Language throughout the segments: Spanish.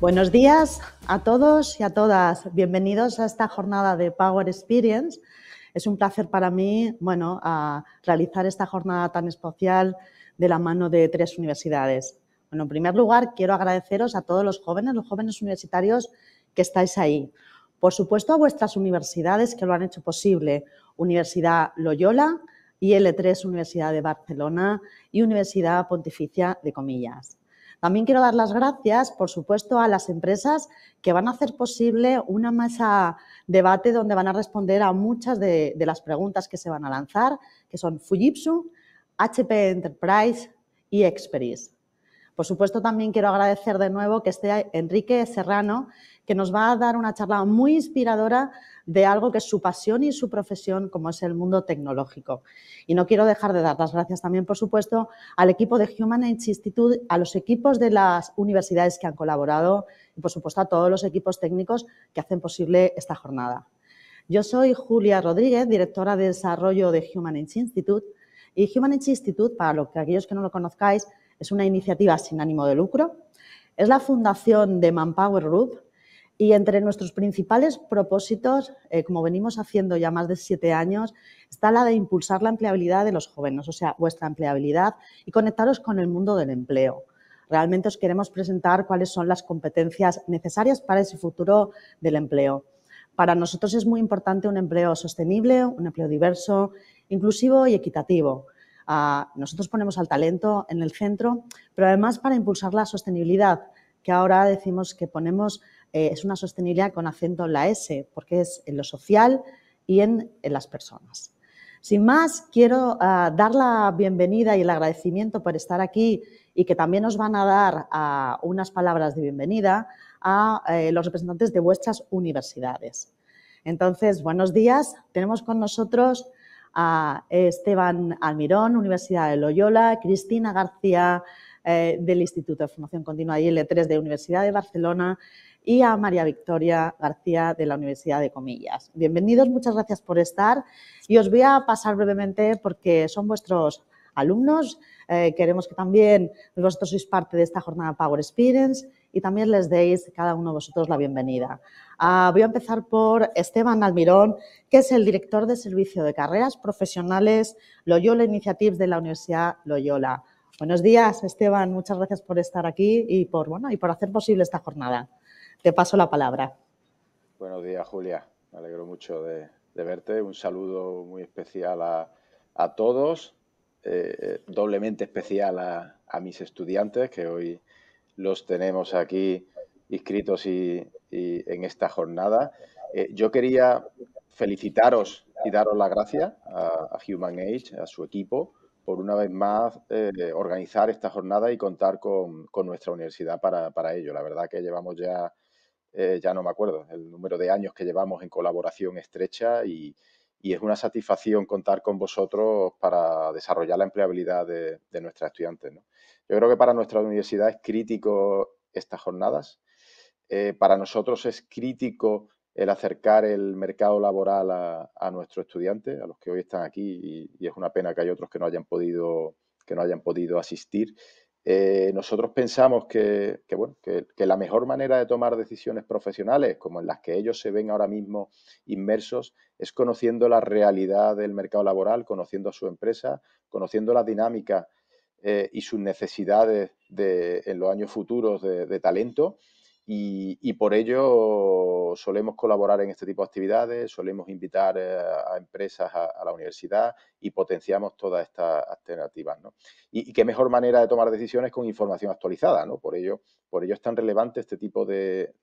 Buenos días a todos y a todas. Bienvenidos a esta jornada de Power Experience. Es un placer para mí, bueno, realizar esta jornada tan especial de la mano de tres universidades. Bueno, en primer lugar, quiero agradeceros a todos los jóvenes, los jóvenes universitarios que estáis ahí. Por supuesto, a vuestras universidades que lo han hecho posible. Universidad Loyola, IL3 Universidad de Barcelona y Universidad Pontificia de Comillas. También quiero dar las gracias, por supuesto, a las empresas que van a hacer posible una mesa debate donde van a responder a muchas de, las preguntas que se van a lanzar, que son Fujitsu, HP Enterprise y Experis. Por supuesto, también quiero agradecer de nuevo que esté Enrique Serrano, que nos va a dar una charla muy inspiradora de algo que es su pasión y su profesión, como es el mundo tecnológico. Y no quiero dejar de dar las gracias también, por supuesto, al equipo de Human Age Institute, a los equipos de las universidades que han colaborado y, por supuesto, a todos los equipos técnicos que hacen posible esta jornada. Yo soy Julia Rodríguez, directora de desarrollo de Human Age Institute. Y Human Age Institute, para aquellos que no lo conozcáis, es una iniciativa sin ánimo de lucro. Es la fundación de Manpower Group y entre nuestros principales propósitos, eh, como venimos haciendo ya más de siete años, está la de impulsar la empleabilidad de los jóvenes, o sea, vuestra empleabilidad y conectaros con el mundo del empleo. Realmente os queremos presentar cuáles son las competencias necesarias para ese futuro del empleo. Para nosotros es muy importante un empleo sostenible, un empleo diverso, inclusivo y equitativo nosotros ponemos al talento en el centro, pero además para impulsar la sostenibilidad, que ahora decimos que ponemos, eh, es una sostenibilidad con acento en la S, porque es en lo social y en, las personas. Sin más, quiero ah, dar la bienvenida y el agradecimiento por estar aquí y que también os van a dar ah, unas palabras de bienvenida a eh, los representantes de vuestras universidades. Entonces, buenos días. Tenemos con nosotros a Esteban Almirón, Universidad de Loyola, Cristina García eh, del Instituto de Formación Continua IL3 de Universidad de Barcelona y a María Victoria García de la Universidad de Comillas. Bienvenidos, muchas gracias por estar y os voy a pasar brevemente porque son vuestros alumnos. Eh, queremos que también vosotros sois parte de esta jornada Power Experience y también les deis cada uno de vosotros la bienvenida. Ah, voy a empezar por Esteban Almirón, que es el director de servicio de carreras profesionales Loyola Initiatives de la Universidad Loyola. Buenos días, Esteban. Muchas gracias por estar aquí y por, bueno, y por hacer posible esta jornada. Te paso la palabra. Buenos días, Julia. Me alegro mucho de, verte. Un saludo muy especial a, todos, eh, doblemente especial a, mis estudiantes que hoy los tenemos aquí inscritos y, en esta jornada. Eh, yo quería felicitaros y daros las gracias a, Human Age, a su equipo, por una vez más eh, organizar esta jornada y contar con, nuestra universidad para, ello. La verdad que llevamos ya, eh, ya no me acuerdo, el número de años que llevamos en colaboración estrecha y, es una satisfacción contar con vosotros para desarrollar la empleabilidad de, de nuestras estudiantes. ¿no? Yo creo que para nuestra universidad es crítico estas jornadas. Eh, para nosotros es crítico el acercar el mercado laboral a, nuestros estudiantes, a los que hoy están aquí, y, es una pena que hay otros que no hayan podido, que no hayan podido asistir. Eh, nosotros pensamos que, que, la mejor manera de tomar decisiones profesionales, como en las que ellos se ven ahora mismo inmersos, es conociendo la realidad del mercado laboral, conociendo a su empresa, conociendo la dinámica eh, y sus necesidades en los años futuros de, talento. Y, por ello solemos colaborar en este tipo de actividades, solemos invitar eh, a, empresas a, la universidad y potenciamos todas estas alternativas. Y, qué mejor manera de tomar decisiones con información actualizada. ¿no? Por, ello, por ello es tan relevante este tipo de,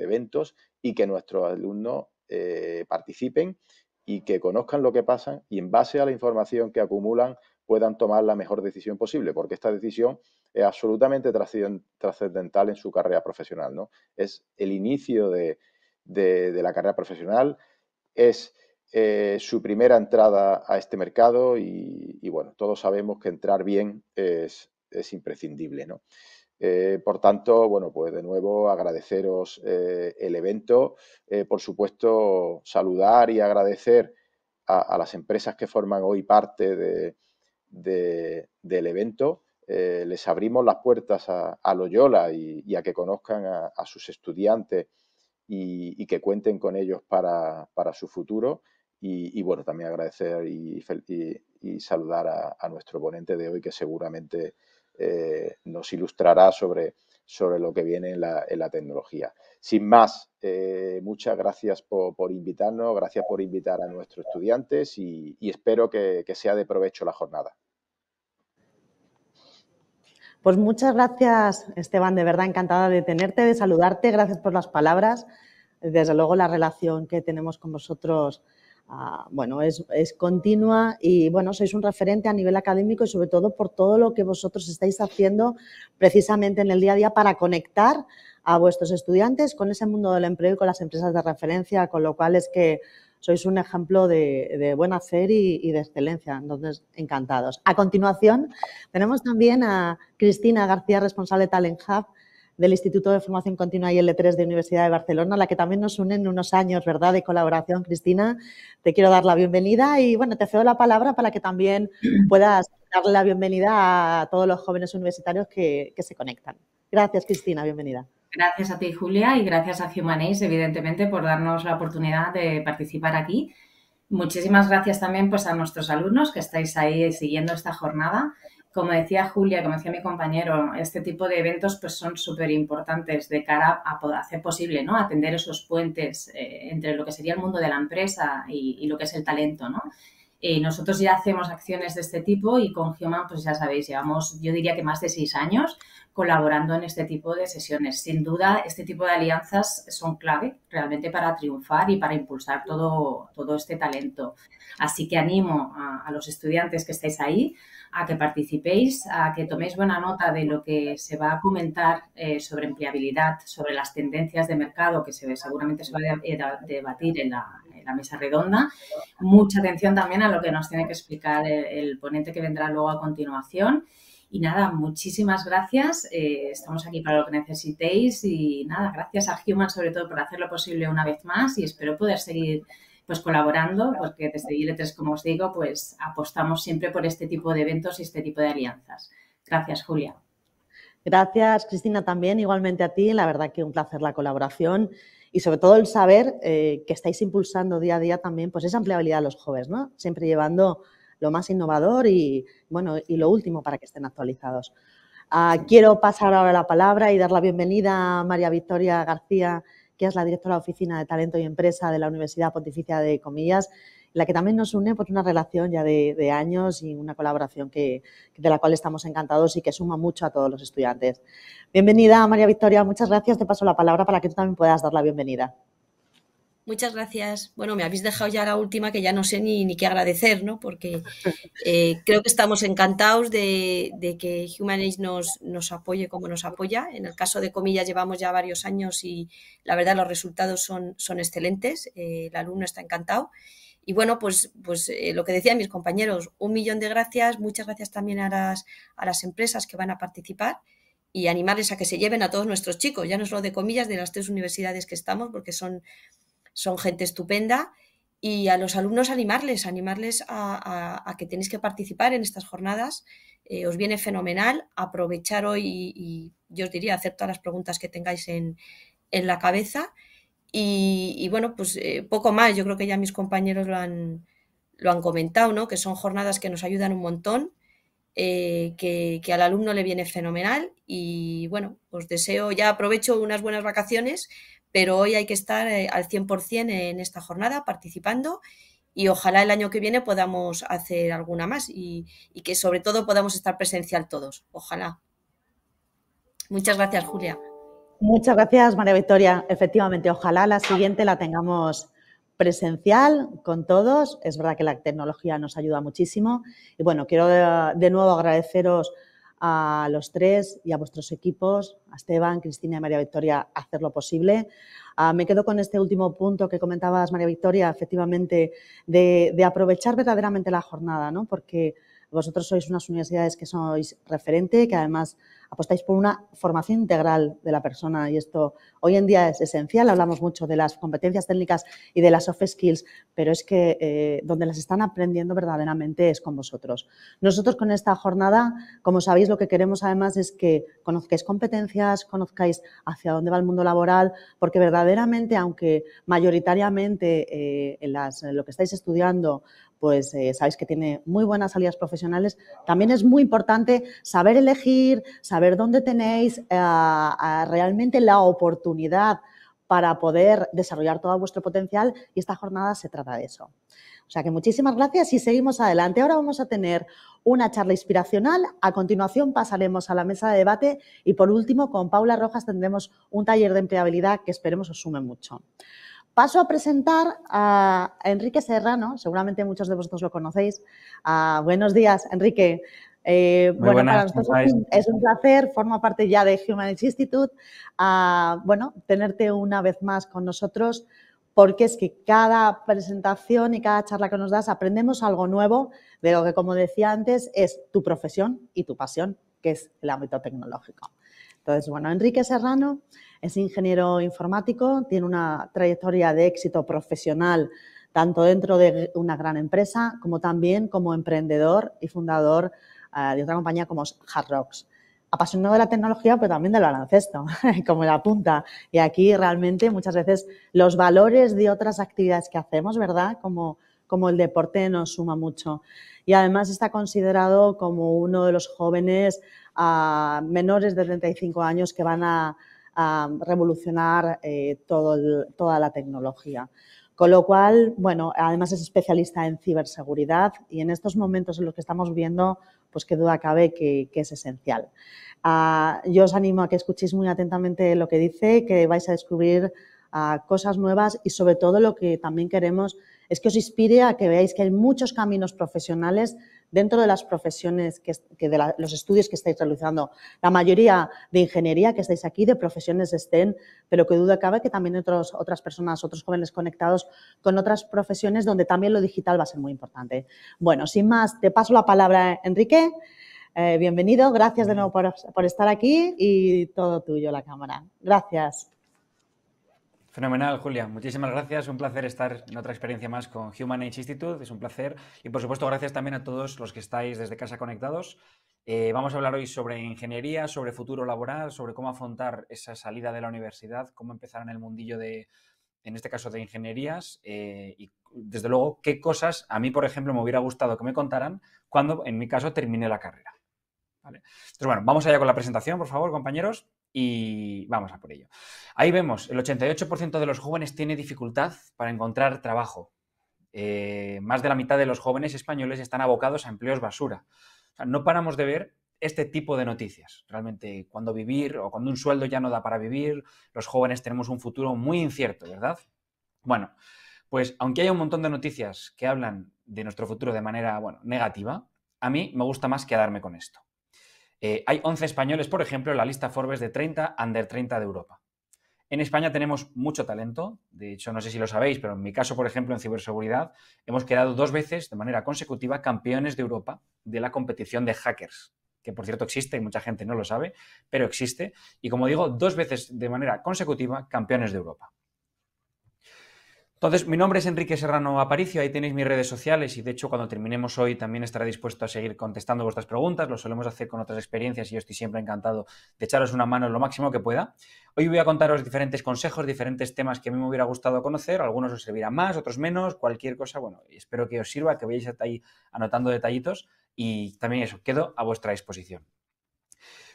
eventos y que nuestros alumnos eh, participen y que conozcan lo que pasa y en base a la información que acumulan puedan tomar la mejor decisión posible, porque esta decisión es absolutamente trascendental en su carrera profesional. ¿no? Es el inicio de, la carrera profesional, es eh, su primera entrada a este mercado y, bueno, todos sabemos que entrar bien es, imprescindible. Eh, por tanto, bueno, pues de nuevo agradeceros eh, el evento, por supuesto saludar y agradecer a, las empresas que forman hoy parte de, del evento, eh, les abrimos las puertas a, Loyola y, a que conozcan a, sus estudiantes y, que cuenten con ellos para, su futuro. Y, bueno, también agradecer y, saludar a, nuestro ponente de hoy que seguramente eh, nos ilustrará sobre, sobre lo que viene en la, tecnología. Sin más, eh, muchas gracias por, invitarnos, gracias por invitar a nuestros estudiantes y, espero que sea de provecho la jornada. Pues muchas gracias, Esteban, de verdad encantada de tenerte, de saludarte, gracias por las palabras. Desde luego la relación que tenemos con vosotros, ah, bueno, es, es, continua y bueno, sois un referente a nivel académico y sobre todo por todo lo que vosotros estáis haciendo precisamente en el día a día para conectar a vuestros estudiantes con ese mundo del empleo y con las empresas de referencia, con lo cual es que sois un ejemplo de, buen hacer y, de excelencia. Entonces, encantados. A continuación, tenemos también a Cristina García, responsable de Talent Hub del Instituto de Formación Continua y L3 de Universidad de Barcelona, a la que también nos unen unos años, ¿verdad?, de colaboración. Cristina, te quiero dar la bienvenida y, bueno, te cedo la palabra para que también puedas darle la bienvenida a todos los jóvenes universitarios que se conectan. Gracias, Cristina, bienvenida. Gracias a ti, Julia, y gracias a Humanace, evidentemente, por darnos la oportunidad de participar aquí. Muchísimas gracias también pues, a nuestros alumnos que estáis ahí siguiendo esta jornada. Como decía Julia, como decía mi compañero, este tipo de eventos pues, son súper importantes de cara a poder hacer posible, ¿no? Atender esos puentes eh, entre lo que sería el mundo de la empresa y, y lo que es el talento, ¿no? Eh, nosotros ya hacemos acciones de este tipo y con Geoman, pues ya sabéis, llevamos yo diría que más de seis años colaborando en este tipo de sesiones. Sin duda, este tipo de alianzas son clave realmente para triunfar y para impulsar todo, todo este talento. Así que animo a, a los estudiantes que estáis ahí a que participéis, a que toméis buena nota de lo que se va a comentar eh, sobre empleabilidad, sobre las tendencias de mercado que se, seguramente se va a eh, debatir en la, mesa redonda. Mucha atención también a lo que nos tiene que explicar eh, el, ponente que vendrá luego a continuación. Y nada, muchísimas gracias. estamos aquí para lo que necesitéis y nada, gracias a Human sobre todo por hacerlo posible una vez más y espero poder seguir pues colaborando, porque desde il e como os digo, pues apostamos siempre por este tipo de eventos y este tipo de alianzas. Gracias, Julia. Gracias, Cristina, también, igualmente a ti. La verdad que un placer la colaboración y sobre todo el saber eh, que estáis impulsando día a día también pues esa ampliabilidad de los jóvenes, ¿no? Siempre llevando lo más innovador y, bueno, y lo último para que estén actualizados. Ah, quiero pasar ahora la palabra y dar la bienvenida a María Victoria García que es la directora de la Oficina de Talento y Empresa de la Universidad Pontificia de Comillas, la que también nos une por pues, una relación ya de, años y una colaboración que, de la cual estamos encantados y que suma mucho a todos los estudiantes. Bienvenida, María Victoria, muchas gracias. Te paso la palabra para que tú también puedas dar la bienvenida. Muchas gracias. Bueno, me habéis dejado ya la última que ya no sé ni, ni qué agradecer, ¿no? Porque eh, creo que estamos encantados de, que Human nos, nos, apoye como nos apoya. En el caso de Comillas llevamos ya varios años y la verdad los resultados son, son excelentes. Eh, el alumno está encantado. Y bueno, pues, pues eh, lo que decían mis compañeros, un millón de gracias. Muchas gracias también a las, a las empresas que van a participar y animarles a que se lleven a todos nuestros chicos, ya no solo de Comillas, de las tres universidades que estamos, porque son son gente estupenda y a los alumnos animarles, animarles a, que tenéis que participar en estas jornadas. Eh, os viene fenomenal aprovechar hoy y, yo os diría hacer todas las preguntas que tengáis en, la cabeza. Y, bueno, pues eh, poco más, yo creo que ya mis compañeros lo han, comentado, ¿no? que son jornadas que nos ayudan un montón, eh, que, que al alumno le viene fenomenal y bueno, os deseo, ya aprovecho unas buenas vacaciones pero hoy hay que estar eh, al 100% en esta jornada participando y ojalá el año que viene podamos hacer alguna más y, que sobre todo podamos estar presencial todos, ojalá. Muchas gracias, Julia. Muchas gracias, María Victoria. Efectivamente, ojalá la siguiente la tengamos presencial con todos. Es verdad que la tecnología nos ayuda muchísimo. Y bueno, quiero eh, de nuevo agradeceros a los tres y a vuestros equipos, a Esteban, Cristina y María Victoria, hacer lo posible. Ah, me quedo con este último punto que comentabas, María Victoria, efectivamente, de, de aprovechar verdaderamente la jornada, ¿no? porque vosotros sois unas universidades que sois referente, que además apostáis por una formación integral de la persona y esto hoy en día es esencial. Hablamos mucho de las competencias técnicas y de las soft skills, pero es que eh, donde las están aprendiendo verdaderamente es con vosotros. Nosotros con esta jornada, como sabéis, lo que queremos además es que conozcáis competencias, conozcáis hacia dónde va el mundo laboral, porque verdaderamente, aunque mayoritariamente eh, en lo que estáis estudiando pues eh, sabéis que tiene muy buenas salidas profesionales. También es muy importante saber elegir, saber dónde tenéis eh, realmente la oportunidad para poder desarrollar todo vuestro potencial y esta jornada se trata de eso. O sea que muchísimas gracias y seguimos adelante. Ahora vamos a tener una charla inspiracional, a continuación pasaremos a la mesa de debate y por último con Paula Rojas tendremos un taller de empleabilidad que esperemos os sume mucho. Paso a presentar a Enrique Serrano, seguramente muchos de vosotros lo conocéis. Ah, buenos días, Enrique. Eh, bueno, para nosotros es un placer, forma parte ya de Humanities Institute, ah, bueno, tenerte una vez más con nosotros, porque es que cada presentación y cada charla que nos das aprendemos algo nuevo de lo que, como decía antes, es tu profesión y tu pasión, que es el ámbito tecnológico. Entonces, bueno, Enrique Serrano es ingeniero informático, tiene una trayectoria de éxito profesional tanto dentro de una gran empresa como también como emprendedor y fundador eh, de otra compañía como Hard Rocks. Apasionado de la tecnología, pero también del baloncesto, como la punta. Y aquí realmente muchas veces los valores de otras actividades que hacemos, ¿verdad? Como como el deporte nos suma mucho. Y además está considerado como uno de los jóvenes ah, menores de 35 años que van a, revolucionar eh, toda la tecnología. Con lo cual, bueno, además es especialista en ciberseguridad y en estos momentos en los que estamos viendo, pues qué duda cabe que, es esencial. Ah, yo os animo a que escuchéis muy atentamente lo que dice, que vais a descubrir ah, cosas nuevas y sobre todo lo que también queremos es que os inspire a que veáis que hay muchos caminos profesionales dentro de las profesiones, que, de los estudios que estáis realizando. La mayoría de ingeniería que estáis aquí, de profesiones estén, pero que duda cabe que también otros, otras personas, otros jóvenes conectados con otras profesiones donde también lo digital va a ser muy importante. Bueno, sin más, te paso la palabra, Enrique. Eh, bienvenido, gracias de nuevo por, por estar aquí y todo tuyo la cámara. Gracias. Fenomenal, Julia. Muchísimas gracias. Un placer estar en otra experiencia más con Human Age Institute. Es un placer. Y por supuesto, gracias también a todos los que estáis desde casa conectados. Eh, vamos a hablar hoy sobre ingeniería, sobre futuro laboral, sobre cómo afrontar esa salida de la universidad, cómo empezar en el mundillo de, en este caso, de ingenierías eh, y, desde luego, qué cosas a mí, por ejemplo, me hubiera gustado que me contaran cuando, en mi caso, terminé la carrera. Entonces, bueno, vamos allá con la presentación, por favor, compañeros y vamos a por ello. Ahí vemos, el 88% de los jóvenes tiene dificultad para encontrar trabajo. Eh, más de la mitad de los jóvenes españoles están abocados a empleos basura. no paramos de ver este tipo de noticias. Realmente, cuando vivir o cuando un sueldo ya no da para vivir, los jóvenes tenemos un futuro muy incierto, ¿verdad? Bueno, pues aunque hay un montón de noticias que hablan de nuestro futuro de manera, negativa, a mí me gusta más quedarme con esto. Eh, hay 11 españoles, por ejemplo, en la lista Forbes de 30 under 30 de Europa. En España tenemos mucho talento, de hecho no sé si lo sabéis, pero en mi caso, por ejemplo, en ciberseguridad, hemos quedado dos veces de manera consecutiva campeones de Europa de la competición de hackers, que por cierto existe y mucha gente no lo sabe, pero existe, y como digo, dos veces de manera consecutiva campeones de Europa. Entonces, mi nombre es Enrique Serrano Aparicio, ahí tenéis mis redes sociales y de hecho cuando terminemos hoy también estaré dispuesto a seguir contestando vuestras preguntas, lo solemos hacer con otras experiencias y yo estoy siempre encantado de echaros una mano lo máximo que pueda. Hoy voy a contaros diferentes consejos, diferentes temas que a mí me hubiera gustado conocer, algunos os servirán más, otros menos, cualquier cosa, bueno, espero que os sirva, que vayáis ahí anotando detallitos y también eso, quedo a vuestra disposición.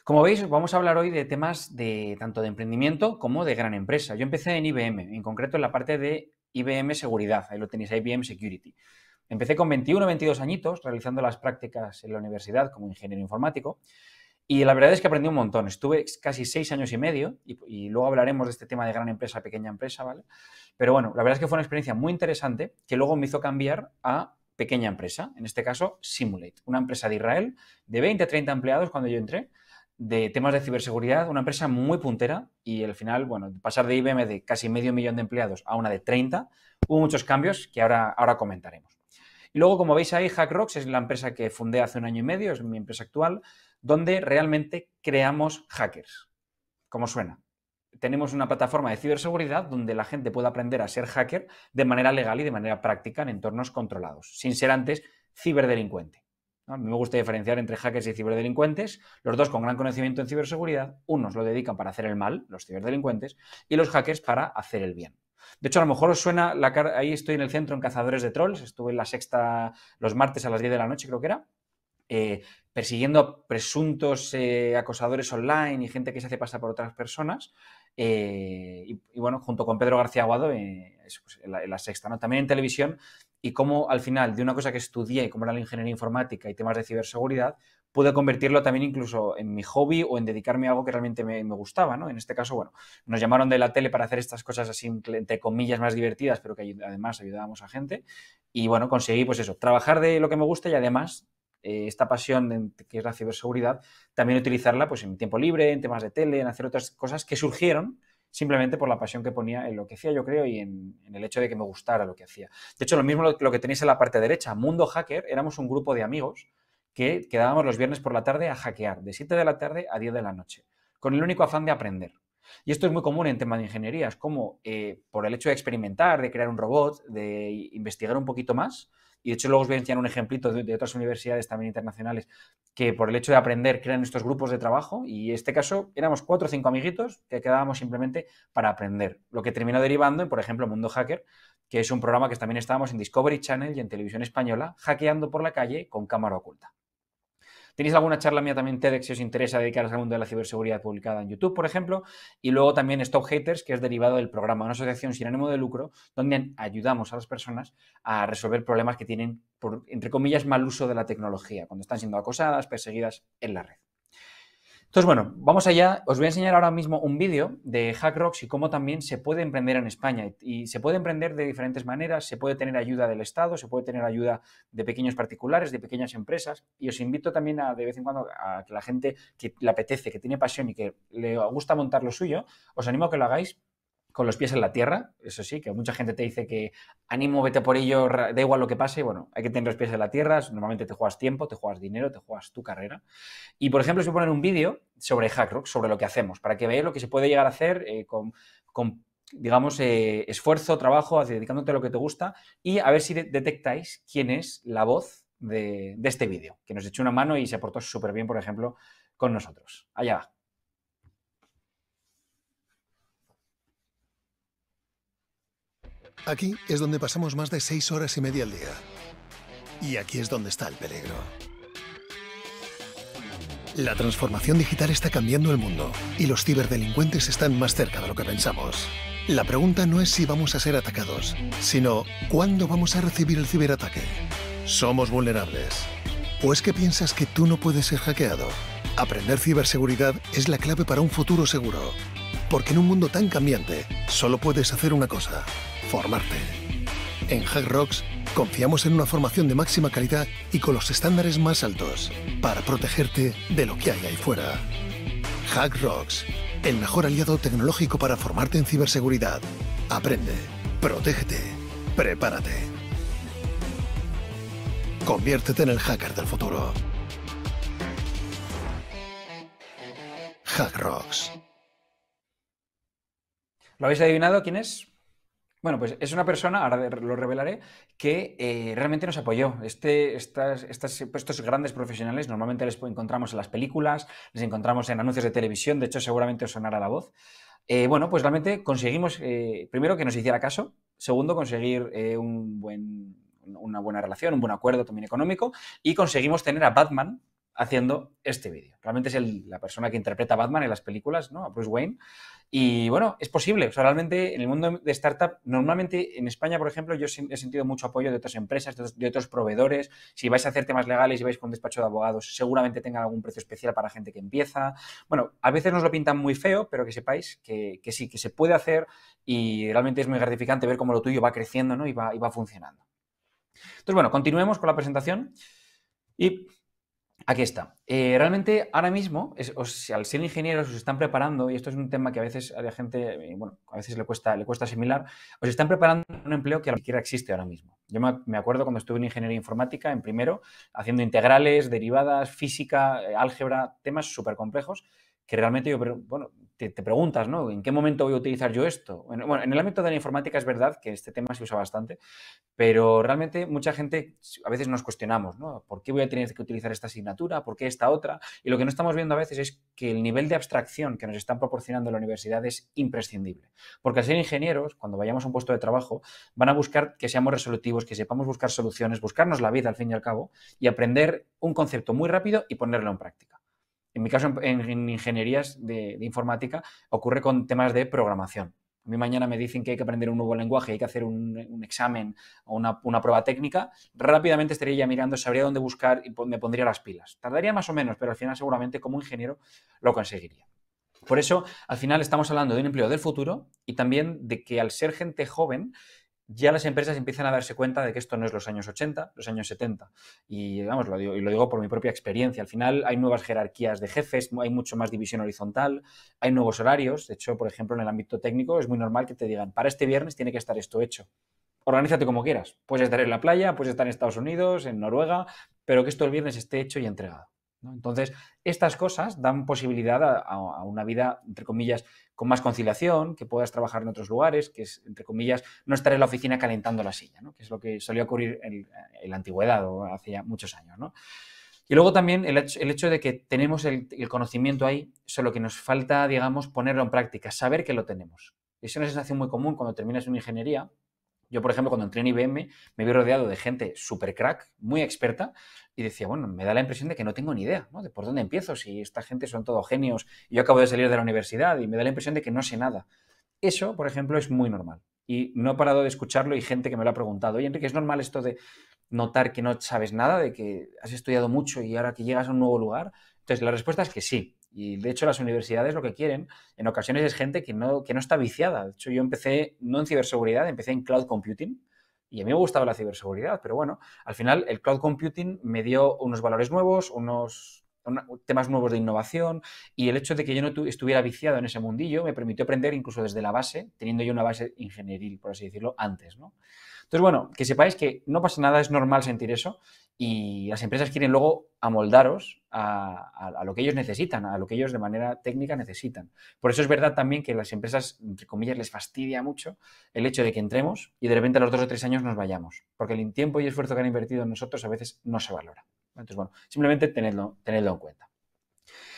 Como veis, vamos a hablar hoy de temas de tanto de emprendimiento como de gran empresa. Yo empecé en IBM, en concreto en la parte de IBM Seguridad, ahí lo tenéis, IBM Security. Empecé con 21 22 añitos realizando las prácticas en la universidad como ingeniero informático y la verdad es que aprendí un montón. Estuve casi seis años y medio y, luego hablaremos de este tema de gran empresa, pequeña empresa, ¿vale? Pero bueno, la verdad es que fue una experiencia muy interesante que luego me hizo cambiar a pequeña empresa, en este caso Simulate, una empresa de Israel de 20 a 30 empleados cuando yo entré de temas de ciberseguridad, una empresa muy puntera y al final, bueno, pasar de IBM de casi medio millón de empleados a una de 30, hubo muchos cambios que ahora, ahora comentaremos. Y luego, como veis ahí, Hackrocks es la empresa que fundé hace un año y medio, es mi empresa actual, donde realmente creamos hackers. Como suena. Tenemos una plataforma de ciberseguridad donde la gente puede aprender a ser hacker de manera legal y de manera práctica en entornos controlados, sin ser antes ciberdelincuente. A mí me gusta diferenciar entre hackers y ciberdelincuentes, los dos con gran conocimiento en ciberseguridad, unos lo dedican para hacer el mal, los ciberdelincuentes, y los hackers para hacer el bien. De hecho, a lo mejor os suena, la cara, ahí estoy en el centro en Cazadores de Trolls, estuve en la sexta los martes a las 10 de la noche, creo que era, eh, persiguiendo presuntos eh, acosadores online y gente que se hace pasar por otras personas. Eh, y, bueno, junto con Pedro García Aguado, pues, la, en, la, sexta, ¿no? También en televisión y cómo al final de una cosa que estudié, como era la ingeniería informática y temas de ciberseguridad, pude convertirlo también incluso en mi hobby o en dedicarme a algo que realmente me, gustaba, ¿no? En este caso, bueno, nos llamaron de la tele para hacer estas cosas así, entre comillas, más divertidas, pero que además ayudábamos a gente. Y bueno, conseguí, pues eso, trabajar de lo que me gusta y además eh, esta pasión que es la ciberseguridad, también utilizarla pues en mi tiempo libre, en temas de tele, en hacer otras cosas que surgieron simplemente por la pasión que ponía en lo que hacía, yo creo, y en, el hecho de que me gustara lo que hacía. De hecho, lo mismo lo, que tenéis en la parte derecha, Mundo Hacker, éramos un grupo de amigos que quedábamos los viernes por la tarde a hackear, de 7 de la tarde a 10 de la noche, con el único afán de aprender. Y esto es muy común en temas de ingenierías, como eh, por el hecho de experimentar, de crear un robot, de investigar un poquito más, y de hecho luego os voy a enseñar un ejemplito de, otras universidades también internacionales que por el hecho de aprender crean estos grupos de trabajo y en este caso éramos cuatro o cinco amiguitos que quedábamos simplemente para aprender. Lo que terminó derivando en, por ejemplo, Mundo Hacker, que es un programa que también estábamos en Discovery Channel y en televisión española hackeando por la calle con cámara oculta. Tenéis alguna charla mía también TEDx si os interesa dedicaros al mundo de la ciberseguridad publicada en YouTube, por ejemplo. Y luego también Stop Haters, que es derivado del programa, una asociación sin ánimo de lucro, donde ayudamos a las personas a resolver problemas que tienen, por, entre comillas, mal uso de la tecnología, cuando están siendo acosadas, perseguidas en la red. Entonces, bueno, vamos allá. Os voy a enseñar ahora mismo un vídeo de Rocks y cómo también se puede emprender en España. Y se puede emprender de diferentes maneras. Se puede tener ayuda del Estado, se puede tener ayuda de pequeños particulares, de pequeñas empresas. Y os invito también a, de vez en cuando a que la gente que le apetece, que tiene pasión y que le gusta montar lo suyo, os animo a que lo hagáis con los pies en la tierra, eso sí, que mucha gente te dice que ánimo, vete por ello, da igual lo que pase, bueno, hay que tener los pies en la tierra, normalmente te juegas tiempo, te juegas dinero, te juegas tu carrera. Y por ejemplo, os voy a poner un vídeo sobre Hackrock, sobre lo que hacemos, para que veáis lo que se puede llegar a hacer eh, con, digamos, eh, esfuerzo, trabajo, dedicándote a lo que te gusta y a ver si detectáis quién es la voz de, de este vídeo, que nos echó una mano y se aportó súper bien, por ejemplo, con nosotros. Allá va. Aquí es donde pasamos más de seis horas y media al día. Y aquí es donde está el peligro. La transformación digital está cambiando el mundo y los ciberdelincuentes están más cerca de lo que pensamos. La pregunta no es si vamos a ser atacados, sino cuándo vamos a recibir el ciberataque. Somos vulnerables. ¿O es pues, que piensas que tú no puedes ser hackeado? Aprender ciberseguridad es la clave para un futuro seguro. Porque en un mundo tan cambiante, solo puedes hacer una cosa, formarte. En Hack Rocks confiamos en una formación de máxima calidad y con los estándares más altos para protegerte de lo que hay ahí fuera. Hack Rocks, el mejor aliado tecnológico para formarte en ciberseguridad. Aprende, protégete, prepárate. Conviértete en el hacker del futuro. Hack Rocks. ¿Lo habéis adivinado quién es? Bueno, pues es una persona, ahora lo revelaré, que eh, realmente nos apoyó. Este, estos grandes profesionales normalmente les encontramos en las películas, les encontramos en anuncios de televisión, de hecho seguramente os sonará la voz. Eh, bueno, pues realmente conseguimos, eh, primero, que nos hiciera caso, segundo, conseguir una buena relación, un buen acuerdo también económico, y conseguimos tener a Batman haciendo este vídeo. Realmente es la persona que interpreta a Batman en las películas, ¿no? A Bruce Wayne. Y bueno, es posible. O realmente en el mundo de startup, normalmente en España, por ejemplo, yo he sentido mucho apoyo de otras empresas, de otros, proveedores. Si vais a hacer temas legales y vais con un despacho de abogados, seguramente tengan algún precio especial para gente que empieza. Bueno, a veces nos lo pintan muy feo, pero que sepáis que, sí, que se puede hacer y realmente es muy gratificante ver cómo lo tuyo va creciendo ¿no? y, va, y va funcionando. Entonces, bueno, continuemos con la presentación. Y Aquí está. Eh, realmente ahora mismo, al ser ingenieros, os están preparando, y esto es un tema que a veces a la gente, eh, bueno, a veces le cuesta, le cuesta asimilar, os están preparando un empleo que a ni siquiera existe ahora mismo. Yo me acuerdo cuando estuve en ingeniería informática, en primero, haciendo integrales, derivadas, física, eh, álgebra, temas súper complejos, que realmente yo, bueno, te, preguntas, ¿no? ¿En qué momento voy a utilizar yo esto? Bueno, en el ámbito de la informática es verdad que este tema se usa bastante, pero realmente mucha gente a veces nos cuestionamos, ¿no? ¿Por qué voy a tener que utilizar esta asignatura? ¿Por qué esta otra? Y lo que no estamos viendo a veces es que el nivel de abstracción que nos están proporcionando la universidad es imprescindible. Porque al ser ingenieros, cuando vayamos a un puesto de trabajo, van a buscar que seamos resolutivos, que sepamos buscar soluciones, buscarnos la vida al fin y al cabo, y aprender un concepto muy rápido y ponerlo en práctica. En mi caso, en, ingenierías de, informática, ocurre con temas de programación. A mí mañana me dicen que hay que aprender un nuevo lenguaje, hay que hacer un, examen o una, una, prueba técnica. Rápidamente estaría ya mirando, sabría dónde buscar y me pondría las pilas. Tardaría más o menos, pero al final seguramente como ingeniero lo conseguiría. Por eso, al final estamos hablando de un empleo del futuro y también de que al ser gente joven ya las empresas empiezan a darse cuenta de que esto no es los años 80, los años 70. Y lo digo, y lo digo por mi propia experiencia. Al final hay nuevas jerarquías de jefes, hay mucho más división horizontal, hay nuevos horarios. De hecho, por ejemplo, en el ámbito técnico es muy normal que te digan, para este viernes tiene que estar esto hecho. Organízate como quieras. Puedes estar en la playa, puedes estar en Estados Unidos, en Noruega, pero que esto el viernes esté hecho y entregado. Entonces, estas cosas dan posibilidad a, una vida, entre comillas, con más conciliación, que puedas trabajar en otros lugares, que es, entre comillas, no estar en la oficina calentando la silla, que es lo que solía ocurrir en, la antigüedad o hace muchos años. Y luego también el hecho, de que tenemos el, conocimiento ahí, solo que nos falta, digamos, ponerlo en práctica, saber que lo tenemos. Es una sensación muy común cuando terminas una ingeniería. Yo, por ejemplo, cuando entré en IBM, me vi rodeado de gente súper crack, muy experta, y decía, bueno, me da la impresión de que no tengo ni idea, De por dónde empiezo, si esta gente son todos genios yo acabo de salir de la universidad y me da la impresión de que no sé nada. Eso, por ejemplo, es muy normal. Y no he parado de escucharlo y gente que me lo ha preguntado. Oye, Enrique, ¿es normal esto de notar que no sabes nada, de que has estudiado mucho y ahora que llegas a un nuevo lugar? Entonces, la respuesta es que sí. Y de hecho, las universidades lo que quieren en ocasiones es gente que no, que no está viciada. De hecho, yo empecé no en ciberseguridad, empecé en cloud computing, y a mí me gustaba la ciberseguridad, pero bueno, al final el cloud computing me dio unos valores nuevos, unos temas nuevos de innovación y el hecho de que yo no estuviera viciado en ese mundillo me permitió aprender incluso desde la base, teniendo yo una base ingenieril, por así decirlo, antes, ¿no? Entonces, bueno, que sepáis que no pasa nada, es normal sentir eso y las empresas quieren luego amoldaros a, lo que ellos necesitan, a lo que ellos de manera técnica necesitan. Por eso es verdad también que las empresas, entre comillas, les fastidia mucho el hecho de que entremos y de repente a los dos o tres años nos vayamos, porque el tiempo y esfuerzo que han invertido en nosotros a veces no se valora. Entonces, bueno, simplemente tenedlo, tenedlo en cuenta.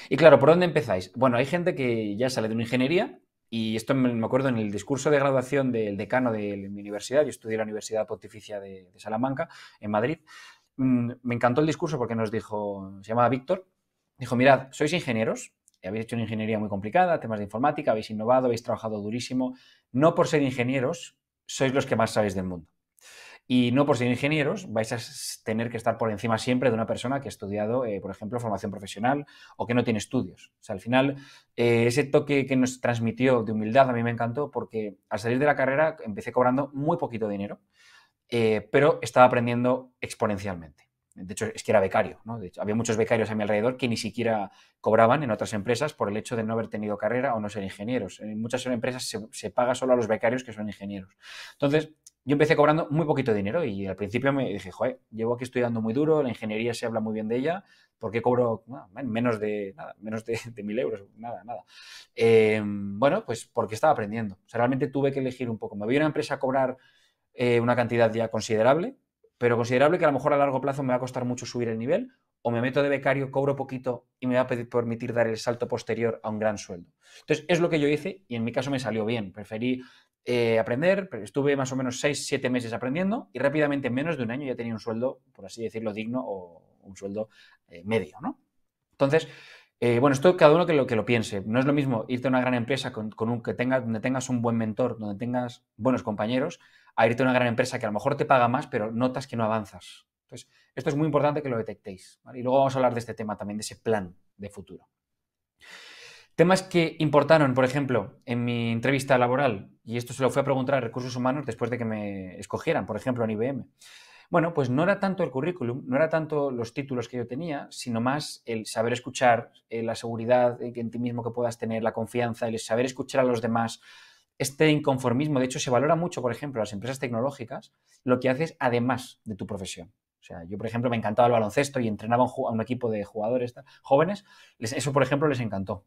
Y claro, ¿por dónde empezáis? Bueno, hay gente que ya sale de una ingeniería y esto me acuerdo en el discurso de graduación del decano de mi universidad, yo estudié en la Universidad Pontificia de, de Salamanca, en Madrid, Mm, me encantó el discurso porque nos dijo, se llamaba Víctor, dijo, mirad, sois ingenieros, y habéis hecho una ingeniería muy complicada, temas de informática, habéis innovado, habéis trabajado durísimo, no por ser ingenieros sois los que más sabéis del mundo. Y no por ser ingenieros vais a tener que estar por encima siempre de una persona que ha estudiado, eh, por ejemplo, formación profesional o que no tiene estudios. O sea, al final, eh, ese toque que nos transmitió de humildad a mí me encantó porque al salir de la carrera empecé cobrando muy poquito dinero. Eh, pero estaba aprendiendo exponencialmente. De hecho, es que era becario. había muchos becarios a mi alrededor que ni siquiera cobraban en otras empresas por el hecho de no haber tenido carrera o no ser ingenieros. En muchas empresas se, paga solo a los becarios que son ingenieros. Entonces, yo empecé cobrando muy poquito dinero y al principio me dije, joder, llevo aquí estudiando muy duro, la ingeniería se habla muy bien de ella, ¿por qué cobro menos de nada, menos de, mil euros? Nada, nada. Eh, bueno, pues porque estaba aprendiendo. realmente tuve que elegir un poco. Me voy a una empresa a cobrar eh, una cantidad ya considerable, pero considerable que a lo mejor a largo plazo me va a costar mucho subir el nivel, o me meto de becario, cobro poquito y me va a permitir dar el salto posterior a un gran sueldo. Entonces, es lo que yo hice y en mi caso me salió bien. Preferí eh, aprender, estuve más o menos 6, 7 meses aprendiendo y rápidamente en menos de un año ya tenía un sueldo, por así decirlo, digno o un sueldo eh, medio, ¿no? Entonces, bueno, esto cada uno que lo, que lo piense. No es lo mismo irte a una gran empresa con, un, que tenga, donde tengas un buen mentor, donde tengas buenos compañeros, a irte a una gran empresa que a lo mejor te paga más, pero notas que no avanzas. Entonces, esto es muy importante que lo detectéis. Y luego vamos a hablar de este tema también, de ese plan de futuro. Temas que importaron, por ejemplo, en mi entrevista laboral, y esto se lo fui a preguntar a recursos humanos después de que me escogieran, por ejemplo, en IBM. Bueno, pues no era tanto el currículum, no era tanto los títulos que yo tenía, sino más el saber escuchar, eh, la seguridad eh, en ti mismo que puedas tener, la confianza, el saber escuchar a los demás, este inconformismo, de hecho, se valora mucho, por ejemplo, las empresas tecnológicas, lo que haces además de tu profesión. O sea, yo, por ejemplo, me encantaba el baloncesto y entrenaba a un equipo de jugadores jóvenes. eso, por ejemplo, les encantó.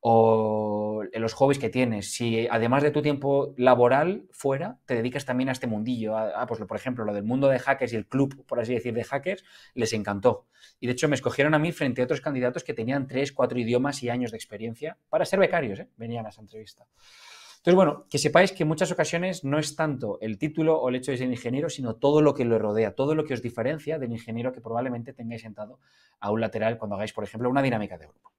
O los hobbies que tienes. Si además de tu tiempo laboral fuera, te dedicas también a este mundillo. A, ah, pues por ejemplo, lo del mundo de hackers y el club, por así decir, de hackers, les encantó. Y de hecho, me escogieron a mí frente a otros candidatos que tenían tres, cuatro idiomas y años de experiencia para ser becarios. ¿eh? Venían a esa entrevista. Entonces, bueno, que sepáis que en muchas ocasiones no es tanto el título o el hecho de ser ingeniero, sino todo lo que lo rodea, todo lo que os diferencia del ingeniero que probablemente tengáis sentado a un lateral cuando hagáis, por ejemplo, una dinámica de grupo.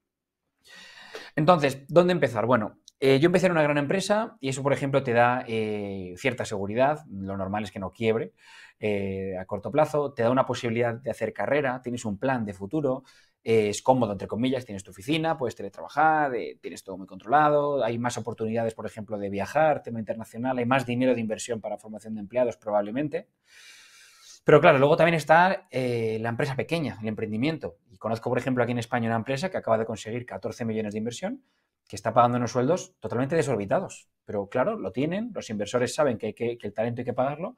Entonces, ¿dónde empezar? Bueno, eh, yo empecé en una gran empresa y eso, por ejemplo, te da eh, cierta seguridad. Lo normal es que no quiebre eh, a corto plazo. Te da una posibilidad de hacer carrera, tienes un plan de futuro, es cómodo, entre comillas, tienes tu oficina, puedes teletrabajar, eh, tienes todo muy controlado, hay más oportunidades, por ejemplo, de viajar, tema internacional, hay más dinero de inversión para formación de empleados probablemente. Pero claro, luego también está eh, la empresa pequeña, el emprendimiento. Y conozco, por ejemplo, aquí en España una empresa que acaba de conseguir 14 millones de inversión, que está pagando unos sueldos totalmente desorbitados. Pero claro, lo tienen, los inversores saben que, que el talento hay que pagarlo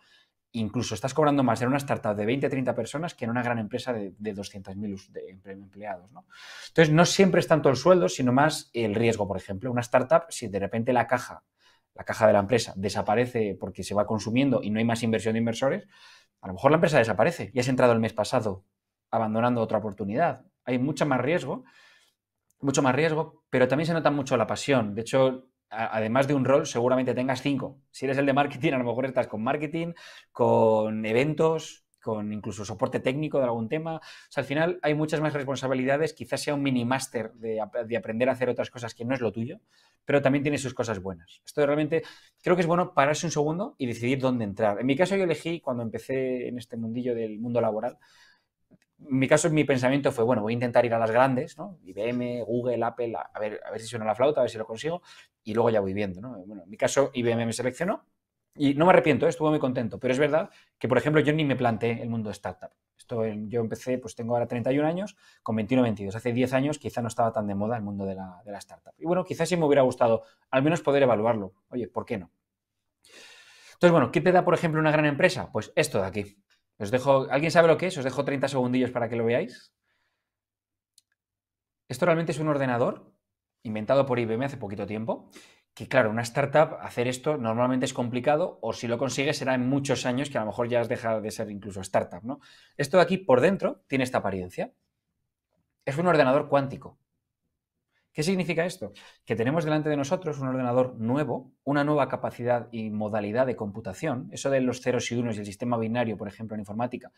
incluso estás cobrando más en una startup de 20 o 30 personas que en una gran empresa de, de 200.000 em, empleados. Entonces, no siempre es tanto el sueldo, sino más el riesgo. Por ejemplo, una startup, si de repente la caja, la caja de la empresa desaparece porque se va consumiendo y no hay más inversión de inversores, a lo mejor la empresa desaparece y has entrado el mes pasado abandonando otra oportunidad. Hay mucho más riesgo, mucho más riesgo, pero también se nota mucho la pasión. De hecho, además de un rol, seguramente tengas cinco. Si eres el de marketing, a lo mejor estás con marketing, con eventos, con incluso soporte técnico de algún tema. O sea, al final hay muchas más responsabilidades, quizás sea un mini máster de, de, aprender a hacer otras cosas que no es lo tuyo, pero también tiene sus cosas buenas. Esto realmente creo que es bueno pararse un segundo y decidir dónde entrar. En mi caso yo elegí, cuando empecé en este mundillo del mundo laboral, mi caso, mi pensamiento fue, bueno, voy a intentar ir a las grandes, ¿no? IBM, Google, Apple, a ver, a ver si suena la flauta, a ver si lo consigo, y luego ya voy viendo, ¿no? Bueno, en mi caso, IBM me seleccionó y no me arrepiento, ¿eh? estuvo estuve muy contento, pero es verdad que, por ejemplo, yo ni me planteé el mundo de startup. Esto, eh, yo empecé, pues tengo ahora 31 años, con 21 22. Hace 10 años quizá no estaba tan de moda el mundo de la, de la startup. Y bueno, quizás sí me hubiera gustado al menos poder evaluarlo. Oye, ¿por qué no? Entonces, bueno, ¿qué te da, por ejemplo, una gran empresa? Pues esto de aquí. Os dejo, ¿Alguien sabe lo que es? Os dejo 30 segundillos para que lo veáis. Esto realmente es un ordenador inventado por IBM hace poquito tiempo, que claro, una startup hacer esto normalmente es complicado o si lo consigues será en muchos años que a lo mejor ya has dejado de ser incluso startup, ¿no? Esto de aquí por dentro tiene esta apariencia. Es un ordenador cuántico. ¿Qué significa esto? Que tenemos delante de nosotros un ordenador nuevo, una nueva capacidad y modalidad de computación. Eso de los ceros y unos y el sistema binario, por ejemplo, en informática,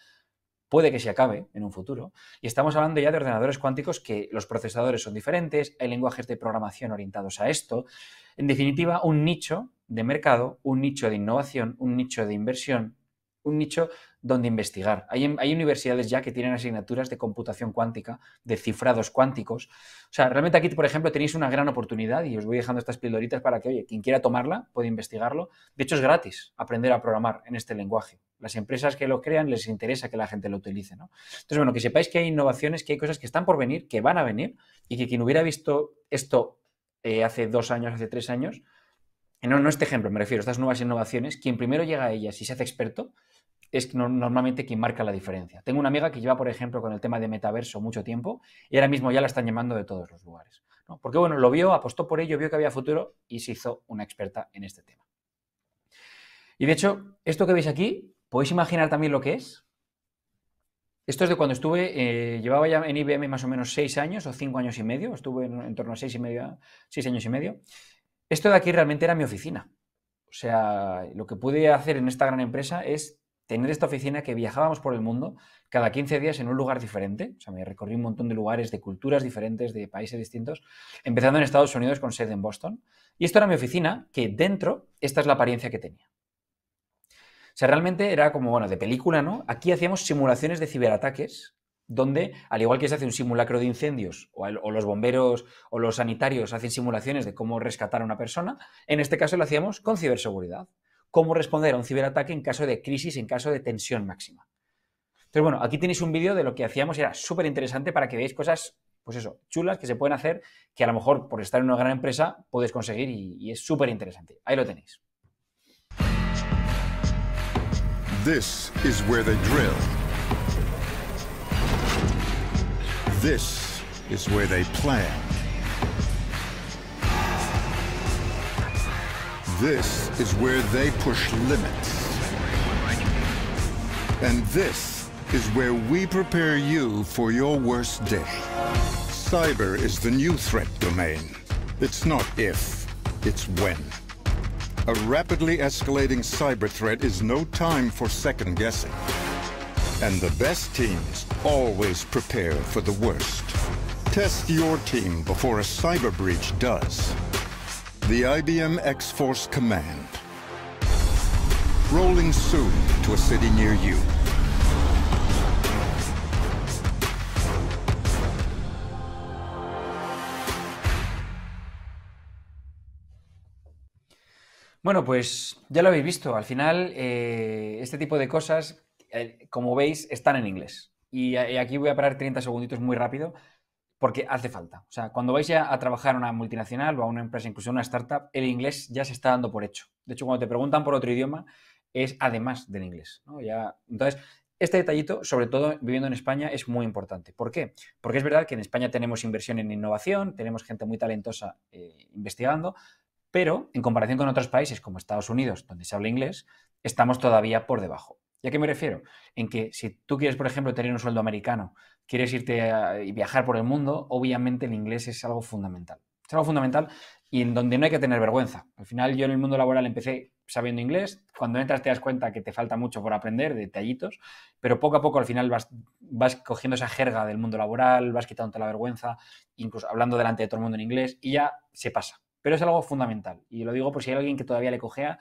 puede que se acabe en un futuro. Y estamos hablando ya de ordenadores cuánticos que los procesadores son diferentes, hay lenguajes de programación orientados a esto. En definitiva, un nicho de mercado, un nicho de innovación, un nicho de inversión, un nicho donde investigar. Hay, universidades ya que tienen asignaturas de computación cuántica, de cifrados cuánticos. O sea, realmente aquí, por ejemplo, tenéis una gran oportunidad y os voy dejando estas pildoritas para que, oye, quien quiera tomarla puede investigarlo. De hecho, es gratis aprender a programar en este lenguaje. Las empresas que lo crean les interesa que la gente lo utilice, Entonces, bueno, que sepáis que hay innovaciones, que hay cosas que están por venir, que van a venir y que quien hubiera visto esto eh, hace dos años, hace tres años, no, no este ejemplo, me refiero, estas nuevas innovaciones, quien primero llega a ellas y se hace experto, es normalmente quien marca la diferencia. Tengo una amiga que lleva, por ejemplo, con el tema de metaverso mucho tiempo y ahora mismo ya la están llamando de todos los lugares. Porque, bueno, lo vio, apostó por ello, vio que había futuro y se hizo una experta en este tema. Y de hecho, esto que veis aquí, ¿podéis imaginar también lo que es? Esto es de cuando estuve, eh, llevaba ya en IBM más o menos seis años o cinco años y medio, estuve en, torno a seis, y medio, seis años y medio. Esto de aquí realmente era mi oficina. O sea, lo que pude hacer en esta gran empresa es tener esta oficina que viajábamos por el mundo cada 15 días en un lugar diferente. O sea, me recorrí un montón de lugares, de culturas diferentes, de países distintos, empezando en Estados Unidos con sede en Boston. Y esto era mi oficina, que dentro, esta es la apariencia que tenía. O sea, realmente era como, bueno, de película, ¿no? Aquí hacíamos simulaciones de ciberataques, donde, al igual que se hace un simulacro de incendios, o, los bomberos o los sanitarios hacen simulaciones de cómo rescatar a una persona, en este caso lo hacíamos con ciberseguridad cómo responder a un ciberataque en caso de crisis, en caso de tensión máxima. Entonces, bueno, aquí tenéis un vídeo de lo que hacíamos y era súper interesante para que veáis cosas, pues eso, chulas que se pueden hacer, que a lo mejor por estar en una gran empresa puedes conseguir y, es súper interesante. Ahí lo tenéis. This is This is where they plan. This is where they push limits. And this is where we prepare you for your worst day. Cyber is the new threat domain. It's not if, it's when. A rapidly escalating cyber threat is no time for second guessing. And the best teams always prepare for the worst. Test your team before a cyber breach does. The IBM X-Force Command. Rolling soon to a city near you. Bueno, pues ya lo habéis visto. Al final, eh, este tipo de cosas, eh, como veis, están en inglés. Y, y eh, aquí voy a parar 30 segunditos muy rápido porque hace falta. O sea, cuando vais a trabajar a una multinacional o a una empresa, incluso a una startup, el inglés ya se está dando por hecho. De hecho, cuando te preguntan por otro idioma, es además del inglés. Ya, entonces, este detallito, sobre todo viviendo en España, es muy importante. ¿Por qué? Porque es verdad que en España tenemos inversión en innovación, tenemos gente muy talentosa eh, investigando, pero en comparación con otros países como Estados Unidos, donde se habla inglés, estamos todavía por debajo. ¿Y a qué me refiero? En que si tú quieres, por ejemplo, tener un sueldo americano, quieres irte y viajar por el mundo, obviamente el inglés es algo fundamental. Es algo fundamental y en donde no hay que tener vergüenza. Al final yo en el mundo laboral empecé sabiendo inglés, cuando entras te das cuenta que te falta mucho por aprender, detallitos, pero poco a poco al final vas, vas cogiendo esa jerga del mundo laboral, vas quitándote la vergüenza, incluso hablando delante de todo el mundo en inglés y ya se pasa. Pero es algo fundamental y lo digo por si hay alguien que todavía le cojea,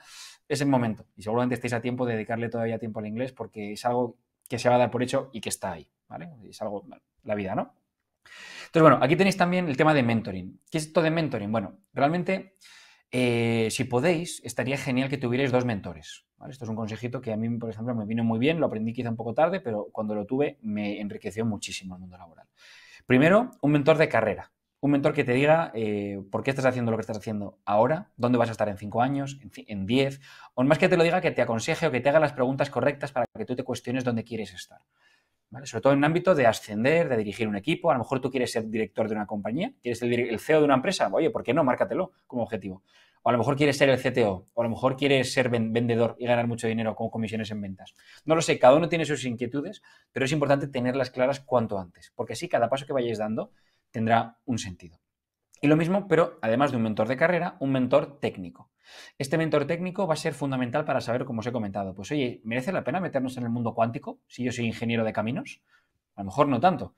es el momento y seguramente estéis a tiempo de dedicarle todavía tiempo al inglés porque es algo que se va a dar por hecho y que está ahí. ¿vale? Es algo, la vida, ¿no? Entonces, bueno, aquí tenéis también el tema de mentoring. ¿Qué es esto de mentoring? Bueno, realmente, eh, si podéis, estaría genial que tuvierais dos mentores. Esto es un consejito que a mí, por ejemplo, me vino muy bien, lo aprendí quizá un poco tarde, pero cuando lo tuve me enriqueció muchísimo el mundo laboral. Primero, un mentor de carrera. Un mentor que te diga eh, por qué estás haciendo lo que estás haciendo ahora, dónde vas a estar en cinco años, en 10, o más que te lo diga, que te aconseje o que te haga las preguntas correctas para que tú te cuestiones dónde quieres estar. Sobre todo en el ámbito de ascender, de dirigir un equipo. A lo mejor tú quieres ser director de una compañía, quieres ser el, el CEO de una empresa. Oye, ¿por qué no? Márcatelo como objetivo. O a lo mejor quieres ser el CTO, o a lo mejor quieres ser vendedor y ganar mucho dinero con comisiones en ventas. No lo sé, cada uno tiene sus inquietudes, pero es importante tenerlas claras cuanto antes, porque así cada paso que vayáis dando tendrá un sentido. Y lo mismo, pero además de un mentor de carrera, un mentor técnico. Este mentor técnico va a ser fundamental para saber, como os he comentado, pues oye, ¿merece la pena meternos en el mundo cuántico si yo soy ingeniero de caminos? A lo mejor no tanto.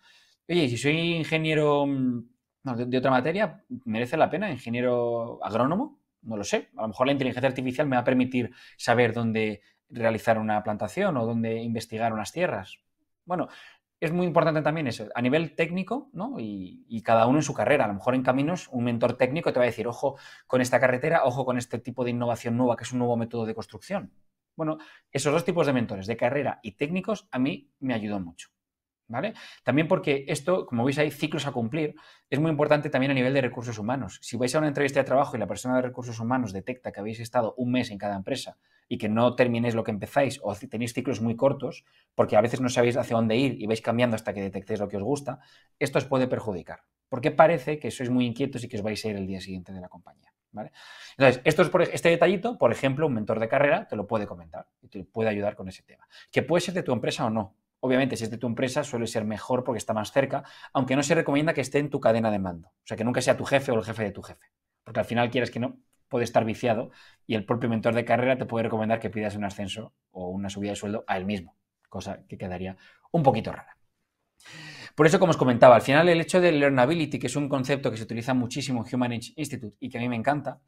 Oye, si soy ingeniero mm, de, de, otra materia, ¿merece la pena ingeniero agrónomo? No lo sé. A lo mejor la inteligencia artificial me va a permitir saber dónde realizar una plantación o dónde investigar unas tierras. Bueno, es muy importante también eso, a nivel técnico, Y, y, cada uno en su carrera. A lo mejor en caminos, un mentor técnico te va a decir, ojo con esta carretera, ojo con este tipo de innovación nueva, que es un nuevo método de construcción. Bueno, esos dos tipos de mentores, de carrera y técnicos, a mí me ayudó mucho. También porque esto, como veis, hay ciclos a cumplir. Es muy importante también a nivel de recursos humanos. Si vais a una entrevista de trabajo y la persona de recursos humanos detecta que habéis estado un mes en cada empresa y que no terminéis lo que empezáis o tenéis ciclos muy cortos, porque a veces no sabéis hacia dónde ir y vais cambiando hasta que detectéis lo que os gusta, esto os puede perjudicar, porque parece que sois muy inquietos y que os vais a ir el día siguiente de la compañía. Entonces, este detallito, por ejemplo, un mentor de carrera te lo puede comentar y te puede ayudar con ese tema. Que puede ser de tu empresa o no, Obviamente, si es de tu empresa, suele ser mejor porque está más cerca, aunque no se recomienda que esté en tu cadena de mando. O sea, que nunca sea tu jefe o el jefe de tu jefe. Porque al final quieres que no, puede estar viciado y el propio mentor de carrera te puede recomendar que pidas un ascenso o una subida de sueldo a él mismo, cosa que quedaría un poquito rara. Por eso, como os comentaba, al final el hecho de learnability, que es un concepto que se utiliza muchísimo en Human Institute y que a mí me encanta,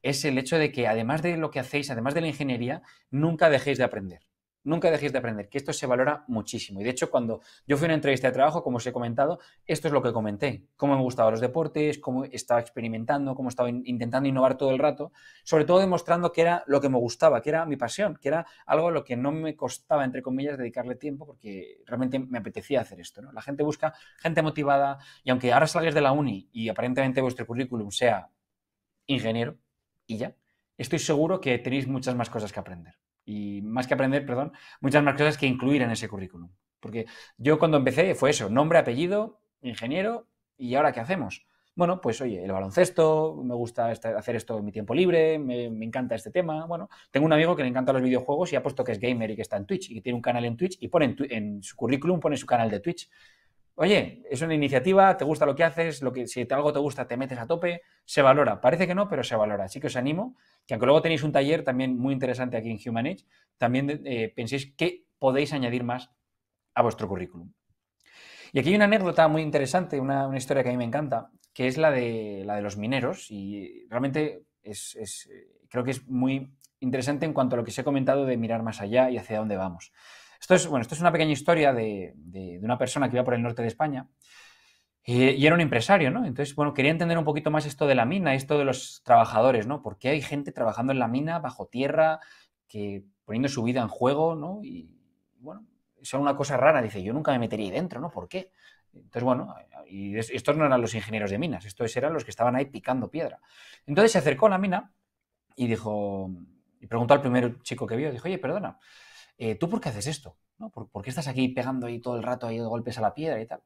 es el hecho de que además de lo que hacéis, además de la ingeniería, nunca dejéis de aprender. Nunca dejéis de aprender, que esto se valora muchísimo. Y de hecho, cuando yo fui a una entrevista de trabajo, como os he comentado, esto es lo que comenté. Cómo me gustaban los deportes, cómo estaba experimentando, cómo estaba intentando innovar todo el rato. Sobre todo demostrando que era lo que me gustaba, que era mi pasión, que era algo a lo que no me costaba, entre comillas, dedicarle tiempo porque realmente me apetecía hacer esto. La gente busca gente motivada y aunque ahora salgáis de la uni y aparentemente vuestro currículum sea ingeniero y ya, estoy seguro que tenéis muchas más cosas que aprender y más que aprender, perdón, muchas más cosas que incluir en ese currículum. Porque yo cuando empecé fue eso, nombre, apellido, ingeniero, y ahora qué hacemos. Bueno, pues oye, el baloncesto, me gusta hacer esto en mi tiempo libre, me, encanta este tema. Bueno, tengo un amigo que le encantan los videojuegos y ha puesto que es gamer y que está en Twitch y tiene un canal en Twitch y pone en, su currículum, pone su canal de Twitch. Oye, es una iniciativa, te gusta lo que haces, lo que, si algo te gusta te metes a tope, se valora. Parece que no, pero se valora. Así que os animo que aunque luego tenéis un taller también muy interesante aquí en Human Age, también eh, penséis qué podéis añadir más a vuestro currículum. Y aquí hay una anécdota muy interesante, una, historia que a mí me encanta, que es la de, la de los mineros y realmente es, eh, creo que es muy interesante en cuanto a lo que os he comentado de mirar más allá y hacia dónde vamos. Esto es, bueno, esto es una pequeña historia de, de, una persona que iba por el norte de España eh, y era un empresario, ¿no? Entonces, bueno, quería entender un poquito más esto de la mina, esto de los trabajadores, ¿no? ¿Por qué hay gente trabajando en la mina, bajo tierra, que poniendo su vida en juego, ¿no? Y bueno, es una cosa rara, dice, yo nunca me metería ahí dentro, ¿no? ¿Por qué? Entonces, bueno, y estos no eran los ingenieros de minas, estos eran los que estaban ahí picando piedra. Entonces se acercó a la mina y dijo, y preguntó al primer chico que vio, dijo, oye, perdona, eh, ¿tú por qué haces esto? ¿Por, qué estás aquí pegando ahí todo el rato ahí golpes a la piedra y tal?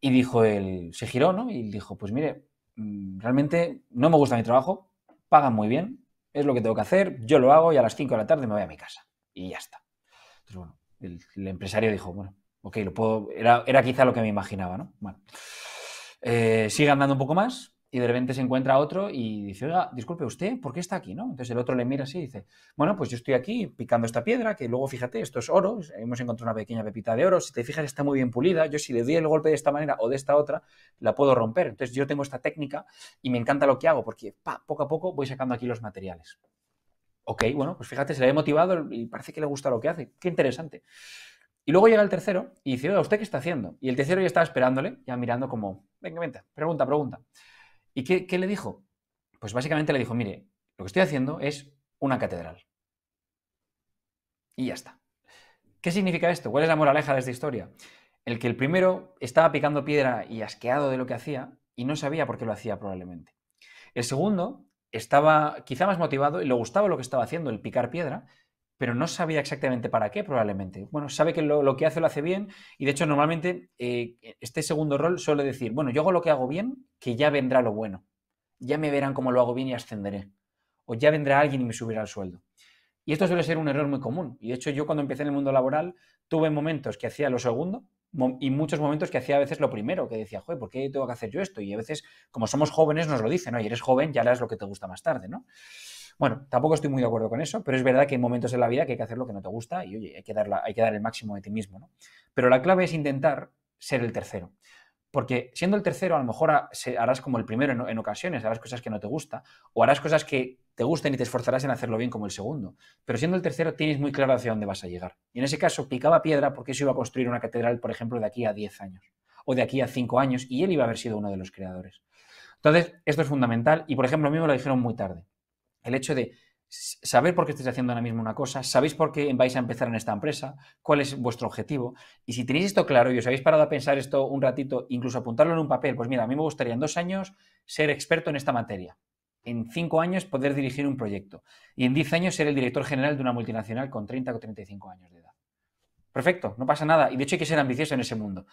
Y dijo él, se giró, ¿no? Y dijo, pues mire, mm, realmente no me gusta mi trabajo, pagan muy bien, es lo que tengo que hacer, yo lo hago y a las 5 de la tarde me voy a mi casa. Y ya está. Entonces, bueno, el, empresario dijo, bueno, ok, lo puedo, era, quizá lo que me imaginaba, ¿no? Bueno, eh, sigue andando un poco más, y de repente se encuentra otro y dice, oiga, disculpe usted, ¿por qué está aquí? ¿no? Entonces el otro le mira así y dice, bueno, pues yo estoy aquí picando esta piedra, que luego fíjate, esto es oro, hemos encontrado una pequeña pepita de oro, si te fijas está muy bien pulida, yo si le doy el golpe de esta manera o de esta otra, la puedo romper. Entonces yo tengo esta técnica y me encanta lo que hago porque poco a poco voy sacando aquí los materiales. Ok, bueno, pues fíjate, se le ha motivado y parece que le gusta lo que hace. Qué interesante. Y luego llega el tercero y dice, oiga, ¿usted qué está haciendo? Y el tercero ya está esperándole, ya mirando como, venga, venga, pregunta, pregunta. ¿Y qué, le dijo? Pues básicamente le dijo, mire, lo que estoy haciendo es una catedral. Y ya está. ¿Qué significa esto? ¿Cuál es la moraleja de esta historia? El que el primero estaba picando piedra y asqueado de lo que hacía y no sabía por qué lo hacía probablemente. El segundo estaba quizá más motivado y le gustaba lo que estaba haciendo, el picar piedra, pero no sabía exactamente para qué probablemente. Bueno, sabe que lo, que hace lo hace bien y de hecho normalmente eh, este segundo rol suele decir, bueno, yo hago lo que hago bien, que ya vendrá lo bueno, ya me verán cómo lo hago bien y ascenderé, o ya vendrá alguien y me subirá el sueldo. Y esto suele ser un error muy común. Y de hecho yo cuando empecé en el mundo laboral tuve momentos que hacía lo segundo y muchos momentos que hacía a veces lo primero, que decía, joder, ¿por qué tengo que hacer yo esto? Y a veces, como somos jóvenes, nos lo dicen, oye, eres joven, ya harás lo que te gusta más tarde, ¿no? Bueno, tampoco estoy muy de acuerdo con eso, pero es verdad que hay momentos en la vida que hay que hacer lo que no te gusta y hay que, dar hay que dar el máximo de ti mismo, ¿no? Pero la clave es intentar ser el tercero. Porque siendo el tercero, a lo mejor ah, harás como el primero en, ocasiones, harás cosas que no te gusta, o harás cosas que te gusten y te esforzarás en hacerlo bien como el segundo. Pero siendo el tercero, tienes muy claro hacia dónde vas a llegar. Y en ese caso, picaba piedra porque eso iba a construir una catedral, por ejemplo, de aquí a 10 años, o de aquí a 5 años, y él iba a haber sido uno de los creadores. Entonces, esto es fundamental, y por ejemplo, a mí lo dijeron muy tarde. El hecho de saber por qué estáis haciendo ahora mismo una cosa, sabéis por qué vais a empezar en esta empresa, cuál es vuestro objetivo. Y si tenéis esto claro y os habéis parado a pensar esto un ratito, incluso apuntarlo en un papel, pues mira, a mí me gustaría en dos años ser experto en esta materia. En cinco años poder dirigir un proyecto. Y en diez años ser el director general de una multinacional con 30 o 35 años de edad. Perfecto, no pasa nada. Y de hecho hay que ser ambicioso en ese mundo.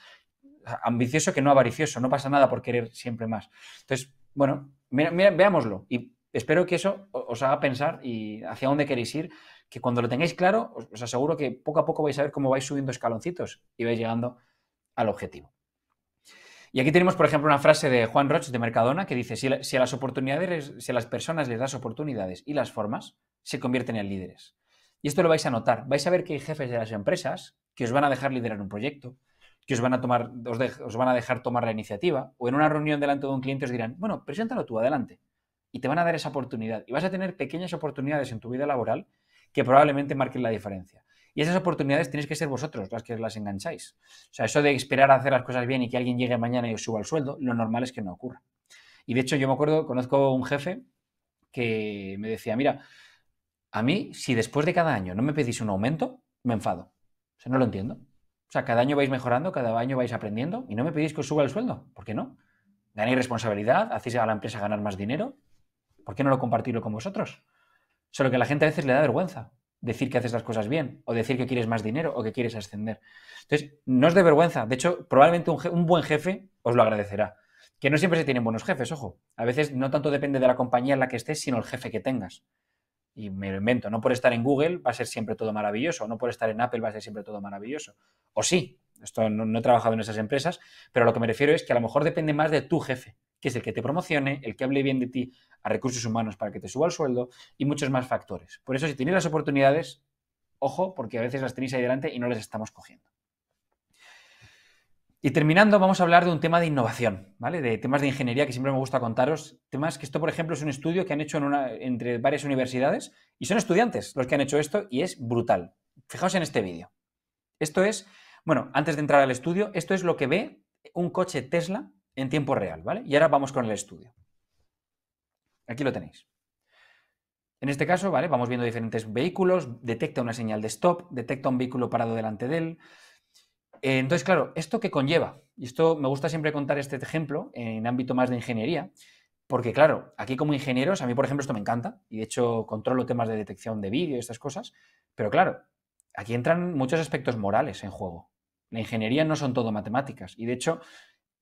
Ambicioso que no avaricioso, no pasa nada por querer siempre más. Entonces, bueno, veámoslo. Y espero que eso os haga pensar y hacia dónde queréis ir, que cuando lo tengáis claro, os, aseguro que poco a poco vais a ver cómo vais subiendo escaloncitos y vais llegando al objetivo. Y aquí tenemos, por ejemplo, una frase de Juan Roch de Mercadona que dice, si, a las oportunidades, si a las personas les das oportunidades y las formas, se convierten en líderes. Y esto lo vais a notar. Vais a ver que hay jefes de las empresas que os van a dejar liderar un proyecto, que os van a, tomar, os van a dejar tomar la iniciativa, o en una reunión delante de un cliente os dirán, bueno, preséntalo tú, adelante y te van a dar esa oportunidad. Y vas a tener pequeñas oportunidades en tu vida laboral que probablemente marquen la diferencia. Y esas oportunidades tienes que ser vosotros las que las engancháis. O sea, eso de esperar a hacer las cosas bien y que alguien llegue mañana y os suba el sueldo, lo normal es que no ocurra. Y de hecho, yo me acuerdo, conozco un jefe que me decía, mira, a mí, si después de cada año no me pedís un aumento, me enfado. O sea, no lo entiendo. O sea, cada año vais mejorando, cada año vais aprendiendo y no me pedís que os suba el sueldo. ¿Por qué no? Ganáis responsabilidad, hacéis a la empresa ganar más dinero, ¿Por qué no lo compartirlo con vosotros? Solo que a la gente a veces le da vergüenza decir que haces las cosas bien o decir que quieres más dinero o que quieres ascender. Entonces, no os dé vergüenza. De hecho, probablemente un, buen jefe os lo agradecerá. Que no siempre se tienen buenos jefes, ojo. A veces no tanto depende de la compañía en la que estés, sino el jefe que tengas. Y me lo invento. No por estar en Google va a ser siempre todo maravilloso. No por estar en Apple va a ser siempre todo maravilloso. O sí. Esto no, no he trabajado en esas empresas, pero a lo que me refiero es que a lo mejor depende más de tu jefe que es el que te promocione, el que hable bien de ti a recursos humanos para que te suba el sueldo y muchos más factores. Por eso, si tenéis las oportunidades, ojo, porque a veces las tenéis ahí delante y no las estamos cogiendo. Y terminando, vamos a hablar de un tema de innovación, ¿vale? De temas de ingeniería que siempre me gusta contaros. Temas que esto, por ejemplo, es un estudio que han hecho entre varias universidades y son estudiantes los que han hecho esto y es brutal. Fijaos en este vídeo. Esto es, bueno, antes de entrar al estudio, esto es lo que ve un coche Tesla en tiempo real, ¿vale? Y ahora vamos con el estudio. Aquí lo tenéis. En este caso, ¿vale? Vamos viendo diferentes vehículos, detecta una señal de stop, detecta un vehículo parado delante de él. Eh, entonces, claro, ¿esto qué conlleva? Y esto me gusta siempre contar este ejemplo en ámbito más de ingeniería, porque claro, aquí como ingenieros, a mí por ejemplo esto me encanta, y de hecho controlo temas de detección de vídeo y estas cosas, pero claro, aquí entran muchos aspectos morales en juego. La ingeniería no son todo matemáticas, y de hecho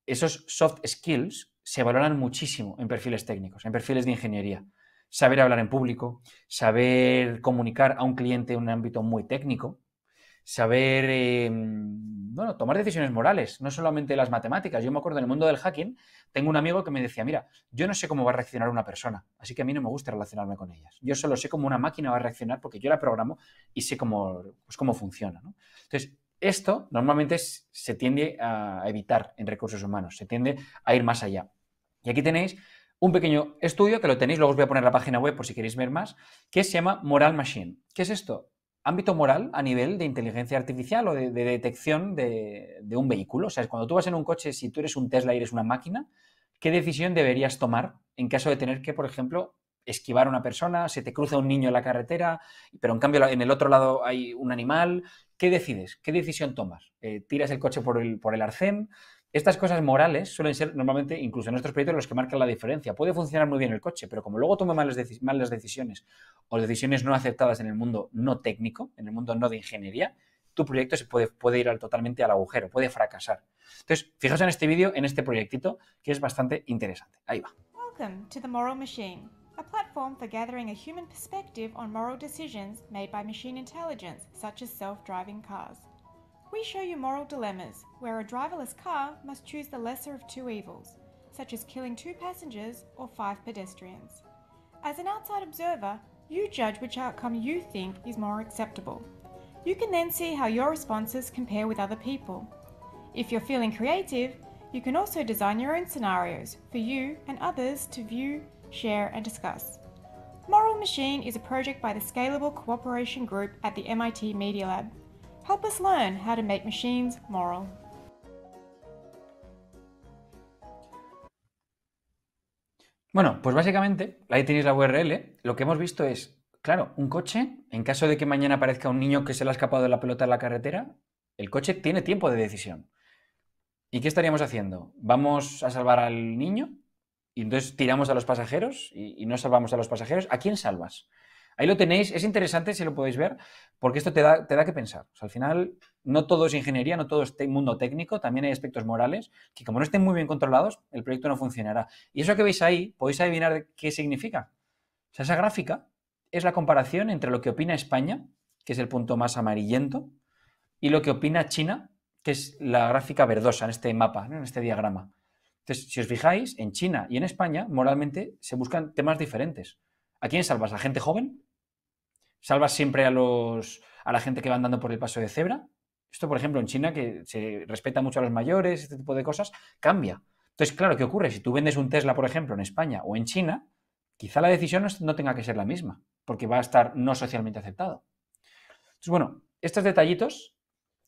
esos soft skills se valoran muchísimo en perfiles técnicos, en perfiles de ingeniería. Saber hablar en público, saber comunicar a un cliente en un ámbito muy técnico, saber em, tomar decisiones morales, no solamente las matemáticas. Yo me acuerdo en el mundo del hacking, tengo un amigo que me decía, mira, yo no sé cómo va a reaccionar una persona, así que a mí no me gusta relacionarme con ellas. Yo solo sé cómo una máquina va a reaccionar porque yo la programo y sé cómo, pues, cómo funciona. Entonces, esto normalmente se tiende a evitar en recursos humanos, se tiende a ir más allá. Y aquí tenéis un pequeño estudio que lo tenéis, luego os voy a poner la página web por si queréis ver más, que se llama Moral Machine. ¿Qué es esto? ámbito moral a nivel de inteligencia artificial o de, detección de, un vehículo. O sea, cuando tú vas en un coche, si tú eres un Tesla y eres una máquina, ¿qué decisión deberías tomar en caso de tener que, por ejemplo, esquivar a una persona, se te cruza un niño en la carretera, pero en cambio en el otro lado hay un animal? ¿qué decides? ¿Qué decisión tomas? Eh, ¿Tiras el coche por el, por el arcén? Estas cosas morales suelen ser normalmente, incluso en nuestros proyectos, los que marcan la diferencia. Puede funcionar muy bien el coche, pero como luego tome malas, deci malas decisiones o decisiones no aceptadas en el mundo no técnico, en el mundo no de ingeniería, tu proyecto se puede, puede ir totalmente al agujero, puede fracasar. Entonces, fijaos en este vídeo, en este proyectito, que es bastante interesante. Ahí va. the Moral Machine. a platform for gathering a human perspective on moral decisions made by machine intelligence, such as self driving cars. We show you moral dilemmas where a driverless car must choose the lesser of two evils, such as killing two passengers or five pedestrians. As an outside observer, you judge which outcome you think is more acceptable. You can then see how your responses compare with other people. If you're feeling creative, you can also design your own scenarios for you and others to view share, and discuss. Moral Machine is a project by the Scalable Cooperation Group at the MIT Media Lab. Help us learn how to make machines moral. Bueno, pues básicamente, ahí tenéis la URL, lo que hemos visto es, claro, un coche, en caso de que mañana aparezca un niño que se le ha escapado de la pelota en la carretera, el coche tiene tiempo de decisión. ¿Y qué estaríamos haciendo? ¿Vamos a salvar al niño? y entonces tiramos a los pasajeros y, no salvamos a los pasajeros, ¿a quién salvas? Ahí lo tenéis, es interesante si lo podéis ver, porque esto te da, que pensar. al final, no todo es ingeniería, no todo es mundo técnico, también hay aspectos morales que como no estén muy bien controlados, el proyecto no funcionará. Y eso que veis ahí, podéis adivinar qué significa. esa gráfica es la comparación entre lo que opina España, que es el punto más amarillento, y lo que opina China, que es la gráfica verdosa en este mapa, en este diagrama. Entonces, si os fijáis, en China y en España, moralmente, se buscan temas diferentes. ¿A quién salvas? ¿A la gente joven? ¿Salvas siempre a, los, a la gente que va andando por el paso de cebra? Esto, por ejemplo, en China, que se respeta mucho a los mayores, este tipo de cosas, cambia. Entonces, claro, ¿qué ocurre? Si tú vendes un Tesla, por ejemplo, en España o en China, quizá la decisión no tenga que ser la misma, porque va a estar no socialmente aceptado. Entonces, bueno, estos detallitos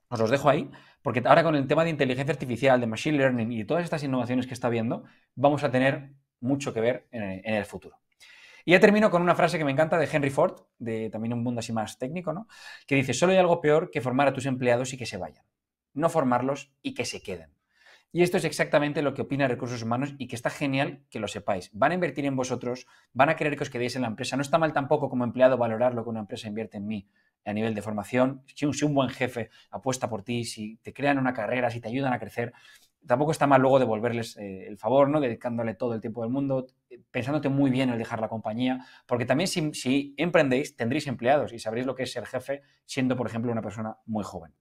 os los dejo ahí, porque ahora con el tema de inteligencia artificial, de machine learning y todas estas innovaciones que está viendo, vamos a tener mucho que ver en el futuro. Y ya termino con una frase que me encanta de Henry Ford, de también un mundo así más técnico, ¿no? Que dice, solo hay algo peor que formar a tus empleados y que se vayan. No formarlos y que se queden. Y esto es exactamente lo que opina Recursos Humanos y que está genial que lo sepáis. Van a invertir en vosotros, van a querer que os quedéis en la empresa. No está mal tampoco como empleado valorar lo que una empresa invierte en mí a nivel de formación. Si un, buen jefe apuesta por ti, si te crean una carrera, si te ayudan a crecer, tampoco está mal luego devolverles eh, el favor, ¿no? Dedicándole todo el tiempo del mundo, eh, pensándote muy bien el dejar la compañía, porque también si, si emprendéis tendréis empleados y sabréis lo que es ser jefe siendo, por ejemplo, una persona muy joven.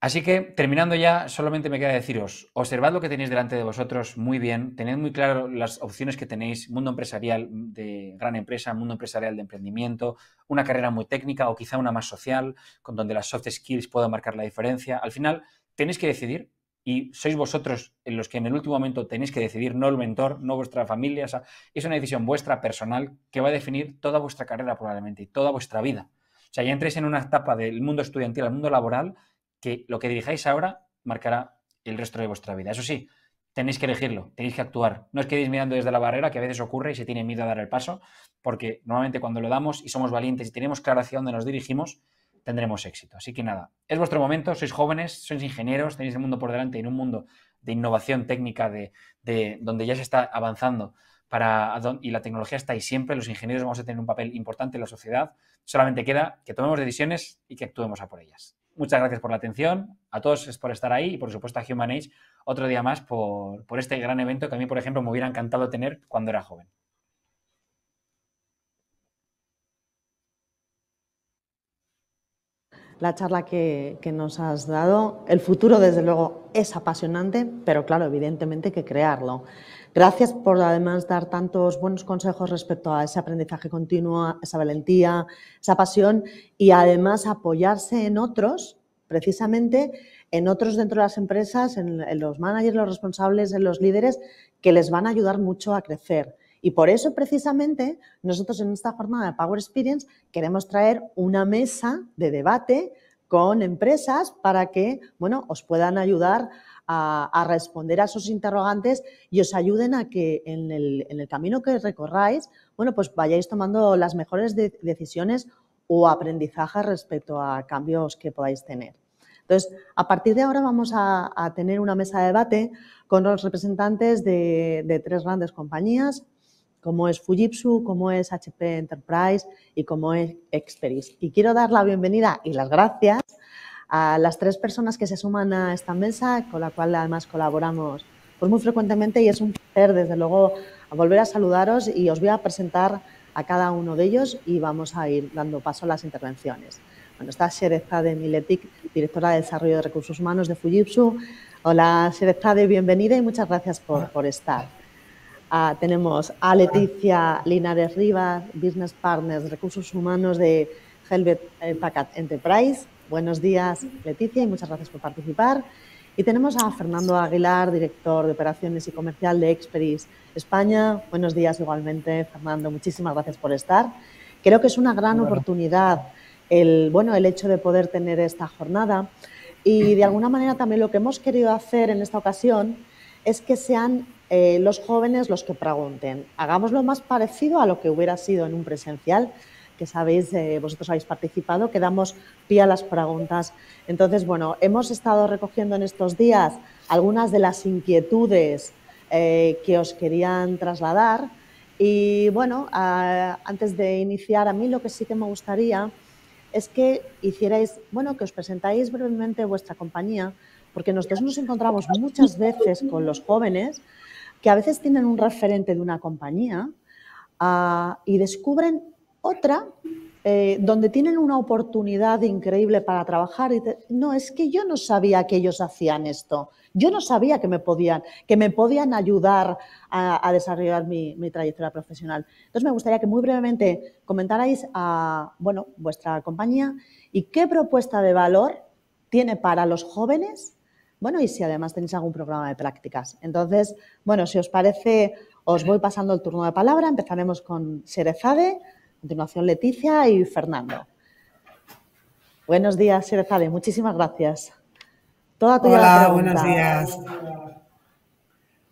Así que, terminando ya, solamente me queda deciros, observad lo que tenéis delante de vosotros muy bien, tened muy claro las opciones que tenéis, mundo empresarial de gran empresa, mundo empresarial de emprendimiento, una carrera muy técnica o quizá una más social, con donde las soft skills puedan marcar la diferencia. Al final, tenéis que decidir y sois vosotros los que en el último momento tenéis que decidir, no el mentor, no vuestra familia, es una decisión vuestra personal que va a definir toda vuestra carrera probablemente y toda vuestra vida. O sea, ya entréis en una etapa del mundo estudiantil al mundo laboral que lo que dirijáis ahora marcará el resto de vuestra vida. Eso sí, tenéis que elegirlo, tenéis que actuar. No os quedéis mirando desde la barrera, que a veces ocurre y se tiene miedo a dar el paso, porque normalmente cuando lo damos y somos valientes y tenemos claro hacia dónde nos dirigimos, tendremos éxito. Así que nada, es vuestro momento, sois jóvenes, sois ingenieros, tenéis el mundo por delante en un mundo de innovación técnica, de, donde ya se está avanzando para, y la tecnología está ahí siempre, los ingenieros vamos a tener un papel importante en la sociedad, solamente queda que tomemos decisiones y que actuemos a por ellas. Muchas gracias por la atención, a todos es por estar ahí y por supuesto a Human Age otro día más por, este gran evento que a mí, por ejemplo, me hubiera encantado tener cuando era joven. la charla que, que, nos has dado. El futuro, desde luego, es apasionante, pero claro, evidentemente hay que crearlo. Gracias por además dar tantos buenos consejos respecto a ese aprendizaje continuo, esa valentía, esa pasión y además apoyarse en otros, precisamente en otros dentro de las empresas, en, los managers, los responsables, en los líderes, que les van a ayudar mucho a crecer. Y por eso, precisamente, nosotros en esta jornada de Power Experience queremos traer una mesa de debate con empresas para que, bueno, os puedan ayudar a, responder a esos interrogantes y os ayuden a que en el, camino que recorráis, bueno, pues vayáis tomando las mejores decisiones o aprendizajes respecto a cambios que podáis tener. Entonces, a partir de ahora vamos a, tener una mesa de debate con los representantes de, de tres grandes compañías, como es Fujitsu, como es HP Enterprise y como es Experis. Y quiero dar la bienvenida y las gracias a las tres personas que se suman a esta mesa, con la cual además colaboramos pues muy frecuentemente y es un placer desde luego volver a saludaros y os voy a presentar a cada uno de ellos y vamos a ir dando paso a las intervenciones. Bueno, está Sherezade Miletic, directora de Desarrollo de Recursos Humanos de Fujitsu. Hola Sherezade, bienvenida y muchas gracias por, por estar. Ah, tenemos a Leticia Linares Rivas, Business Partners Recursos Humanos de Helvet eh, Packard Enterprise. Buenos días, Leticia, y muchas gracias por participar. Y tenemos a Fernando Aguilar, director de operaciones y comercial de Experis España. Buenos días igualmente, Fernando. Muchísimas gracias por estar. Creo que es una gran oportunidad el, bueno, el hecho de poder tener esta jornada. Y de alguna manera también lo que hemos querido hacer en esta ocasión es que sean eh, los jóvenes los que pregunten. Hagámoslo más parecido a lo que hubiera sido en un presencial, que sabéis, eh, vosotros habéis participado, que damos pie a las preguntas. Entonces, bueno, hemos estado recogiendo en estos días algunas de las inquietudes eh, que os querían trasladar. Y bueno, antes de iniciar, a mí lo que sí que me gustaría es que hicierais, bueno, que os presentáis brevemente vuestra compañía, porque nosotros nos encontramos muchas veces con los jóvenes que a veces tienen un referente de una compañía ah, y descubren otra, eh, donde tienen una oportunidad increíble para trabajar y no, es que yo no sabía que ellos hacían esto, yo no sabía que me podían, que me podían ayudar a, desarrollar mi, trayectoria profesional. Entonces me gustaría que muy brevemente comentarais a vuestra compañía y qué propuesta de valor tiene para los jóvenes, bueno, y si además tenéis algún programa de prácticas. Entonces, bueno, si os parece, os voy pasando el turno de palabra, empezaremos con Serezade. A continuación, Leticia y Fernando. Buenos días, Serezade. Muchísimas gracias. Toda Hola, buenos días.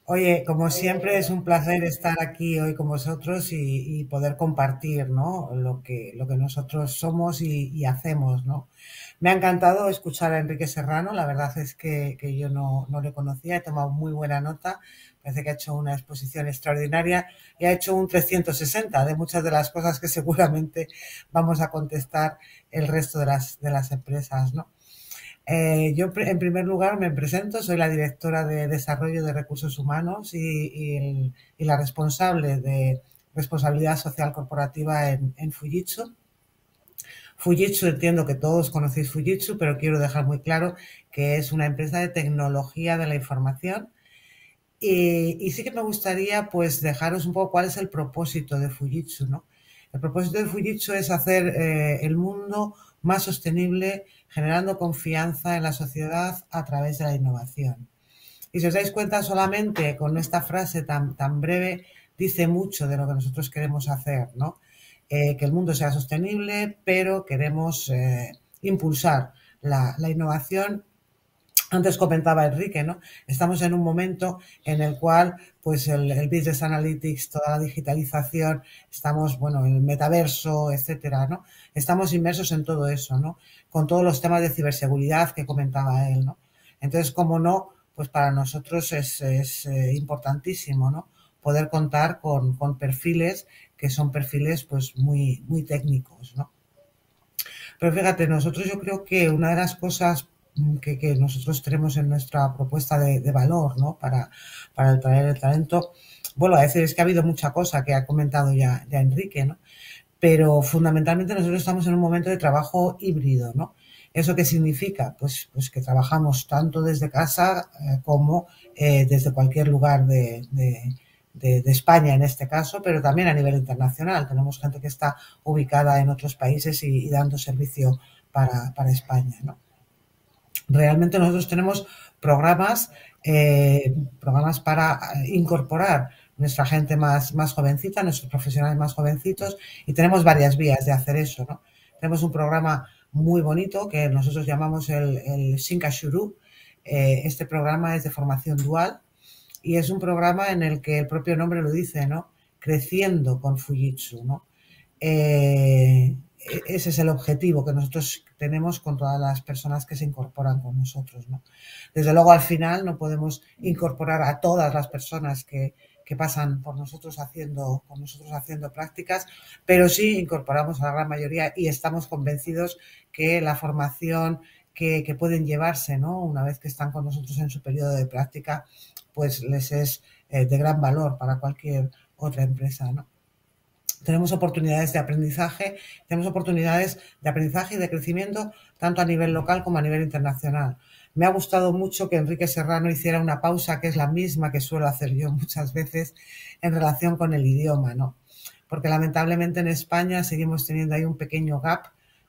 Oye, como siempre es un placer estar aquí hoy con vosotros y, poder compartir ¿no? lo, que, lo que nosotros somos y, hacemos. ¿no? Me ha encantado escuchar a Enrique Serrano, la verdad es que, yo no, no, le conocía, he tomado muy buena nota, parece que ha hecho una exposición extraordinaria y ha hecho un 360 de muchas de las cosas que seguramente vamos a contestar el resto de las, empresas, eh, yo, en primer lugar, me presento, soy la directora de Desarrollo de Recursos Humanos y, la responsable de responsabilidad social corporativa en, Fujitsu. Fujitsu, entiendo que todos conocéis Fujitsu, pero quiero dejar muy claro que es una empresa de tecnología de la información y, sí que me gustaría pues dejaros un poco cuál es el propósito de Fujitsu, ¿no? El propósito de Fujitsu es hacer eh, el mundo más sostenible, generando confianza en la sociedad a través de la innovación. Y si os dais cuenta solamente con esta frase tan, tan breve, dice mucho de lo que nosotros queremos hacer, ¿no? Eh, que el mundo sea sostenible, pero queremos eh, impulsar la, la innovación antes comentaba Enrique, ¿no? Estamos en un momento en el cual, pues, el, business analytics, toda la digitalización, estamos, bueno, el metaverso, etcétera, ¿no? Estamos inmersos en todo eso, ¿no? Con todos los temas de ciberseguridad que comentaba él, ¿no? Entonces, como no, pues para nosotros es, eh, importantísimo, ¿no? Poder contar con, con, perfiles que son perfiles, pues, muy, muy técnicos, ¿no? Pero fíjate, nosotros yo creo que una de las cosas que, nosotros tenemos en nuestra propuesta de, valor ¿no? para, para traer el talento. Bueno, a decir, es que ha habido mucha cosa que ha comentado ya, Enrique, ¿no? pero fundamentalmente nosotros estamos en un momento de trabajo híbrido. ¿no? ¿Eso qué significa? Pues, pues que trabajamos tanto desde casa eh, como eh, desde cualquier lugar de, España en este caso, pero también a nivel internacional. Tenemos gente que está ubicada en otros países y, dando servicio para, para España. ¿no? Realmente nosotros tenemos programas, eh, programas para eh, incorporar nuestra gente más, más jovencita, nuestros profesionales más jovencitos, y tenemos varias vías de hacer eso. ¿no? Tenemos un programa muy bonito que nosotros llamamos el, Shinkashuru. Eh, este programa es de formación dual y es un programa en el que el propio nombre lo dice, ¿no? Creciendo con Fujitsu, ¿no? E-, ese es el objetivo que nosotros tenemos con todas las personas que se incorporan con nosotros. ¿no? Desde luego, al final no podemos incorporar a todas las personas que, pasan por nosotros haciendo, con nosotros haciendo prácticas, pero sí incorporamos a la gran mayoría y estamos convencidos que la formación que, pueden llevarse, ¿no? Una vez que están con nosotros en su periodo de práctica, pues les es eh, de gran valor para cualquier otra empresa, ¿no? tenemos oportunidades de aprendizaje, tenemos oportunidades de aprendizaje y de crecimiento tanto a nivel local como a nivel internacional. Me ha gustado mucho que Enrique Serrano hiciera una pausa, que es la misma que suelo hacer yo muchas veces, en relación con el idioma, ¿no? Porque lamentablemente en España seguimos teniendo ahí un pequeño gap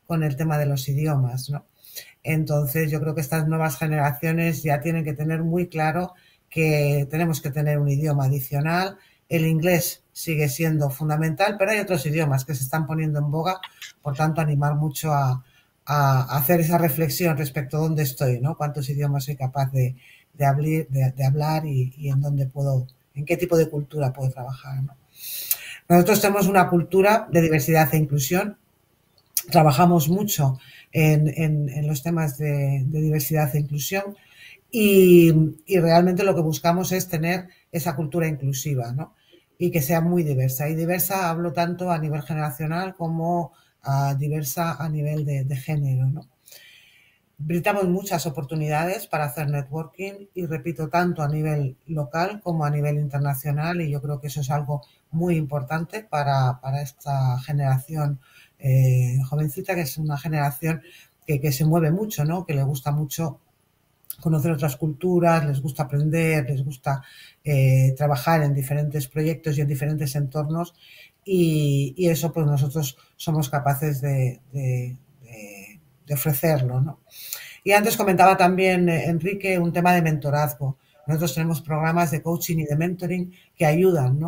con el tema de los idiomas, Entonces yo creo que estas nuevas generaciones ya tienen que tener muy claro que tenemos que tener un idioma adicional el inglés sigue siendo fundamental, pero hay otros idiomas que se están poniendo en boga, por tanto, animar mucho a, hacer esa reflexión respecto a dónde estoy, ¿no? Cuántos idiomas soy capaz de, de, hablar y, en dónde puedo, en qué tipo de cultura puedo trabajar, ¿no? Nosotros tenemos una cultura de diversidad e inclusión. Trabajamos mucho en, los temas de, diversidad e inclusión y, y realmente lo que buscamos es tener esa cultura inclusiva, ¿no? y que sea muy diversa. Y diversa hablo tanto a nivel generacional como diversa a nivel de, género. ¿no? Brindamos muchas oportunidades para hacer networking y repito, tanto a nivel local como a nivel internacional y yo creo que eso es algo muy importante para, esta generación eh, jovencita, que es una generación que, que, se mueve mucho, ¿no? que le gusta mucho conocer otras culturas, les gusta aprender, les gusta eh, trabajar en diferentes proyectos y en diferentes entornos y, eso pues nosotros somos capaces de, ofrecerlo. Y antes comentaba también, eh, Enrique, un tema de mentorazgo. Nosotros tenemos programas de coaching y de mentoring que ayudan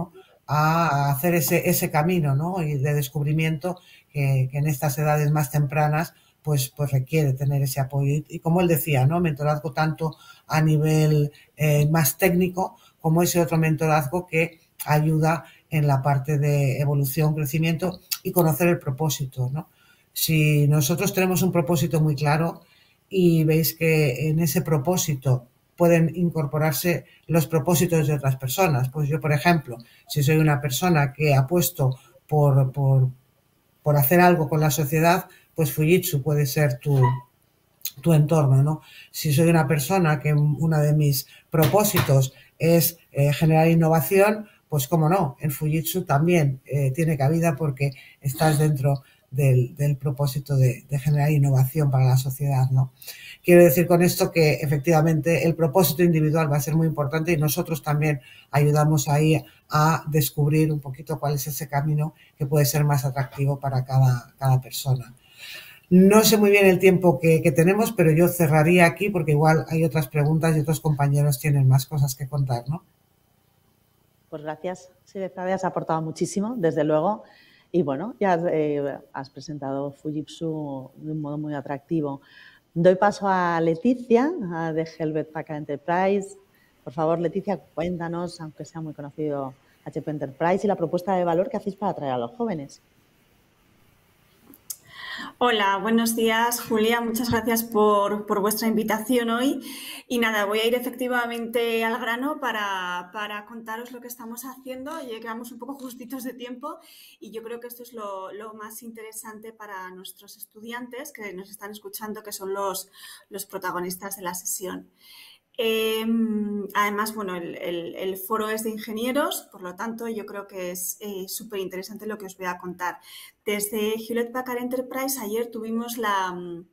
a hacer ese, camino y de descubrimiento que en estas edades más tempranas pues, pues requiere tener ese apoyo. Y, como él decía, ¿no? Mentorazgo tanto a nivel eh, más técnico como ese otro mentorazgo que ayuda en la parte de evolución, crecimiento y conocer el propósito, ¿no? Si nosotros tenemos un propósito muy claro y veis que en ese propósito pueden incorporarse los propósitos de otras personas. Pues yo, por ejemplo, si soy una persona que apuesto por, por hacer algo con la sociedad, pues Fujitsu puede ser tu, entorno, ¿no? Si soy una persona que uno de mis propósitos es eh, generar innovación, pues cómo no, en Fujitsu también eh, tiene cabida porque estás dentro del, propósito de, generar innovación para la sociedad, ¿no? Quiero decir con esto que efectivamente el propósito individual va a ser muy importante y nosotros también ayudamos ahí a descubrir un poquito cuál es ese camino que puede ser más atractivo para cada persona. No sé muy bien el tiempo que, tenemos, pero yo cerraría aquí porque igual hay otras preguntas y otros compañeros tienen más cosas que contar, ¿no? Pues gracias, Silvia, has aportado muchísimo, desde luego. Y bueno, ya eh, has presentado Fujitsu de un modo muy atractivo. Doy paso a Leticia, de Helvet Paca Enterprise. Por favor, Leticia, cuéntanos, aunque sea muy conocido HP Enterprise, y la propuesta de valor que hacéis para atraer a los jóvenes. Hola, buenos días, Julia. Muchas gracias por, vuestra invitación hoy. Y nada, voy a ir efectivamente al grano para, contaros lo que estamos haciendo. Llegamos un poco justitos de tiempo y yo creo que esto es lo, más interesante para nuestros estudiantes que nos están escuchando, que son los, los protagonistas de la sesión. Em, además, bueno, el, foro es de ingenieros, por lo tanto, yo creo que es eh, súper interesante lo que os voy a contar. Desde Hewlett Packard Enterprise, ayer tuvimos la, mm,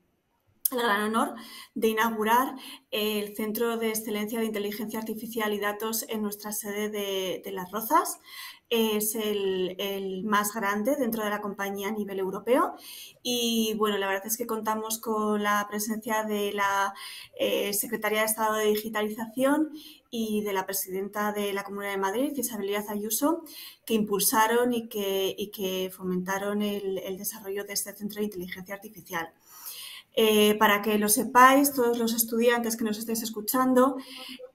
gran honor de inaugurar el Centro de Excelencia de Inteligencia Artificial y Datos en nuestra sede de Las Rozas es el, más grande dentro de la compañía a nivel europeo y bueno, la verdad es que contamos con la presencia de la eh, Secretaría de Estado de Digitalización y de la presidenta de la Comunidad de Madrid, Isabel Díaz Ayuso, que impulsaron y que, fomentaron el desarrollo de este centro de inteligencia artificial. Eh, para que lo sepáis, todos los estudiantes que nos estéis escuchando,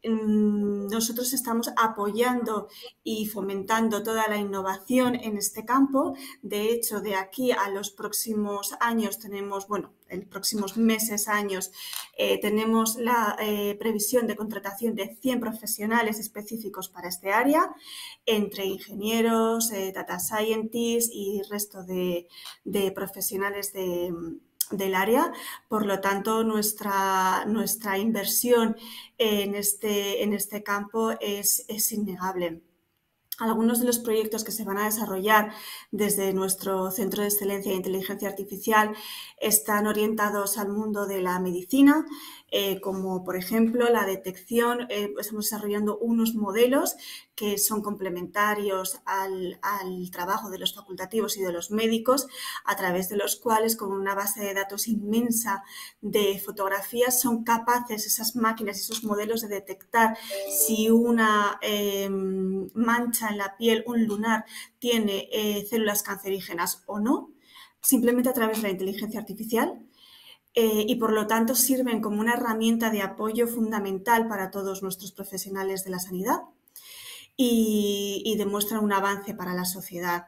mm, nosotros estamos apoyando y fomentando toda la innovación en este campo. De hecho, de aquí a los próximos años tenemos, bueno, en los próximos meses, años, eh, tenemos la eh, previsión de contratación de 100 profesionales específicos para este área, entre ingenieros, data scientists y resto de profesionales de del área. Por lo tanto, nuestra, nuestra inversión en este, en este campo es, es innegable. Algunos de los proyectos que se van a desarrollar desde nuestro Centro de Excelencia de Inteligencia Artificial están orientados al mundo de la medicina, eh, como por ejemplo la detección, eh, pues, estamos desarrollando unos modelos que son complementarios al, trabajo de los facultativos y de los médicos, a través de los cuales, con una base de datos inmensa de fotografías, son capaces esas máquinas y esos modelos de detectar si una em, mancha en la piel, un lunar, tiene eh, células cancerígenas o no, simplemente a través de la inteligencia artificial. Eh, y por lo tanto sirven como una herramienta de apoyo fundamental para todos nuestros profesionales de la sanidad y, demuestran demuestra un avance para la sociedad.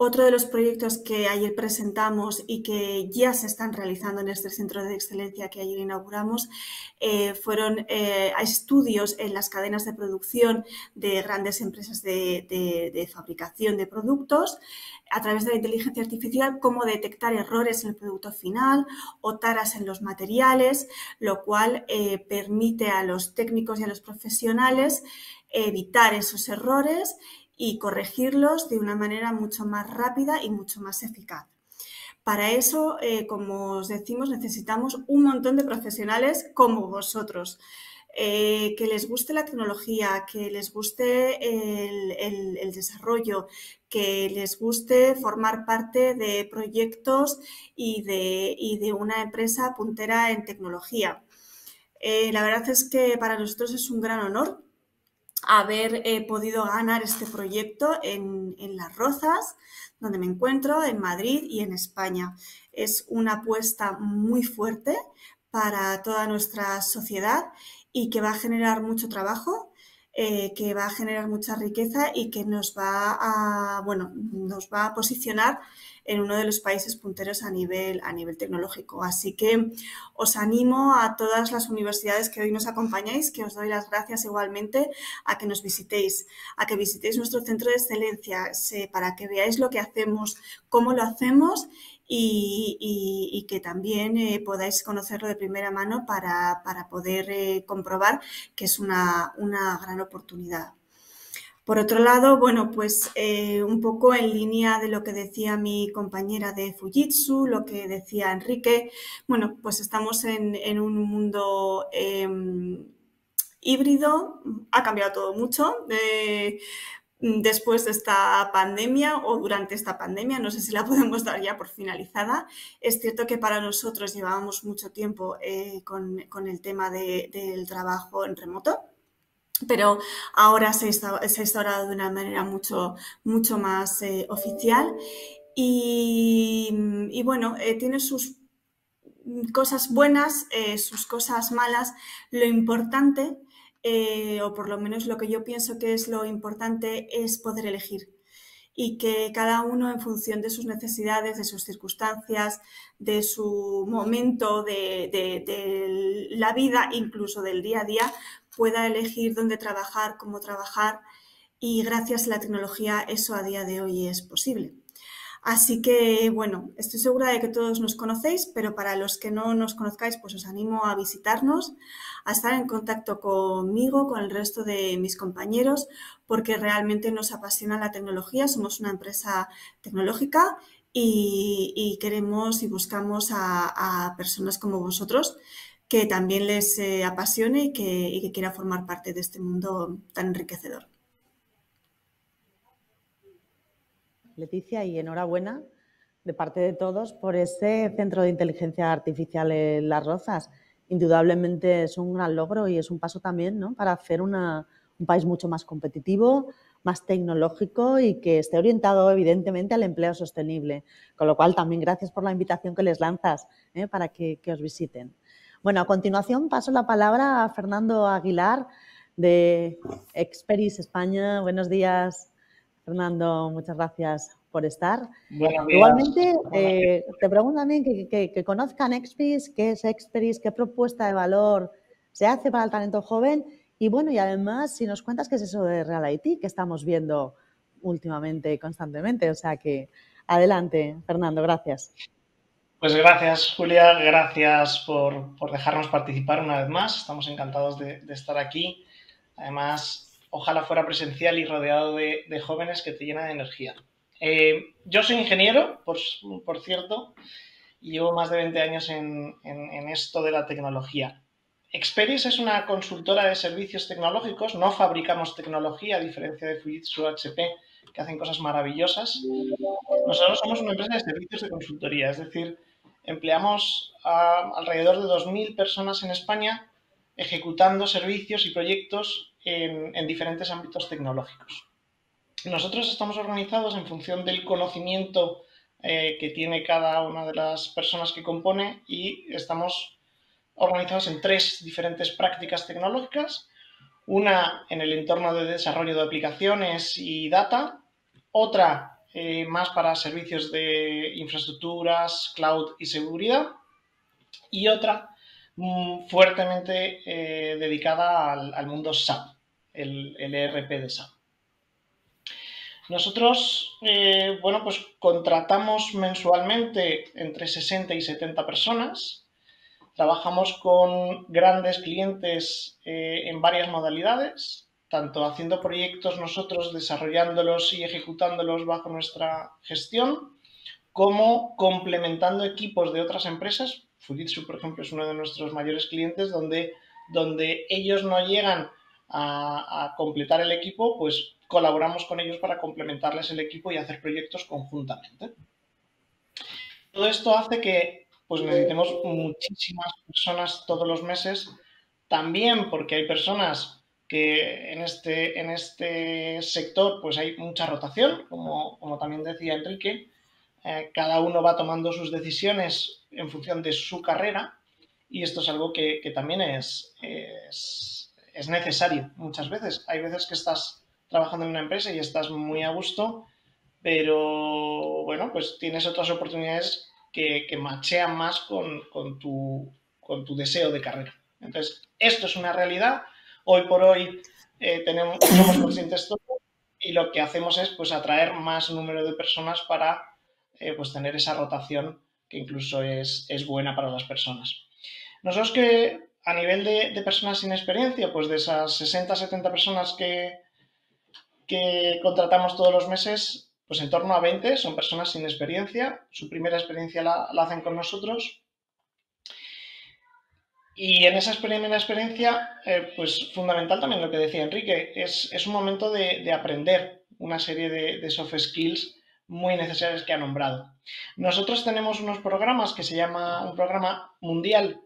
Otro de los proyectos que ayer presentamos y que ya se están realizando en este centro de excelencia que ayer inauguramos eh, fueron eh, estudios en las cadenas de producción de grandes empresas de, fabricación de productos a través de la inteligencia artificial, cómo detectar errores en el producto final o taras en los materiales, lo cual eh, permite a los técnicos y a los profesionales evitar esos errores y corregirlos de una manera mucho más rápida y mucho más eficaz. Para eso, eh, como os decimos, necesitamos un montón de profesionales como vosotros, eh, que les guste la tecnología, que les guste el, desarrollo, que les guste formar parte de proyectos y de, una empresa puntera en tecnología. Eh, la verdad es que para nosotros es un gran honor haber eh, podido ganar este proyecto en, en, Las Rozas, donde me encuentro, en Madrid y en España. Es una apuesta muy fuerte para toda nuestra sociedad y que va a generar mucho trabajo eh, que va a generar mucha riqueza y que nos va a, bueno, nos va a posicionar en uno de los países punteros a nivel, a nivel tecnológico. Así que os animo a todas las universidades que hoy nos acompañáis, que os doy las gracias igualmente, a que nos visitéis, a que visitéis nuestro centro de excelencia, eh, para que veáis lo que hacemos, cómo lo hacemos y, que también eh, podáis conocerlo de primera mano para, poder eh, comprobar que es una, gran oportunidad. Por otro lado, bueno, pues eh, un poco en línea de lo que decía mi compañera de Fujitsu, lo que decía Enrique, bueno, pues estamos en, un mundo em, híbrido, ha cambiado todo mucho después de esta pandemia o durante esta pandemia, no sé si la podemos dar ya por finalizada. Es cierto que para nosotros llevábamos mucho tiempo eh, con, el tema del trabajo en remoto. Pero ahora se, ha instaurado de una manera mucho, mucho más eh, oficial y, bueno, eh, tiene sus cosas buenas, sus cosas malas. Lo importante eh, o por lo menos lo que yo pienso que es lo importante, es poder elegir y que cada uno en función de sus necesidades, de sus circunstancias, de su momento, de la vida, incluso del día a día, pueda elegir dónde trabajar, cómo trabajar y gracias a la tecnología eso a día de hoy es posible. Así que, bueno, estoy segura de que todos nos conocéis, pero para los que no nos conozcáis, pues os animo a visitarnos, a estar en contacto conmigo, con el resto de mis compañeros, porque realmente nos apasiona la tecnología, somos una empresa tecnológica y, queremos y buscamos a, personas como vosotros que también les eh, apasione y que, y que quiera formar parte de este mundo tan enriquecedor. Leticia, y enhorabuena de parte de todos por ese Centro de Inteligencia Artificial en Las Rozas. Indudablemente es un gran logro y es un paso también para hacer un país mucho más competitivo, más tecnológico y que esté orientado evidentemente al empleo sostenible. Con lo cual, también gracias por la invitación que les lanzas ¿eh? para que, que os visiten. Bueno, a continuación paso la palabra a Fernando Aguilar de Experis España. Buenos días. Fernando, muchas gracias por estar. Igualmente, eh, te pregunto también que, conozcan Experis, qué es Experis, qué propuesta de valor se hace para el talento joven y bueno, y además si nos cuentas qué es eso de Real IT que estamos viendo últimamente y constantemente. O sea que adelante, Fernando, gracias. Pues gracias, Julia, gracias por, dejarnos participar una vez más. Estamos encantados de estar aquí. Además, ojalá fuera presencial y rodeado de, jóvenes que te llena de energía. Eh, yo soy ingeniero, mm. por, cierto, y llevo más de 20 años en, esto de la tecnología. Experis es una consultora de servicios tecnológicos, no fabricamos tecnología, a diferencia de Fujitsu HP, que hacen cosas maravillosas. Nosotros somos una empresa de servicios de consultoría, es decir, empleamos a alrededor de 2.000 personas en España ejecutando servicios y proyectos en, diferentes ámbitos tecnológicos. Nosotros estamos organizados en función del conocimiento eh, que tiene cada una de las personas que compone y estamos organizados en tres diferentes prácticas tecnológicas. Una en el entorno de desarrollo de aplicaciones y data, otra eh, más para servicios de infraestructuras, cloud y seguridad, y otra Mm, fuertemente eh, dedicada al, mundo SAP, el, ERP e de SAP. Nosotros, eh, bueno, pues contratamos mensualmente entre 60 y 70 personas. Trabajamos con grandes clientes eh, en varias modalidades, tanto haciendo proyectos nosotros, desarrollándolos y ejecutándolos bajo nuestra gestión, como complementando equipos de otras empresas Fujitsu, por ejemplo, es uno de nuestros mayores clientes donde, donde ellos no llegan a, completar el equipo, pues colaboramos con ellos para complementarles el equipo y hacer proyectos conjuntamente. Todo esto hace que pues necesitemos muchísimas personas todos los meses, también porque hay personas que en este, en este sector pues hay mucha rotación, como, como también decía Enrique, eh, cada uno va tomando sus decisiones en función de su carrera y esto es algo que, también es, es, necesario muchas veces. Hay veces que estás trabajando en una empresa y estás muy a gusto, pero bueno, pues tienes otras oportunidades que, que machean más con, con, tu, deseo de carrera. Entonces, esto es una realidad. Hoy por hoy eh, tenemos, somos conscientes todos y lo que hacemos es pues atraer más número de personas para eh, pues tener esa rotación que incluso es, buena para las personas. Nosotros que a nivel de, personas sin experiencia, pues de esas 60-70 personas que, que contratamos todos los meses, pues en torno a 20 son personas sin experiencia, su primera experiencia la, hacen con nosotros y en esa primera experiencia, eh, pues fundamental también lo que decía Enrique, es, un momento de, aprender una serie de, soft skills muy necesarias que ha nombrado. Nosotros tenemos unos programas que se llama, un programa mundial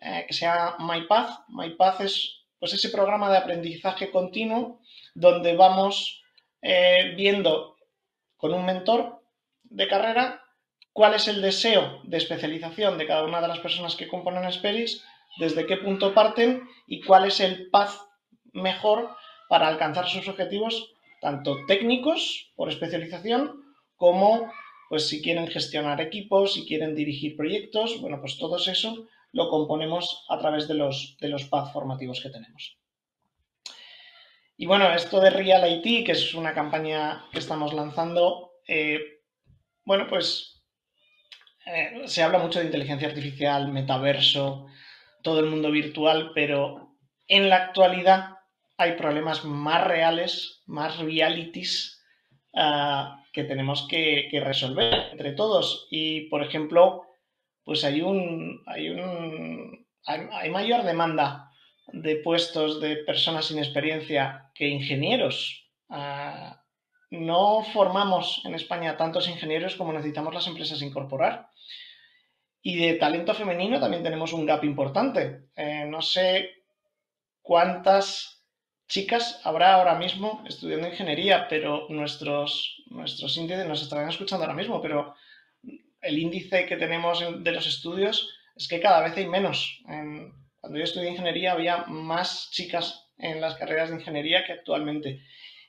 eh, que se llama MyPath. MyPath es pues, ese programa de aprendizaje continuo donde vamos eh, viendo con un mentor de carrera cuál es el deseo de especialización de cada una de las personas que componen Esperis, desde qué punto parten y cuál es el path mejor para alcanzar sus objetivos, tanto técnicos por especialización Cómo, pues si quieren gestionar equipos, si quieren dirigir proyectos, bueno, pues todo eso lo componemos a través de los, de los formativos que tenemos. Y bueno, esto de Real IT, que es una campaña que estamos lanzando, eh, bueno, pues eh, se habla mucho de inteligencia artificial, metaverso, todo el mundo virtual, pero en la actualidad hay problemas más reales, más realities, ah, que tenemos que, resolver entre todos. Y, por ejemplo, pues hay un, hay hay, mayor demanda de puestos de personas sin experiencia que ingenieros. Ah, no formamos en España tantos ingenieros como necesitamos las empresas incorporar. Y de talento femenino también tenemos un gap importante. Eh, no sé cuántas chicas habrá ahora mismo estudiando ingeniería, pero nuestros, nuestros índices nos estarán escuchando ahora mismo, pero el índice que tenemos de los estudios es que cada vez hay menos. cuando yo estudié ingeniería había más chicas en las carreras de ingeniería que actualmente.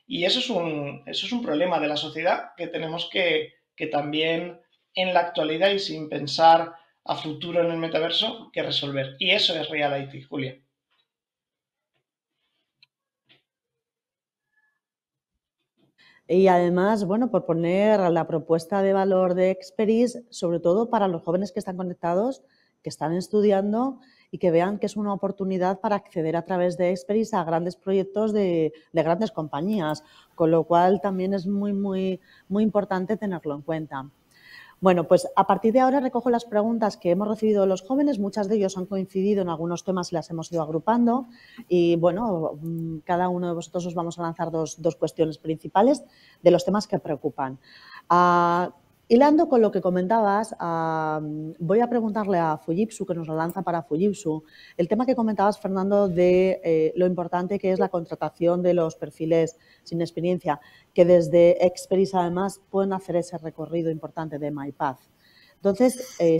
Y eso es un, eso es un problema de la sociedad que tenemos que, que también en la actualidad y sin pensar a futuro en el metaverso que resolver. Y eso es Real Julia. Y además, bueno, por poner la propuesta de valor de Experis, sobre todo para los jóvenes que están conectados, que están estudiando y que vean que es una oportunidad para acceder a través de Experis a grandes proyectos de, grandes compañías, con lo cual también es muy, muy importante tenerlo en cuenta. Bueno, pues a partir de ahora recojo las preguntas que hemos recibido de los jóvenes, muchas de ellos han coincidido en algunos temas y las hemos ido agrupando y bueno, mm, cada uno de vosotros os vamos a lanzar dos, cuestiones principales de los temas que preocupan. Ah, Hilando con lo que comentabas, ah, voy a preguntarle a Fujitsu, que nos lo lanza para Fujitsu, el tema que comentabas, Fernando, de eh, lo importante que es la contratación de los perfiles sin experiencia, que desde Experis además pueden hacer ese recorrido importante de MyPath. Entonces, eh,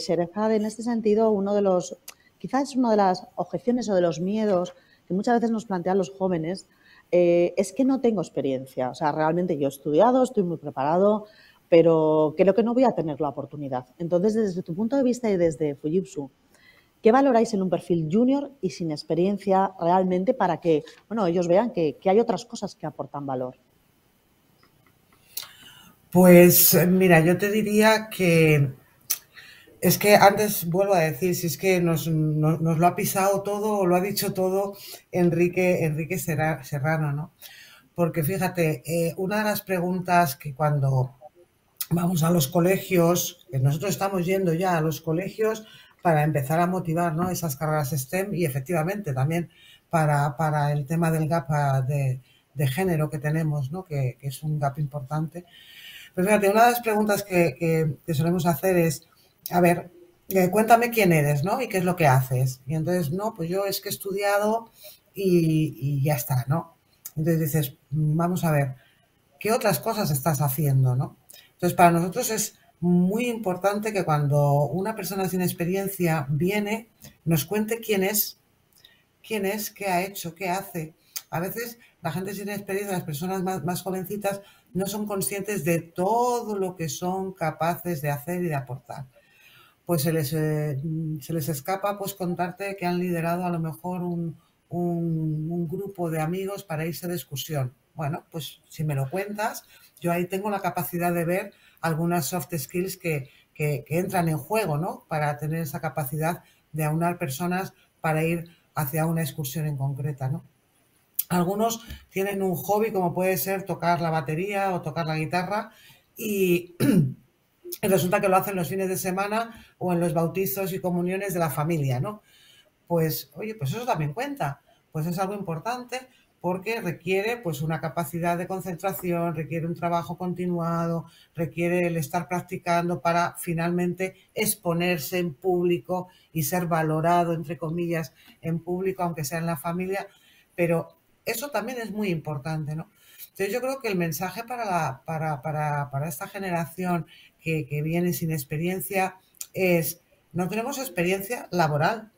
en este sentido, uno de los, quizás es una de las objeciones o de los miedos que muchas veces nos plantean los jóvenes, eh, es que no tengo experiencia. O sea, realmente yo he estudiado, estoy muy preparado, pero creo que no voy a tener la oportunidad. Entonces, desde tu punto de vista y desde Fujitsu, ¿qué valoráis en un perfil junior y sin experiencia realmente para que bueno, ellos vean que, hay otras cosas que aportan valor? Pues eh, mira, yo te diría que es que antes vuelvo a decir, si es que nos, lo ha pisado todo o lo ha dicho todo Enrique, Enrique Serrano, ¿no? Porque fíjate, eh, una de las preguntas que cuando vamos a los colegios, que nosotros estamos yendo ya a los colegios para empezar a motivar ¿no? esas carreras STEM y efectivamente también para, el tema del gap ah, de, género que tenemos, ¿no? que, es un gap importante. Pero fíjate, una de las preguntas que, solemos hacer es, a ver, eh, cuéntame quién eres ¿no? y qué es lo que haces. Y entonces, no, pues yo es que he estudiado y, y ya está, ¿no? Entonces dices, mm, vamos a ver, ¿qué otras cosas estás haciendo, ¿no? Entonces, para nosotros es muy importante que cuando una persona sin experiencia viene, nos cuente quién es, quién es, qué ha hecho, qué hace. A veces la gente sin experiencia, las personas más, jovencitas, no son conscientes de todo lo que son capaces de hacer y de aportar. Pues se les, eh, escapa pues contarte que han liderado a lo mejor un, un grupo de amigos para irse de excursión bueno, pues si me lo cuentas, yo ahí tengo la capacidad de ver algunas soft skills que, entran en juego, ¿no? Para tener esa capacidad de aunar personas para ir hacia una excursión en concreta, ¿no? Algunos tienen un hobby como puede ser tocar la batería o tocar la guitarra y, resulta que lo hacen los fines de semana o en los bautizos y comuniones de la familia, ¿no? Pues, oye, pues eso también cuenta, pues es algo importante porque requiere pues una capacidad de concentración, requiere un trabajo continuado, requiere el estar practicando para finalmente exponerse en público y ser valorado, entre comillas, en público, aunque sea en la familia, pero eso también es muy importante, ¿no? Entonces yo creo que el mensaje para, para, para, para esta generación que, que viene sin experiencia es, no tenemos experiencia laboral,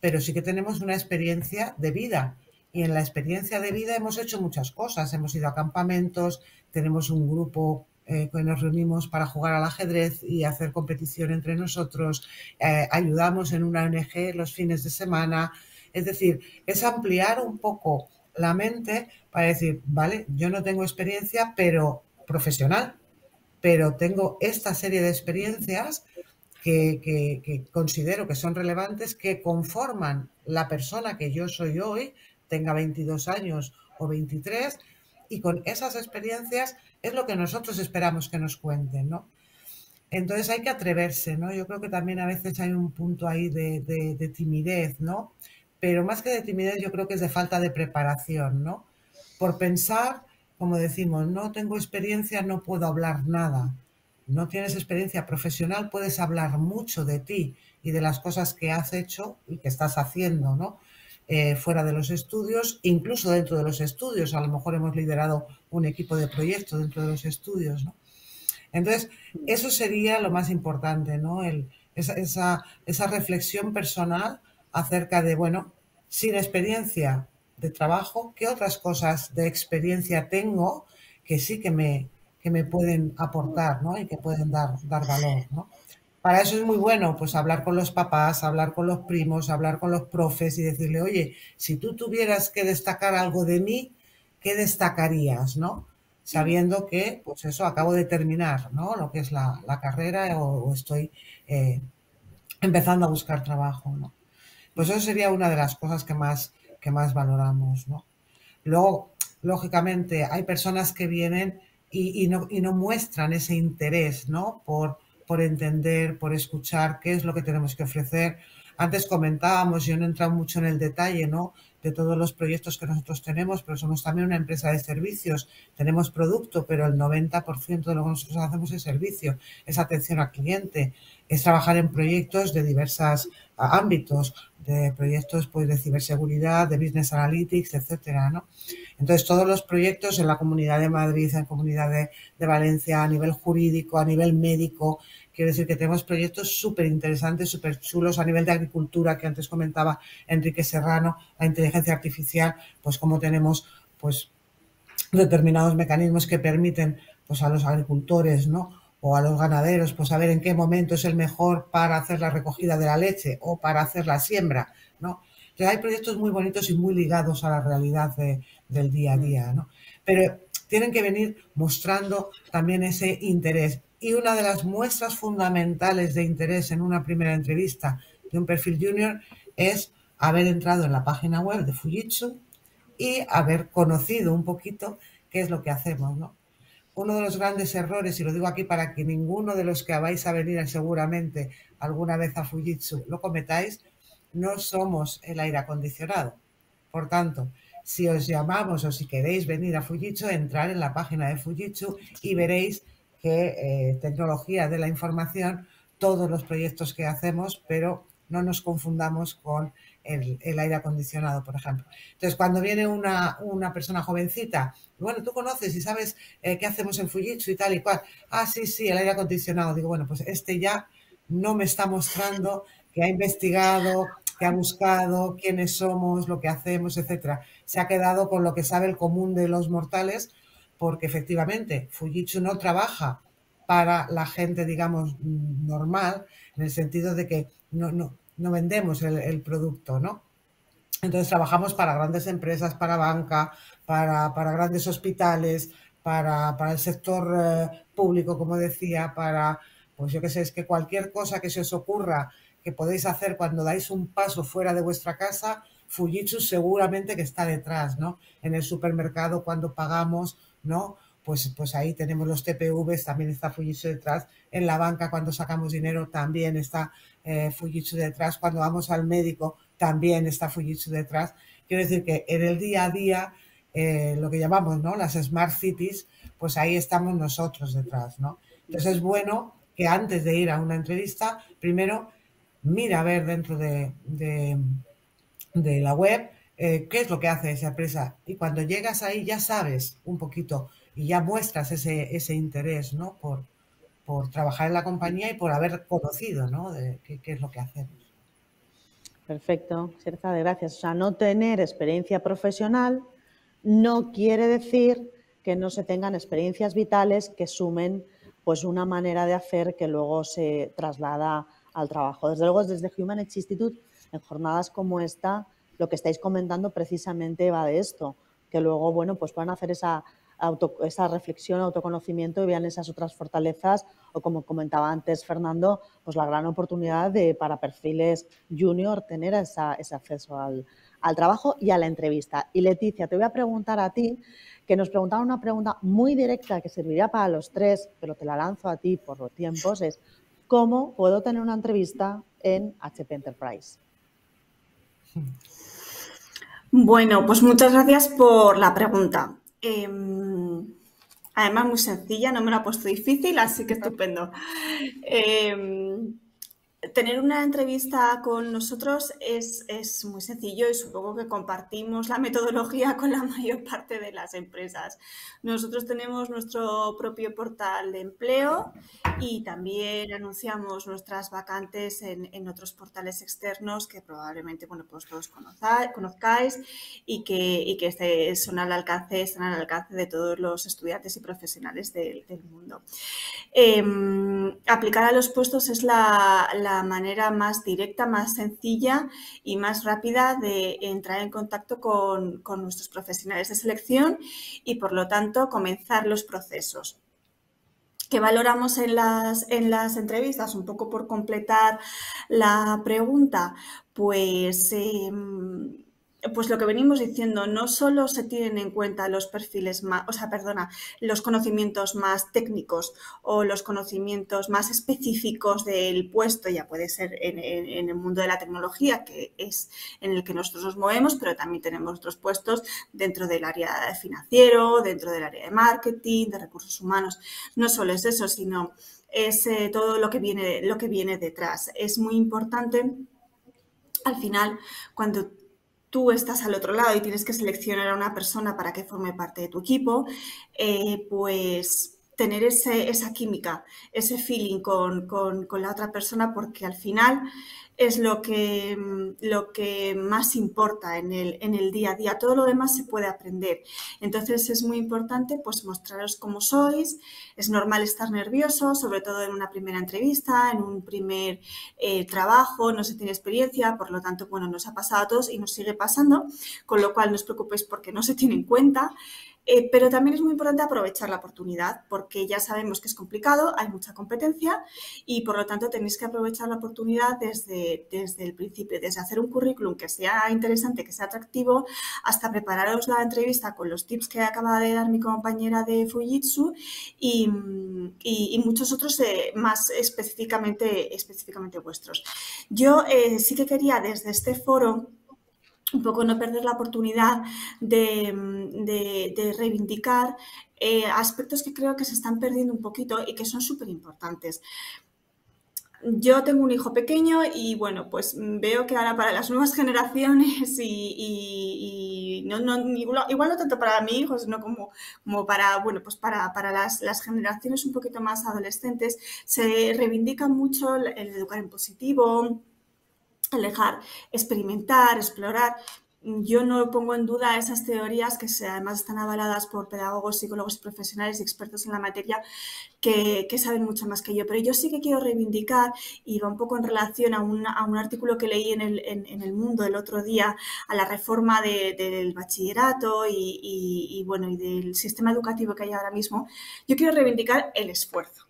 pero sí que tenemos una experiencia de vida y en la experiencia de vida hemos hecho muchas cosas. Hemos ido a campamentos, tenemos un grupo eh, que nos reunimos para jugar al ajedrez y hacer competición entre nosotros. Eh, ayudamos en una ONG los fines de semana. Es decir, es ampliar un poco la mente para decir, vale, yo no tengo experiencia, pero profesional, pero tengo esta serie de experiencias que, considero que son relevantes, que conforman la persona que yo soy hoy tenga 22 años o 23, y con esas experiencias es lo que nosotros esperamos que nos cuenten, ¿no? Entonces hay que atreverse, ¿no? Yo creo que también a veces hay un punto ahí de, de timidez, ¿no? Pero más que de timidez yo creo que es de falta de preparación, ¿no? Por pensar, como decimos, no tengo experiencia, no puedo hablar nada. No tienes experiencia profesional, puedes hablar mucho de ti y de las cosas que has hecho y que estás haciendo, ¿no? Eh, fuera de los estudios, incluso dentro de los estudios. A lo mejor hemos liderado un equipo de proyecto dentro de los estudios. ¿no? Entonces, eso sería lo más importante, ¿no? esa, reflexión personal acerca de, bueno, sin experiencia de trabajo, ¿qué otras cosas de experiencia tengo que sí que me, que me pueden aportar ¿no? y que pueden dar, dar valor. ¿no? para eso es muy bueno, pues hablar con los papás, hablar con los primos, hablar con los profes y decirle, oye, si tú tuvieras que destacar algo de mí, ¿qué destacarías, no? Sabiendo que, pues eso, acabo de terminar, ¿no? Lo que es la, carrera o, estoy eh, empezando a buscar trabajo, ¿no? Pues eso sería una de las cosas que más, que más valoramos, ¿no? Luego, lógicamente, hay personas que vienen y, y, no, y no muestran ese interés, ¿no? Por por entender, por escuchar qué es lo que tenemos que ofrecer. Antes comentábamos, yo no he entrado mucho en el detalle, ¿no? de todos los proyectos que nosotros tenemos, pero somos también una empresa de servicios. Tenemos producto, pero el 90% de lo que nosotros hacemos es servicio, es atención al cliente, es trabajar en proyectos de diversos ámbitos de proyectos pues, de ciberseguridad, de business analytics, etcétera, ¿no? Entonces, todos los proyectos en la Comunidad de Madrid, en Comunidad de, Valencia, a nivel jurídico, a nivel médico, quiero decir que tenemos proyectos súper interesantes, súper chulos a nivel de agricultura, que antes comentaba Enrique Serrano, la inteligencia artificial, pues como tenemos pues determinados mecanismos que permiten pues a los agricultores, ¿no? o a los ganaderos, pues saber en qué momento es el mejor para hacer la recogida de la leche o para hacer la siembra, ¿no? hay proyectos muy bonitos y muy ligados a la realidad del día a mm. día, ¿no? Pero tienen que venir mostrando también ese interés. Y una de las muestras fundamentales de interés en una primera entrevista de un perfil junior es haber entrado en la página web de Fujitsu y haber conocido un poquito qué es lo que hacemos, ¿no? uno de los grandes errores, y lo digo aquí para que ninguno de los que vais a venir seguramente alguna vez a Fujitsu lo cometáis, no somos el aire acondicionado. Por tanto, si os llamamos o si queréis venir a Fujitsu, entrar en la página de Fujitsu y veréis que eh, tecnología de la información, todos los proyectos que hacemos, pero no nos confundamos con el, aire acondicionado, por ejemplo. Entonces, cuando viene una, persona jovencita, bueno, tú conoces y sabes eh, qué hacemos en Fujitsu y tal y cual. Ah, sí, sí, el aire acondicionado. Digo, bueno, pues este ya no me está mostrando que ha investigado, que ha buscado, quiénes somos, lo que hacemos, etcétera. Se ha quedado con lo que sabe el común de los mortales, porque efectivamente Fujitsu no trabaja para la gente, digamos, normal, en el sentido de que no, no, no vendemos el, producto, ¿no? Entonces trabajamos para grandes empresas, para banca, para, grandes hospitales, para, el sector eh, público, como decía, para, pues yo qué sé, es que cualquier cosa que se os ocurra que podéis hacer cuando dais un paso fuera de vuestra casa, Fujitsu seguramente que está detrás, ¿no? En el supermercado cuando pagamos, ¿no? Pues, pues ahí tenemos los TPVs, también está Fujitsu detrás. En la banca cuando sacamos dinero también está eh, Fujitsu detrás, cuando vamos al médico también está Fujitsu detrás. Quiero decir que en el día a día, eh, lo que llamamos ¿no? las smart cities, pues ahí estamos nosotros detrás. ¿no? Entonces es bueno que antes de ir a una entrevista, primero mira a ver dentro de, la web eh, qué es lo que hace esa empresa. Y cuando llegas ahí ya sabes un poquito y ya muestras ese, interés ¿no? por, por trabajar en la compañía y por haber conocido ¿no? de qué, es lo que hacemos. Perfecto, cierta de gracias. O sea, no tener experiencia profesional no quiere decir que no se tengan experiencias vitales que sumen pues una manera de hacer que luego se traslada al trabajo. Desde luego, desde Human Institute, en jornadas como esta, lo que estáis comentando precisamente va de esto, que luego, bueno, pues puedan hacer esa esa reflexión, autoconocimiento y vean esas otras fortalezas o como comentaba antes Fernando, pues la gran oportunidad de, para perfiles junior tener ese acceso al, trabajo y a la entrevista. Y Leticia, te voy a preguntar a ti, que nos preguntaron una pregunta muy directa que serviría para los tres, pero te la lanzo a ti por los tiempos, es ¿cómo puedo tener una entrevista en HP Enterprise? Bueno, pues muchas gracias por la pregunta. Em, además, muy sencilla, no me lo ha puesto difícil, así que estupendo. Eh, Tener una entrevista con nosotros es, muy sencillo y supongo que compartimos la metodología con la mayor parte de las empresas. Nosotros tenemos nuestro propio portal de empleo y también anunciamos nuestras vacantes en, otros portales externos que probablemente bueno, pues todos conozcáis y que, este son al alcance, están al alcance de todos los estudiantes y profesionales del, mundo. Em, aplicar a los puestos es la manera más directa, más sencilla y más rápida de entrar en contacto con, nuestros profesionales de selección y, por lo tanto, comenzar los procesos que valoramos en las, en las entrevistas, un poco por completar la pregunta, pues em, pues lo que venimos diciendo, no solo se tienen en cuenta los perfiles más, o sea, perdona, los conocimientos más técnicos o los conocimientos más específicos del puesto, ya puede ser en, el mundo de la tecnología, que es en el que nosotros nos movemos, pero también tenemos otros puestos dentro del área financiero, dentro del área de marketing, de recursos humanos. No solo es eso, sino es eh, todo lo que viene, lo que viene detrás. Es muy importante al final, cuando tú estás al otro lado y tienes que seleccionar a una persona para que forme parte de tu equipo, eh, pues tener ese, esa química, ese feeling con, con, con, la otra persona, porque al final es lo que, mm, lo que más importa en el, en el día a día. Todo lo demás se puede aprender. Entonces es muy importante pues, mostraros cómo sois. Es normal estar nervioso, sobre todo en una primera entrevista, en un primer eh, trabajo, no se tiene experiencia, por lo tanto, bueno, nos ha pasado a todos y nos sigue pasando, con lo cual no os preocupéis porque no se tiene en cuenta. Eh, pero también es muy importante aprovechar la oportunidad porque ya sabemos que es complicado, hay mucha competencia y por lo tanto tenéis que aprovechar la oportunidad desde, desde el principio, desde hacer un currículum que sea interesante, que sea atractivo, hasta prepararos la entrevista con los tips que acaba de dar mi compañera de Fujitsu y, muchos otros eh, más específicamente, específicamente vuestros. Yo eh, sí que quería desde este foro un poco no perder la oportunidad de, reivindicar eh, aspectos que creo que se están perdiendo un poquito y que son súper importantes. Yo tengo un hijo pequeño y bueno, pues veo que ahora para las nuevas generaciones y, igual, no tanto para mi hijo, sino como, como para, bueno, pues para, las, generaciones un poquito más adolescentes, se reivindica mucho el educar en positivo, alejar, experimentar, explorar. Yo no pongo en duda esas teorías que además están avaladas por pedagogos, psicólogos profesionales y expertos en la materia que, saben mucho más que yo. Pero yo sí que quiero reivindicar, y va un poco en relación a un, artículo que leí en el, Mundo el otro día, a la reforma del bachillerato y, bueno, y del sistema educativo que hay ahora mismo, yo quiero reivindicar el esfuerzo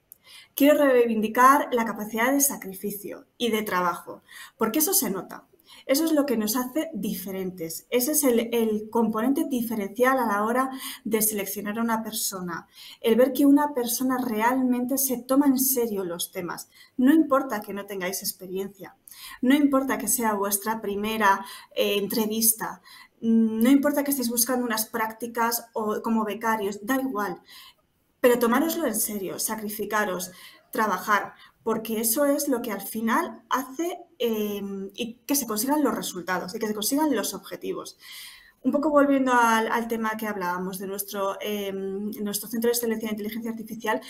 Quiero reivindicar la capacidad de sacrificio y de trabajo, porque eso se nota. Eso es lo que nos hace diferentes. Ese es el, componente diferencial a la hora de seleccionar a una persona. El ver que una persona realmente se toma en serio los temas. No importa que no tengáis experiencia. No importa que sea vuestra primera eh, entrevista. Mm, no importa que estéis buscando unas prácticas o como becarios. Da igual. Pero tomároslo en serio, sacrificaros, trabajar, porque eso es lo que al final hace em, y que se consigan los resultados y que se consigan los objetivos. Un poco volviendo al, tema que hablábamos de nuestro, em, nuestro Centro de Excelencia de Inteligencia Artificial,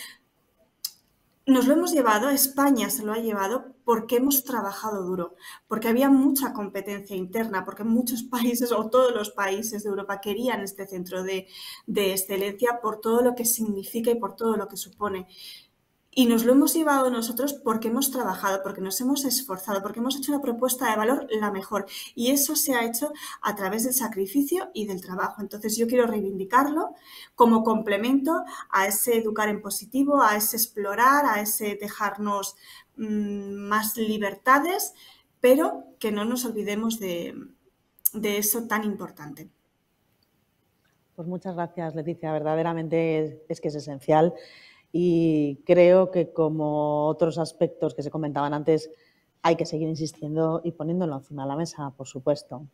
nos lo hemos llevado, España se lo ha llevado porque hemos trabajado duro, porque había mucha competencia interna, porque muchos países o todos los países de Europa querían este centro de, de excelencia por todo lo que significa y por todo lo que supone. Y nos lo hemos llevado nosotros porque hemos trabajado, porque nos hemos esforzado, porque hemos hecho una propuesta de valor la mejor. Y eso se ha hecho a través del sacrificio y del trabajo. Entonces yo quiero reivindicarlo como complemento a ese educar en positivo, a ese explorar, a ese dejarnos mm, más libertades, pero que no nos olvidemos de, eso tan importante. Pues muchas gracias, Leticia. Verdaderamente es que es esencial y creo que como otros aspectos que se comentaban antes, hay que seguir insistiendo y poniéndolo encima de la mesa, por supuesto.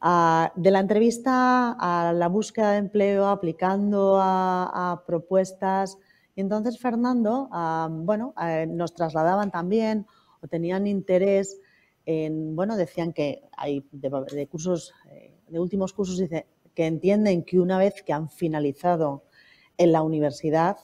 Ah, de la entrevista a la búsqueda de empleo, aplicando a, propuestas... Y entonces Fernando, ah, bueno, eh, nos trasladaban también o tenían interés en, bueno, decían que hay de, cursos, eh, de últimos cursos, que entienden que una vez que han finalizado en la universidad,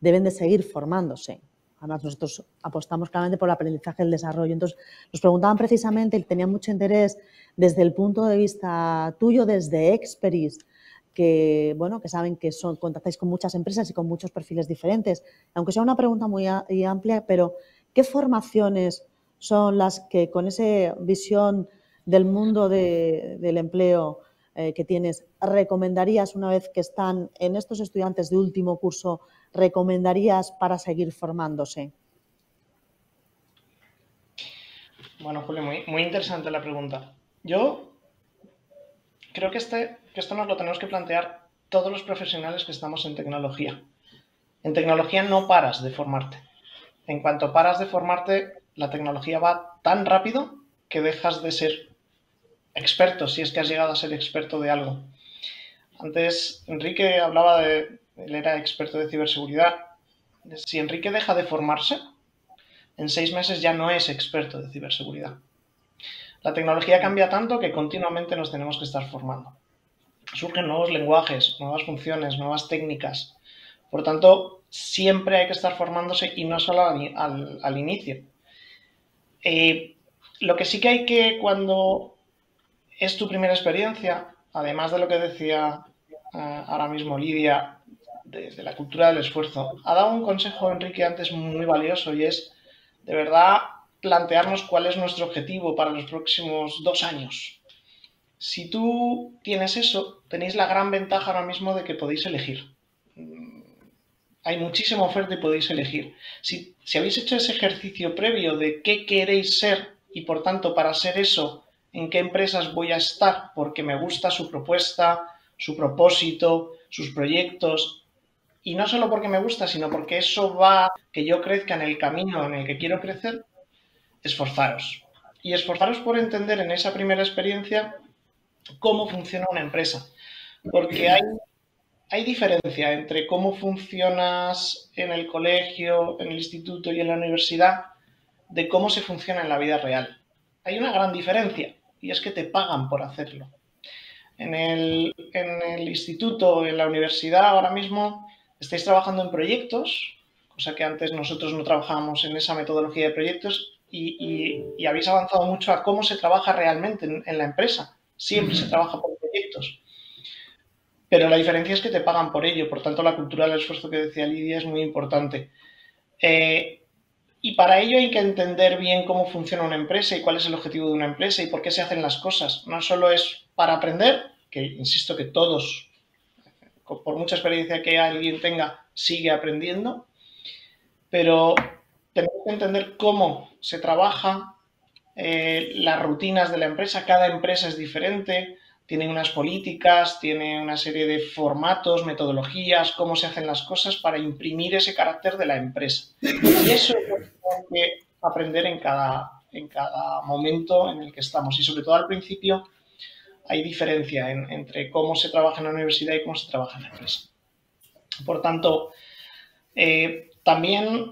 deben de seguir formándose. Además, nosotros apostamos claramente por el aprendizaje, y el desarrollo. Entonces, nos preguntaban precisamente, y tenían mucho interés desde el punto de vista tuyo, desde Experis, que, bueno, que saben que son, contactáis con muchas empresas y con muchos perfiles diferentes. Aunque sea una pregunta muy amplia, pero ¿qué formaciones son las que con esa visión del mundo del empleo eh, que tienes, recomendarías una vez que están en estos estudiantes de último curso recomendarías para seguir formándose? Bueno, Julio, muy, interesante la pregunta. Yo creo que, este, que esto nos lo tenemos que plantear todos los profesionales que estamos en tecnología. En tecnología no paras de formarte. En cuanto paras de formarte, la tecnología va tan rápido que dejas de ser experto, si es que has llegado a ser experto de algo. Antes Enrique hablaba de él era experto de ciberseguridad. Si Enrique deja de formarse, en seis meses ya no es experto de ciberseguridad. La tecnología cambia tanto que continuamente nos tenemos que estar formando. Surgen nuevos lenguajes, nuevas funciones, nuevas técnicas. Por tanto, siempre hay que estar formándose y no solo al, inicio. Eh, lo que sí que hay que, cuando es tu primera experiencia, además de lo que decía eh, ahora mismo Lidia, de la cultura del esfuerzo, ha dado un consejo, Enrique, antes muy valioso y es, de verdad, plantearnos cuál es nuestro objetivo para los próximos dos años. Si tú tienes eso, tenéis la gran ventaja ahora mismo de que podéis elegir. Mm, hay muchísima oferta y podéis elegir. Si, si habéis hecho ese ejercicio previo de qué queréis ser y por tanto para ser eso, en qué empresas voy a estar porque me gusta su propuesta, su propósito, sus proyectos, y no solo porque me gusta, sino porque eso va que yo crezca en el camino en el que quiero crecer, esforzaros. Y esforzaros por entender en esa primera experiencia cómo funciona una empresa. Porque hay, hay diferencia entre cómo funcionas en el colegio, en el instituto y en la universidad, de cómo se funciona en la vida real. Hay una gran diferencia y es que te pagan por hacerlo. En el, en el instituto, en la universidad ahora mismo, estáis trabajando en proyectos, cosa que antes nosotros no trabajábamos en esa metodología de proyectos, y, habéis avanzado mucho a cómo se trabaja realmente en, la empresa. Siempre se trabaja por proyectos. Pero la diferencia es que te pagan por ello, por tanto la cultura del esfuerzo que decía Lidia es muy importante. Eh, y para ello hay que entender bien cómo funciona una empresa y cuál es el objetivo de una empresa y por qué se hacen las cosas. No solo es para aprender, que insisto que todos por mucha experiencia que alguien tenga, sigue aprendiendo, pero tenemos que entender cómo se trabaja, eh, las rutinas de la empresa, cada empresa es diferente, tiene unas políticas, tiene una serie de formatos, metodologías, cómo se hacen las cosas para imprimir ese carácter de la empresa. Y eso es lo que hay que aprender en cada momento en el que estamos y sobre todo al principio hay diferencia entre cómo se trabaja en la universidad y cómo se trabaja en la empresa. Por tanto, eh, también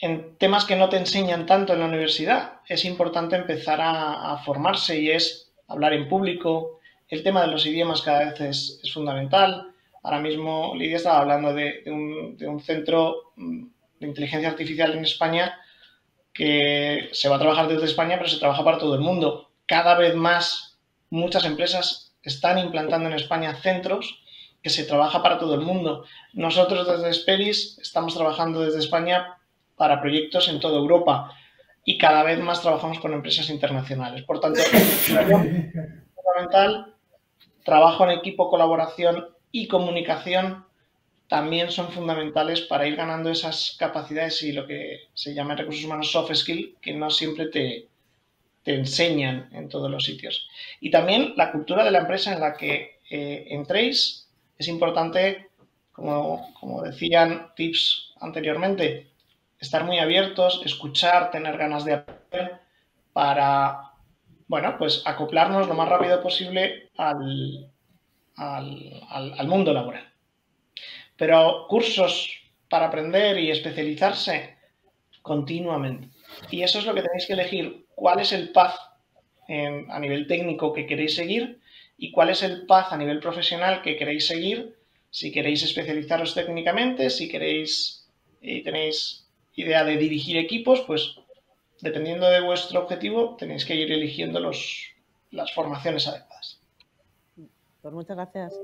en temas que no te enseñan tanto en la universidad, es importante empezar a, formarse y es hablar en público. El tema de los idiomas cada vez es, fundamental. Ahora mismo Lidia estaba hablando de, un, de, un, centro mm, de inteligencia artificial en España que se va a trabajar desde España, pero se trabaja para todo el mundo. Cada vez más muchas empresas están implantando en España centros que se trabaja para todo el mundo. Nosotros desde Speris estamos trabajando desde España para proyectos en toda Europa y cada vez más trabajamos con empresas internacionales. Por tanto, fundamental, trabajo en equipo, colaboración y comunicación también son fundamentales para ir ganando esas capacidades y lo que se llama recursos humanos soft skill, que no siempre te, te enseñan en todos los sitios. Y también la cultura de la empresa en la que eh, entréis es importante, como, decían tips anteriormente, estar muy abiertos, escuchar, tener ganas de aprender para, bueno, pues acoplarnos lo más rápido posible al mundo laboral. Pero cursos para aprender y especializarse continuamente. Y eso es lo que tenéis que elegir, cuál es el path em, a nivel técnico que queréis seguir y cuál es el path a nivel profesional que queréis seguir, si queréis especializaros técnicamente, si queréis y eh, tenéis idea de dirigir equipos, pues dependiendo de vuestro objetivo tenéis que ir eligiendo los, las formaciones adecuadas. Pues muchas gracias.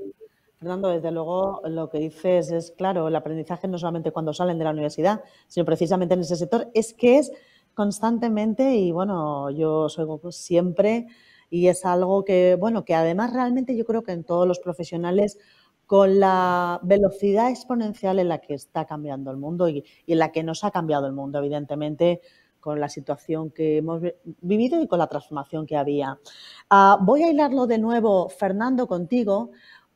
Fernando, desde luego lo que dices es claro, el aprendizaje no solamente cuando salen de la universidad, sino precisamente en ese sector, es que es constantemente y bueno, yo soy siempre y es algo que, bueno, que además realmente yo creo que en todos los profesionales con la velocidad exponencial en la que está cambiando el mundo y, en la que nos ha cambiado el mundo, evidentemente, con la situación que hemos vivido y con la transformación que había. Ah, voy a hilarlo de nuevo, Fernando, contigo,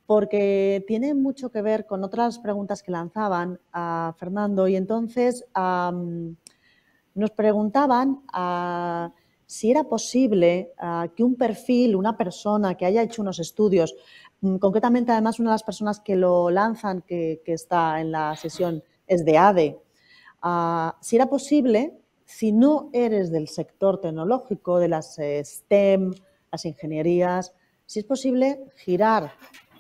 porque tiene mucho que ver con otras preguntas que lanzaban a Fernando y entonces nos preguntaban ah, si era posible ah, que un perfil, una persona que haya hecho unos estudios, mm, concretamente además una de las personas que lo lanzan, que, está en la sesión, es de ADE, ah, si era posible, si no eres del sector tecnológico, de las eh, STEM, las ingenierías, si es posible girar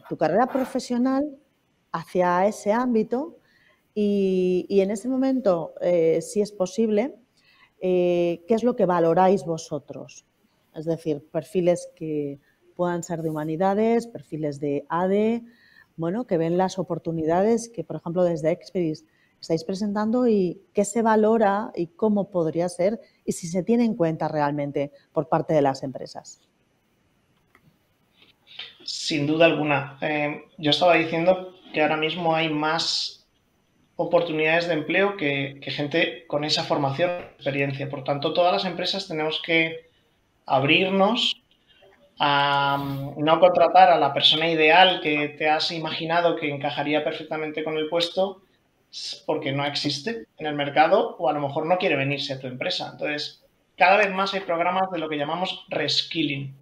tu carrera profesional hacia ese ámbito y, en ese momento, eh, si es posible, eh, qué es lo que valoráis vosotros. Es decir, perfiles que puedan ser de humanidades, perfiles de ADE, bueno, que ven las oportunidades que, por ejemplo, desde Expedis estáis presentando y qué se valora y cómo podría ser y si se tiene en cuenta realmente por parte de las empresas. Sin duda alguna. Eh, yo estaba diciendo que ahora mismo hay más oportunidades de empleo que, gente con esa formación experiencia. Por tanto, todas las empresas tenemos que abrirnos a mm, no contratar a la persona ideal que te has imaginado que encajaría perfectamente con el puesto porque no existe en el mercado o a lo mejor no quiere venirse a tu empresa. Entonces, cada vez más hay programas de lo que llamamos reskilling.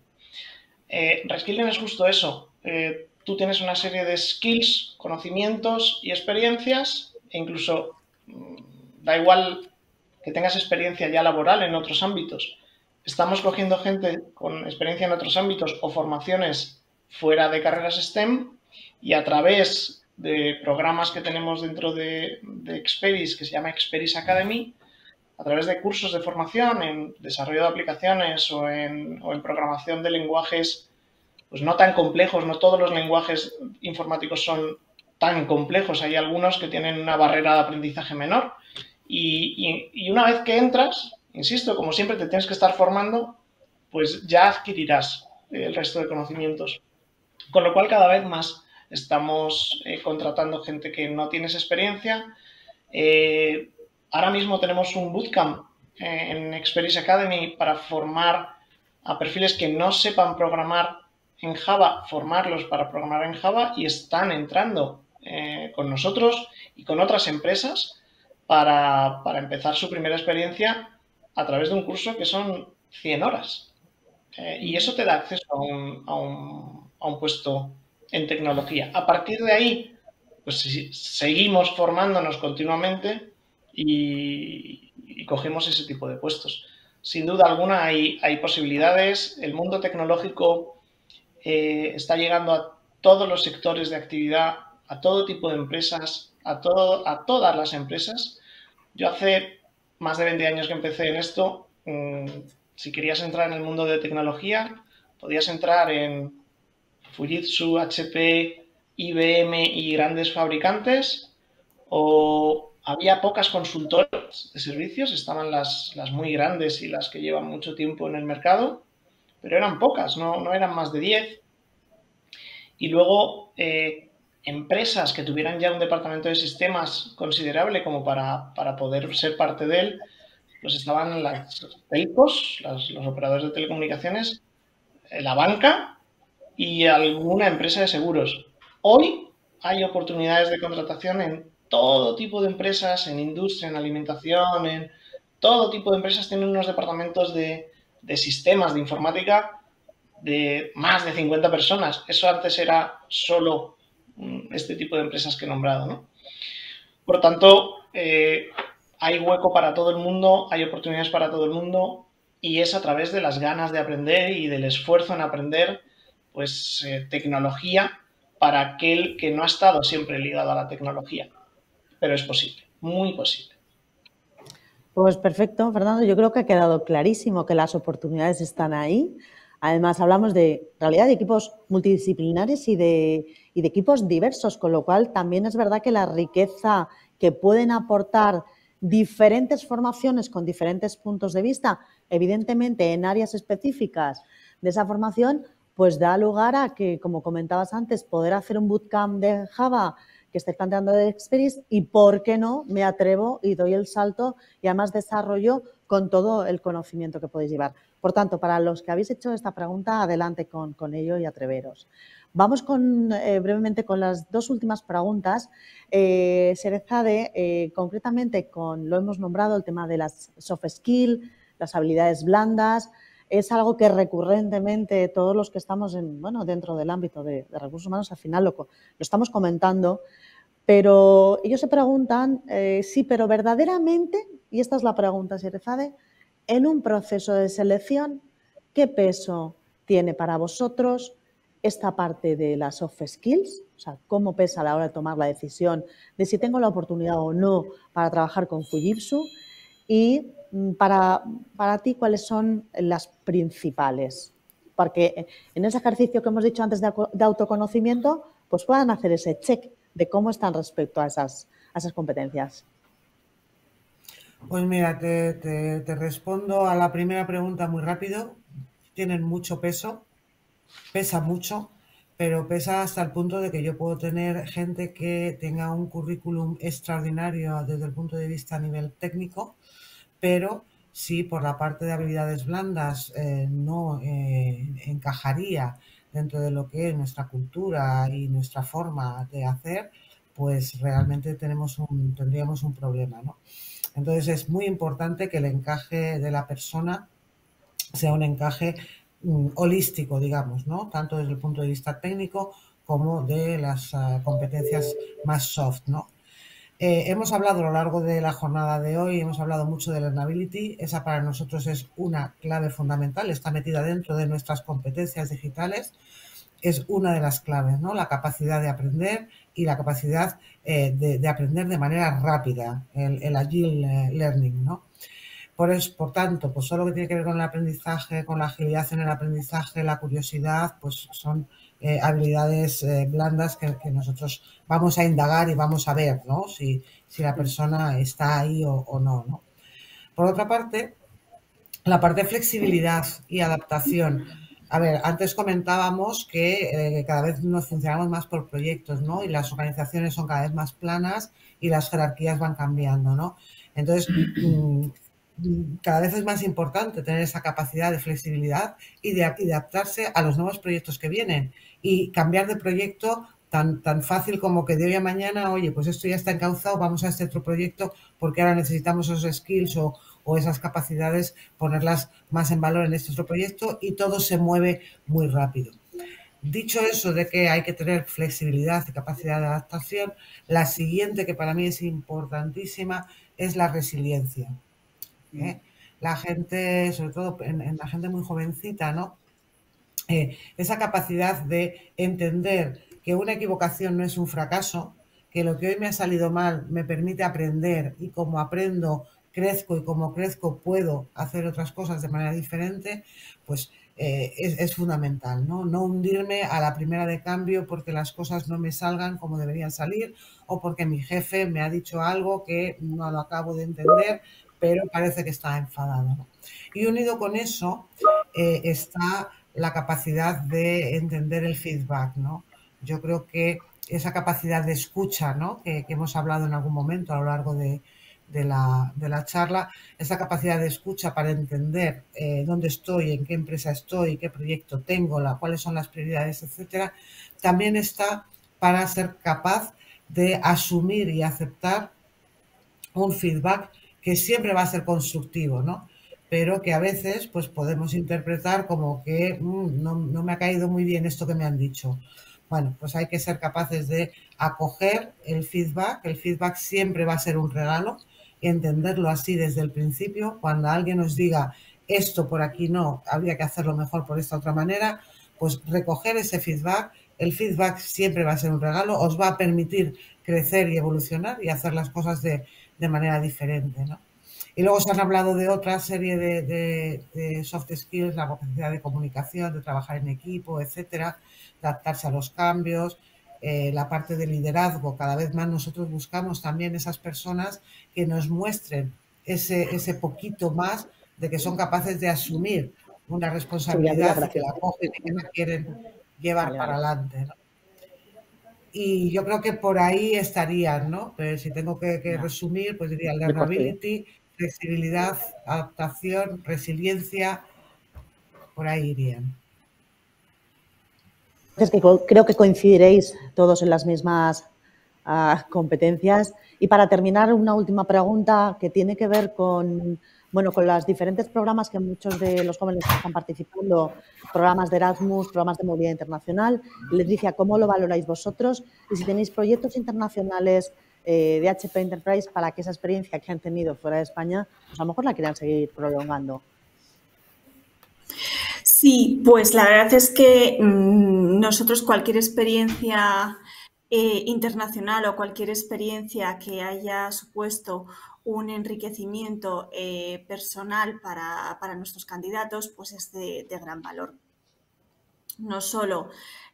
Eh, reskilling es justo eso. Eh, tú tienes una serie de skills, conocimientos y experiencias e incluso mm, da igual que tengas experiencia ya laboral en otros ámbitos. Estamos cogiendo gente con experiencia en otros ámbitos o formaciones fuera de carreras STEM y a través de programas que tenemos dentro de, de Experis, que se llama Experis Academy, a través de cursos de formación en desarrollo de aplicaciones o en, o en programación de lenguajes pues no tan complejos, no todos los lenguajes informáticos son tan complejos. Hay algunos que tienen una barrera de aprendizaje menor. Y, una vez que entras, insisto, como siempre te tienes que estar formando, pues ya adquirirás el resto de conocimientos. Con lo cual cada vez más estamos eh, contratando gente que no tienes experiencia. Eh, ahora mismo tenemos un bootcamp eh, en Experience Academy para formar a perfiles que no sepan programar en Java, formarlos para programar en Java y están entrando eh, con nosotros y con otras empresas para, empezar su primera experiencia a través de un curso que son 100 horas. Eh, y eso te da acceso a un, puesto en tecnología. A partir de ahí, pues seguimos formándonos continuamente y, cogemos ese tipo de puestos. Sin duda alguna hay, hay posibilidades. El mundo tecnológico eh, está llegando a todos los sectores de actividad a todo tipo de empresas, a, todo, a todas las empresas. Yo hace más de 20 años que empecé en esto, mm, si querías entrar en el mundo de tecnología, podías entrar en Fujitsu, HP, IBM y grandes fabricantes, o había pocas consultoras de servicios, estaban las, muy grandes y las que llevan mucho tiempo en el mercado, pero eran pocas, no, no eran más de 10. Y luego, eh, empresas que tuvieran ya un departamento de sistemas considerable como para, poder ser parte de él, pues estaban las telcos, los operadores de telecomunicaciones, eh, la banca y alguna empresa de seguros. Hoy hay oportunidades de contratación en todo tipo de empresas, en industria, en alimentación, en todo tipo de empresas tienen unos departamentos de, de sistemas de informática de más de 50 personas. Eso antes era solo este tipo de empresas que he nombrado. ¿no? Por tanto, eh, hay hueco para todo el mundo, hay oportunidades para todo el mundo y es a través de las ganas de aprender y del esfuerzo en aprender pues, eh, tecnología para aquel que no ha estado siempre ligado a la tecnología. Pero es posible, muy posible. Pues perfecto, Fernando. Yo creo que ha quedado clarísimo que las oportunidades están ahí. Además, hablamos de realidad de equipos multidisciplinares y de y de equipos diversos, con lo cual también es verdad que la riqueza que pueden aportar diferentes formaciones con diferentes puntos de vista, evidentemente en áreas específicas de esa formación, pues da lugar a que, como comentabas antes, poder hacer un bootcamp de Java que esté planteando de Experience y, ¿por qué no? Me atrevo y doy el salto y además desarrollo con todo el conocimiento que podéis llevar. Por tanto, para los que habéis hecho esta pregunta, adelante con, ello y atreveros. Vamos con, eh, brevemente con las dos últimas preguntas. Eh, Serezade, eh, concretamente con, lo hemos nombrado, el tema de las soft skills, las habilidades blandas, es algo que recurrentemente todos los que estamos bueno, dentro del ámbito de, recursos humanos al final lo, estamos comentando, pero ellos se preguntan eh, sí, pero verdaderamente y esta es la pregunta, Fade, En un proceso de selección, ¿qué peso tiene para vosotros esta parte de las soft skills? O sea, ¿cómo pesa a la hora de tomar la decisión de si tengo la oportunidad o no para trabajar con Fujitsu? Y mm, para, ti, ¿cuáles son las principales? Porque eh, en ese ejercicio que hemos dicho antes de autoconocimiento, pues puedan hacer ese check de cómo están respecto a esas competencias. Pues mira, te, respondo a la primera pregunta muy rápido. Tienen mucho peso, pesa mucho, pero pesa hasta el punto de que yo puedo tener gente que tenga un currículum extraordinario desde el punto de vista a nivel técnico, pero si por la parte de habilidades blandas eh, no eh, encajaría dentro de lo que es nuestra cultura y nuestra forma de hacer, pues realmente tenemos tendríamos un problema, ¿no? Entonces es muy importante que el encaje de la persona sea un encaje mm, holístico, digamos, ¿no? Tanto desde el punto de vista técnico como de las ah, competencias más soft, ¿no? Eh, hemos hablado a lo largo de la jornada de hoy, hemos hablado mucho de learnability, esa para nosotros es una clave fundamental, está metida dentro de nuestras competencias digitales, es una de las claves, ¿no? La capacidad de aprender, y la capacidad eh, de, aprender de manera rápida, el, agile eh, learning, Por, eso, por tanto, pues todo lo que tiene que ver con el aprendizaje, con la agilidad en el aprendizaje, la curiosidad, pues son eh, habilidades blandas que, nosotros vamos a indagar y vamos a ver, Si, la persona está ahí o, no, ¿no? Por otra parte, la parte de flexibilidad y adaptación. A ver, antes comentábamos que eh, cada vez nos funcionamos más por proyectos, ¿no? Y las organizaciones son cada vez más planas y las jerarquías van cambiando, ¿no? Entonces, mm, cada vez es más importante tener esa capacidad de flexibilidad y de adaptarse a los nuevos proyectos que vienen y cambiar de proyecto tan, tan fácil como que de hoy a mañana, oye, pues esto ya está encauzado, vamos a este otro proyecto porque ahora necesitamos esos skills o, o esas capacidades, ponerlas más en valor en este otro proyecto y todo se mueve muy rápido. Dicho eso de que hay que tener flexibilidad y capacidad de adaptación, la siguiente que para mí es importantísima es la resiliencia. ¿eh? Mm. La gente, sobre todo en, la gente muy jovencita, ¿no? Eh, esa capacidad de entender que una equivocación no es un fracaso, que lo que hoy me ha salido mal me permite aprender y como aprendo crezco y como crezco puedo hacer otras cosas de manera diferente, pues eh, es, fundamental, ¿no? No hundirme a la primera de cambio porque las cosas no me salgan como deberían salir o porque mi jefe me ha dicho algo que no lo acabo de entender, pero parece que está enfadado. Y unido con eso eh, está la capacidad de entender el feedback, ¿no? Yo creo que esa capacidad de escucha, ¿no? que hemos hablado en algún momento a lo largo de, de la, de la charla, esa capacidad de escucha para entender eh, dónde estoy, en qué empresa estoy, qué proyecto tengo, la, cuáles son las prioridades, etcétera, también está para ser capaz de asumir y aceptar un feedback que siempre va a ser constructivo, ¿no? pero que a veces pues podemos interpretar como que mm, no, me ha caído muy bien esto que me han dicho. Bueno, pues hay que ser capaces de acoger el feedback. El feedback siempre va a ser un regalo entenderlo así desde el principio. Cuando alguien nos diga esto por aquí no, habría que hacerlo mejor por esta otra manera, pues recoger ese feedback. El feedback siempre va a ser un regalo, os va a permitir crecer y evolucionar y hacer las cosas de, de manera diferente. Y luego se han hablado de otra serie de, de, soft skills, la capacidad de comunicación, de trabajar en equipo, etcétera, adaptarse a los cambios, eh, la parte de liderazgo. Cada vez más nosotros buscamos también esas personas que nos muestren ese, ese poquito más de que son capaces de asumir una responsabilidad que la cogen y que quieren llevar para adelante. Y yo creo que por ahí estarían, ¿no? Pero eh, si tengo que, resumir, pues diría learnability, flexibilidad, adaptación, resiliencia, por ahí irían creo que coincidiréis todos en las mismas ah, competencias. Y para terminar, una última pregunta que tiene que ver con, bueno, con los diferentes programas que muchos de los jóvenes están participando, programas de Erasmus, programas de movilidad internacional. les decía ¿cómo lo valoráis vosotros? Y si tenéis proyectos internacionales eh, de HP Enterprise para que esa experiencia que han tenido fuera de España, pues a lo mejor la quieran seguir prolongando. Sí, pues la verdad es que mm, nosotros cualquier experiencia eh, internacional o cualquier experiencia que haya supuesto un enriquecimiento eh, personal para, nuestros candidatos, pues es de, de gran valor. No solo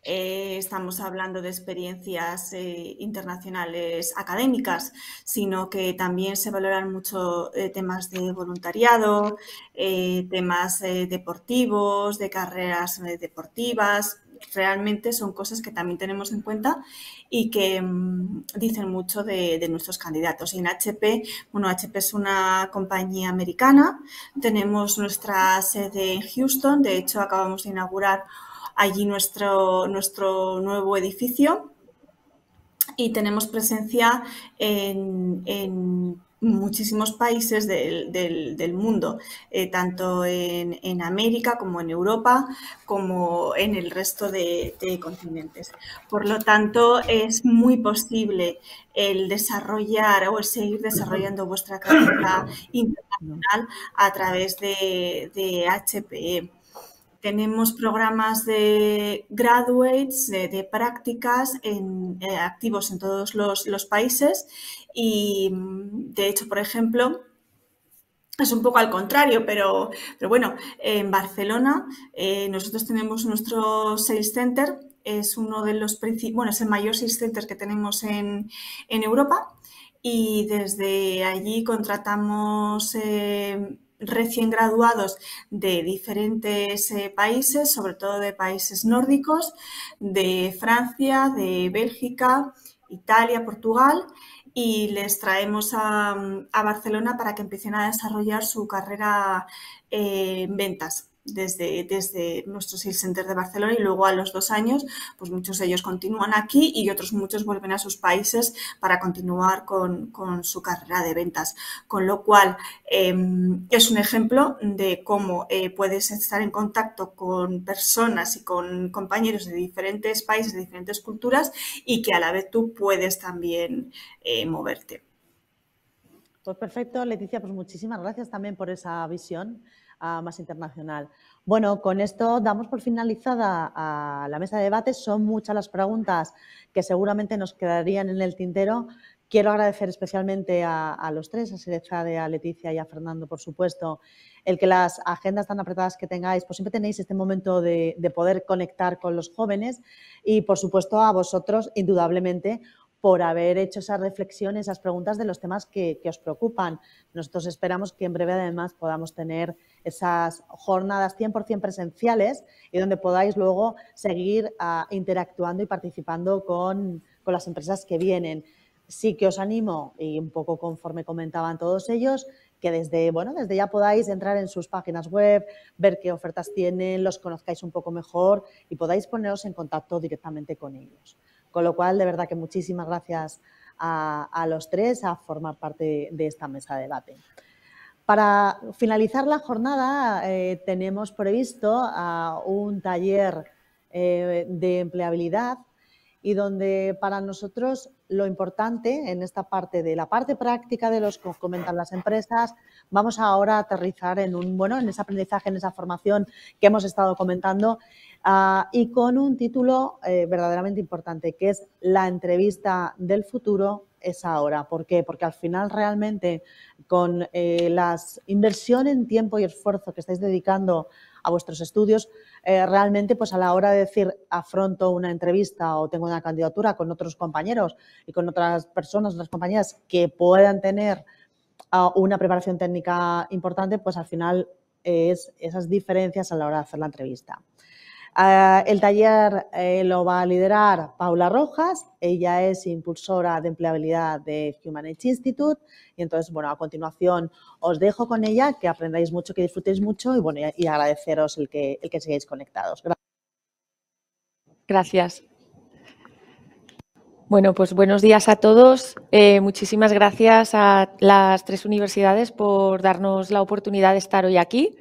eh, estamos hablando de experiencias eh, internacionales académicas, sino que también se valoran mucho eh, temas de voluntariado, temas deportivos, de carreras deportivas. Realmente son cosas que también tenemos en cuenta y que mm, dicen mucho de, nuestros candidatos. en HP, bueno, HP es una compañía americana, tenemos nuestra sede en Houston, de hecho acabamos de inaugurar allí nuestro, nuestro nuevo edificio y tenemos presencia en, muchísimos países del, mundo, eh, tanto en, América como en Europa, como en el resto de, continentes. Por lo tanto, es muy posible el desarrollar o el seguir desarrollando vuestra carrera internacional a través de, de HPE tenemos programas de graduates, de, prácticas en, eh, activos en todos los, países y mm, de hecho, por ejemplo, es un poco al contrario, pero, pero bueno, en Barcelona eh, nosotros tenemos nuestro Sales Center, es uno de los bueno, es el mayor Sales Center que tenemos en, Europa y desde allí contratamos... Eh, recién graduados de diferentes eh, países, sobre todo de países nórdicos, de Francia, de Bélgica, Italia, Portugal, y les traemos a, Barcelona para que empiecen a desarrollar su carrera eh, en ventas desde, nuestros nuestro Sales Center de Barcelona y luego a los dos años, pues muchos de ellos continúan aquí y otros muchos vuelven a sus países para continuar con, su carrera de ventas. Con lo cual, em, es un ejemplo de cómo eh, puedes estar en contacto con personas y con compañeros de diferentes países, de diferentes culturas y que a la vez tú puedes también eh, moverte. Pues perfecto, Leticia, pues muchísimas gracias también por esa visión más internacional. Bueno, con esto damos por finalizada a la mesa de debate. Son muchas las preguntas que seguramente nos quedarían en el tintero. Quiero agradecer especialmente a, los tres, a Serechade, a Leticia y a Fernando, por supuesto, el que las agendas tan apretadas que tengáis, pues siempre tenéis este momento de, de poder conectar con los jóvenes y, por supuesto, a vosotros, indudablemente, por haber hecho esas reflexiones, esas preguntas de los temas que, os preocupan. Nosotros esperamos que en breve además podamos tener esas jornadas 100% presenciales y donde podáis luego seguir ah, interactuando y participando con, con las empresas que vienen. Sí que os animo, y un poco conforme comentaban todos ellos, que desde, bueno, desde ya podáis entrar en sus páginas web, ver qué ofertas tienen, los conozcáis un poco mejor y podáis poneros en contacto directamente con ellos. Con lo cual, de verdad que muchísimas gracias a, los tres a formar parte de esta mesa de debate. Para finalizar la jornada, eh, tenemos previsto ah, un taller eh, de empleabilidad y donde para nosotros lo importante en esta parte de la parte práctica de los que comentan las empresas, vamos ahora a aterrizar en un bueno, en ese aprendizaje, en esa formación que hemos estado comentando Ah, y con un título eh, verdaderamente importante, que es La entrevista del futuro es ahora. ¿Por qué? Porque al final realmente con eh, la inversión en tiempo y esfuerzo que estáis dedicando a vuestros estudios, eh, realmente pues a la hora de decir afronto una entrevista o tengo una candidatura con otros compañeros y con otras personas, otras compañías que puedan tener ah, una preparación técnica importante, pues al final es esas diferencias a la hora de hacer la entrevista. Ah, el taller eh, lo va a liderar Paula Rojas, ella es impulsora de empleabilidad de Human Age Institute y entonces, bueno, a continuación os dejo con ella, que aprendáis mucho, que disfrutéis mucho y bueno, y agradeceros el que, el sigáis conectados. Gracias. Bueno, pues buenos días a todos. Eh, muchísimas gracias a las tres universidades por darnos la oportunidad de estar hoy aquí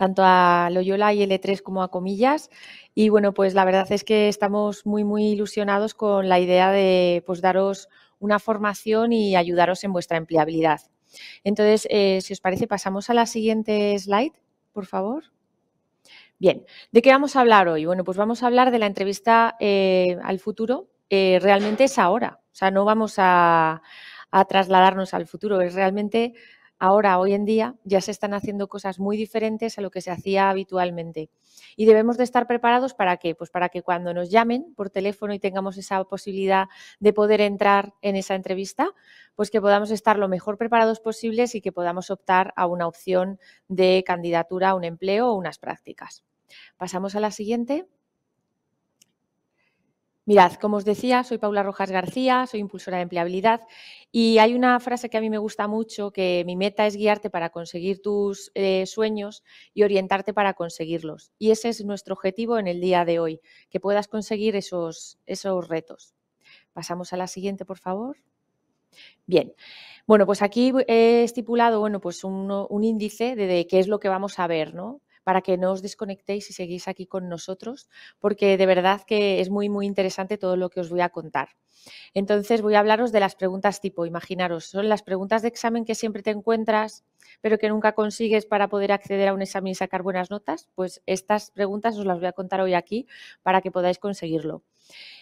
tanto a Loyola y L3 e como a Comillas. Y bueno, pues la verdad es que estamos muy, muy ilusionados con la idea de pues, daros una formación y ayudaros en vuestra empleabilidad. Entonces, eh, si os parece, pasamos a la siguiente slide, por favor. Bien, ¿de qué vamos a hablar hoy? Bueno, pues vamos a hablar de la entrevista eh, al futuro. Eh, realmente es ahora, o sea, no vamos a, a trasladarnos al futuro, es realmente Ahora, hoy en día, ya se están haciendo cosas muy diferentes a lo que se hacía habitualmente. Y debemos de estar preparados para qué? Pues para que cuando nos llamen por teléfono y tengamos esa posibilidad de poder entrar en esa entrevista, pues que podamos estar lo mejor preparados posibles y que podamos optar a una opción de candidatura a un empleo o unas prácticas. Pasamos a la siguiente. Mirad, como os decía, soy Paula Rojas García, soy impulsora de empleabilidad y hay una frase que a mí me gusta mucho, que mi meta es guiarte para conseguir tus eh, sueños y orientarte para conseguirlos. Y ese es nuestro objetivo en el día de hoy, que puedas conseguir esos, esos retos. Pasamos a la siguiente, por favor. Bien, bueno, pues aquí he estipulado, bueno, pues un, índice de, de, qué es lo que vamos a ver, ¿no? para que no os desconectéis y seguís aquí con nosotros, porque de verdad que es muy, muy interesante todo lo que os voy a contar. Entonces voy a hablaros de las preguntas tipo, imaginaros, son las preguntas de examen que siempre te encuentras, pero que nunca consigues para poder acceder a un examen y sacar buenas notas, pues estas preguntas os las voy a contar hoy aquí para que podáis conseguirlo.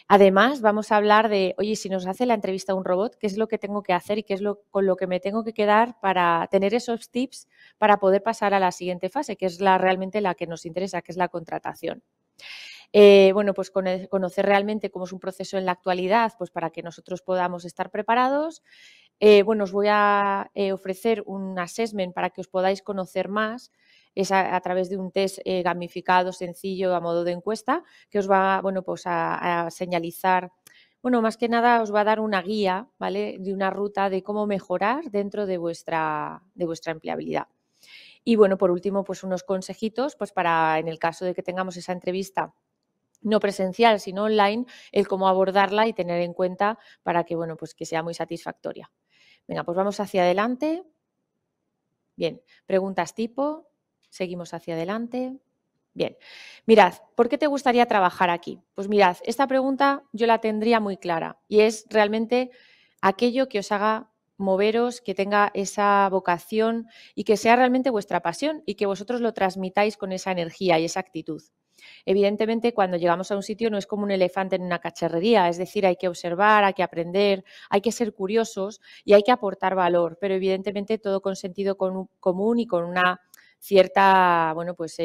Además, vamos a hablar de, oye, si nos hace la entrevista un robot, ¿qué es lo que tengo que hacer y qué es lo, con lo que me tengo que quedar para tener esos tips para poder pasar a la siguiente fase, que es la, realmente la que nos interesa, que es la contratación? Eh, bueno, pues conocer realmente cómo es un proceso en la actualidad, pues para que nosotros podamos estar preparados. Eh, bueno, os voy a eh, ofrecer un assessment para que os podáis conocer más es a, través de un test eh, gamificado, sencillo, a modo de encuesta, que os va bueno, pues a, señalizar bueno, más que nada os va a dar una guía, ¿vale? De una ruta de cómo mejorar dentro de vuestra, de vuestra empleabilidad. Y bueno, por último, pues unos consejitos, pues para en el caso de que tengamos esa entrevista no presencial, sino online, el cómo abordarla y tener en cuenta para que, bueno, pues que sea muy satisfactoria. Venga, pues vamos hacia adelante. Bien, preguntas tipo, Seguimos hacia adelante. Bien, mirad, ¿por qué te gustaría trabajar aquí? Pues mirad, esta pregunta yo la tendría muy clara y es realmente aquello que os haga moveros, que tenga esa vocación y que sea realmente vuestra pasión y que vosotros lo transmitáis con esa energía y esa actitud. Evidentemente, cuando llegamos a un sitio no es como un elefante en una cacharrería, es decir, hay que observar, hay que aprender, hay que ser curiosos y hay que aportar valor, pero evidentemente todo con sentido común y con una cierta, bueno, pues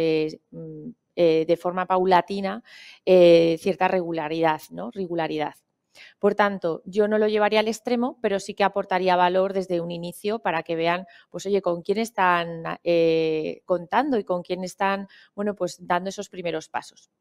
mm, eh, de forma paulatina, eh, cierta regularidad, ¿no? Regularidad. Por tanto, yo no lo llevaría al extremo, pero sí que aportaría valor desde un inicio para que vean, pues oye, con quién están eh, contando y con quién están, bueno, pues dando esos primeros pasos.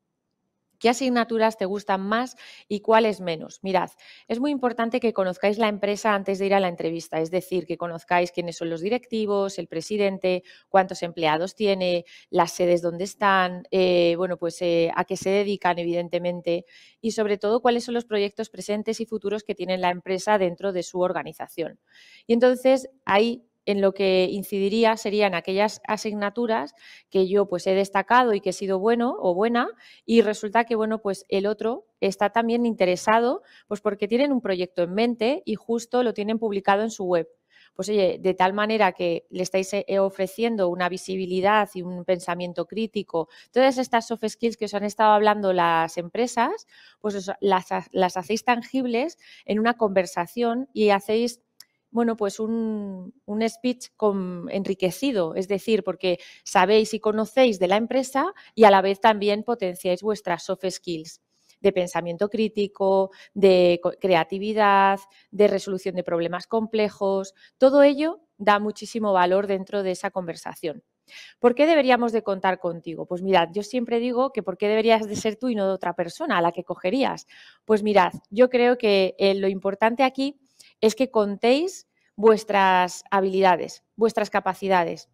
¿Qué asignaturas te gustan más y cuáles menos? Mirad, es muy importante que conozcáis la empresa antes de ir a la entrevista, es decir, que conozcáis quiénes son los directivos, el presidente, cuántos empleados tiene, las sedes donde están, eh, bueno, pues eh, a qué se dedican, evidentemente, y sobre todo cuáles son los proyectos presentes y futuros que tiene la empresa dentro de su organización. Y entonces hay en lo que incidiría serían aquellas asignaturas que yo pues he destacado y que he sido bueno o buena y resulta que bueno pues el otro está también interesado pues porque tienen un proyecto en mente y justo lo tienen publicado en su web pues oye, de tal manera que le estáis eh, eh, ofreciendo una visibilidad y un pensamiento crítico, todas estas soft skills que os han estado hablando las empresas, pues las, las hacéis tangibles en una conversación y hacéis bueno, pues un, speech enriquecido, es decir, porque sabéis y conocéis de la empresa y a la vez también potenciáis vuestras soft skills de pensamiento crítico, de creatividad, de resolución de problemas complejos. Todo ello da muchísimo valor dentro de esa conversación. ¿Por qué deberíamos de contar contigo? Pues mirad, yo siempre digo que ¿por qué deberías de ser tú y no de otra persona a la que cogerías? Pues mirad, yo creo que eh, lo importante aquí es que contéis vuestras habilidades, vuestras capacidades,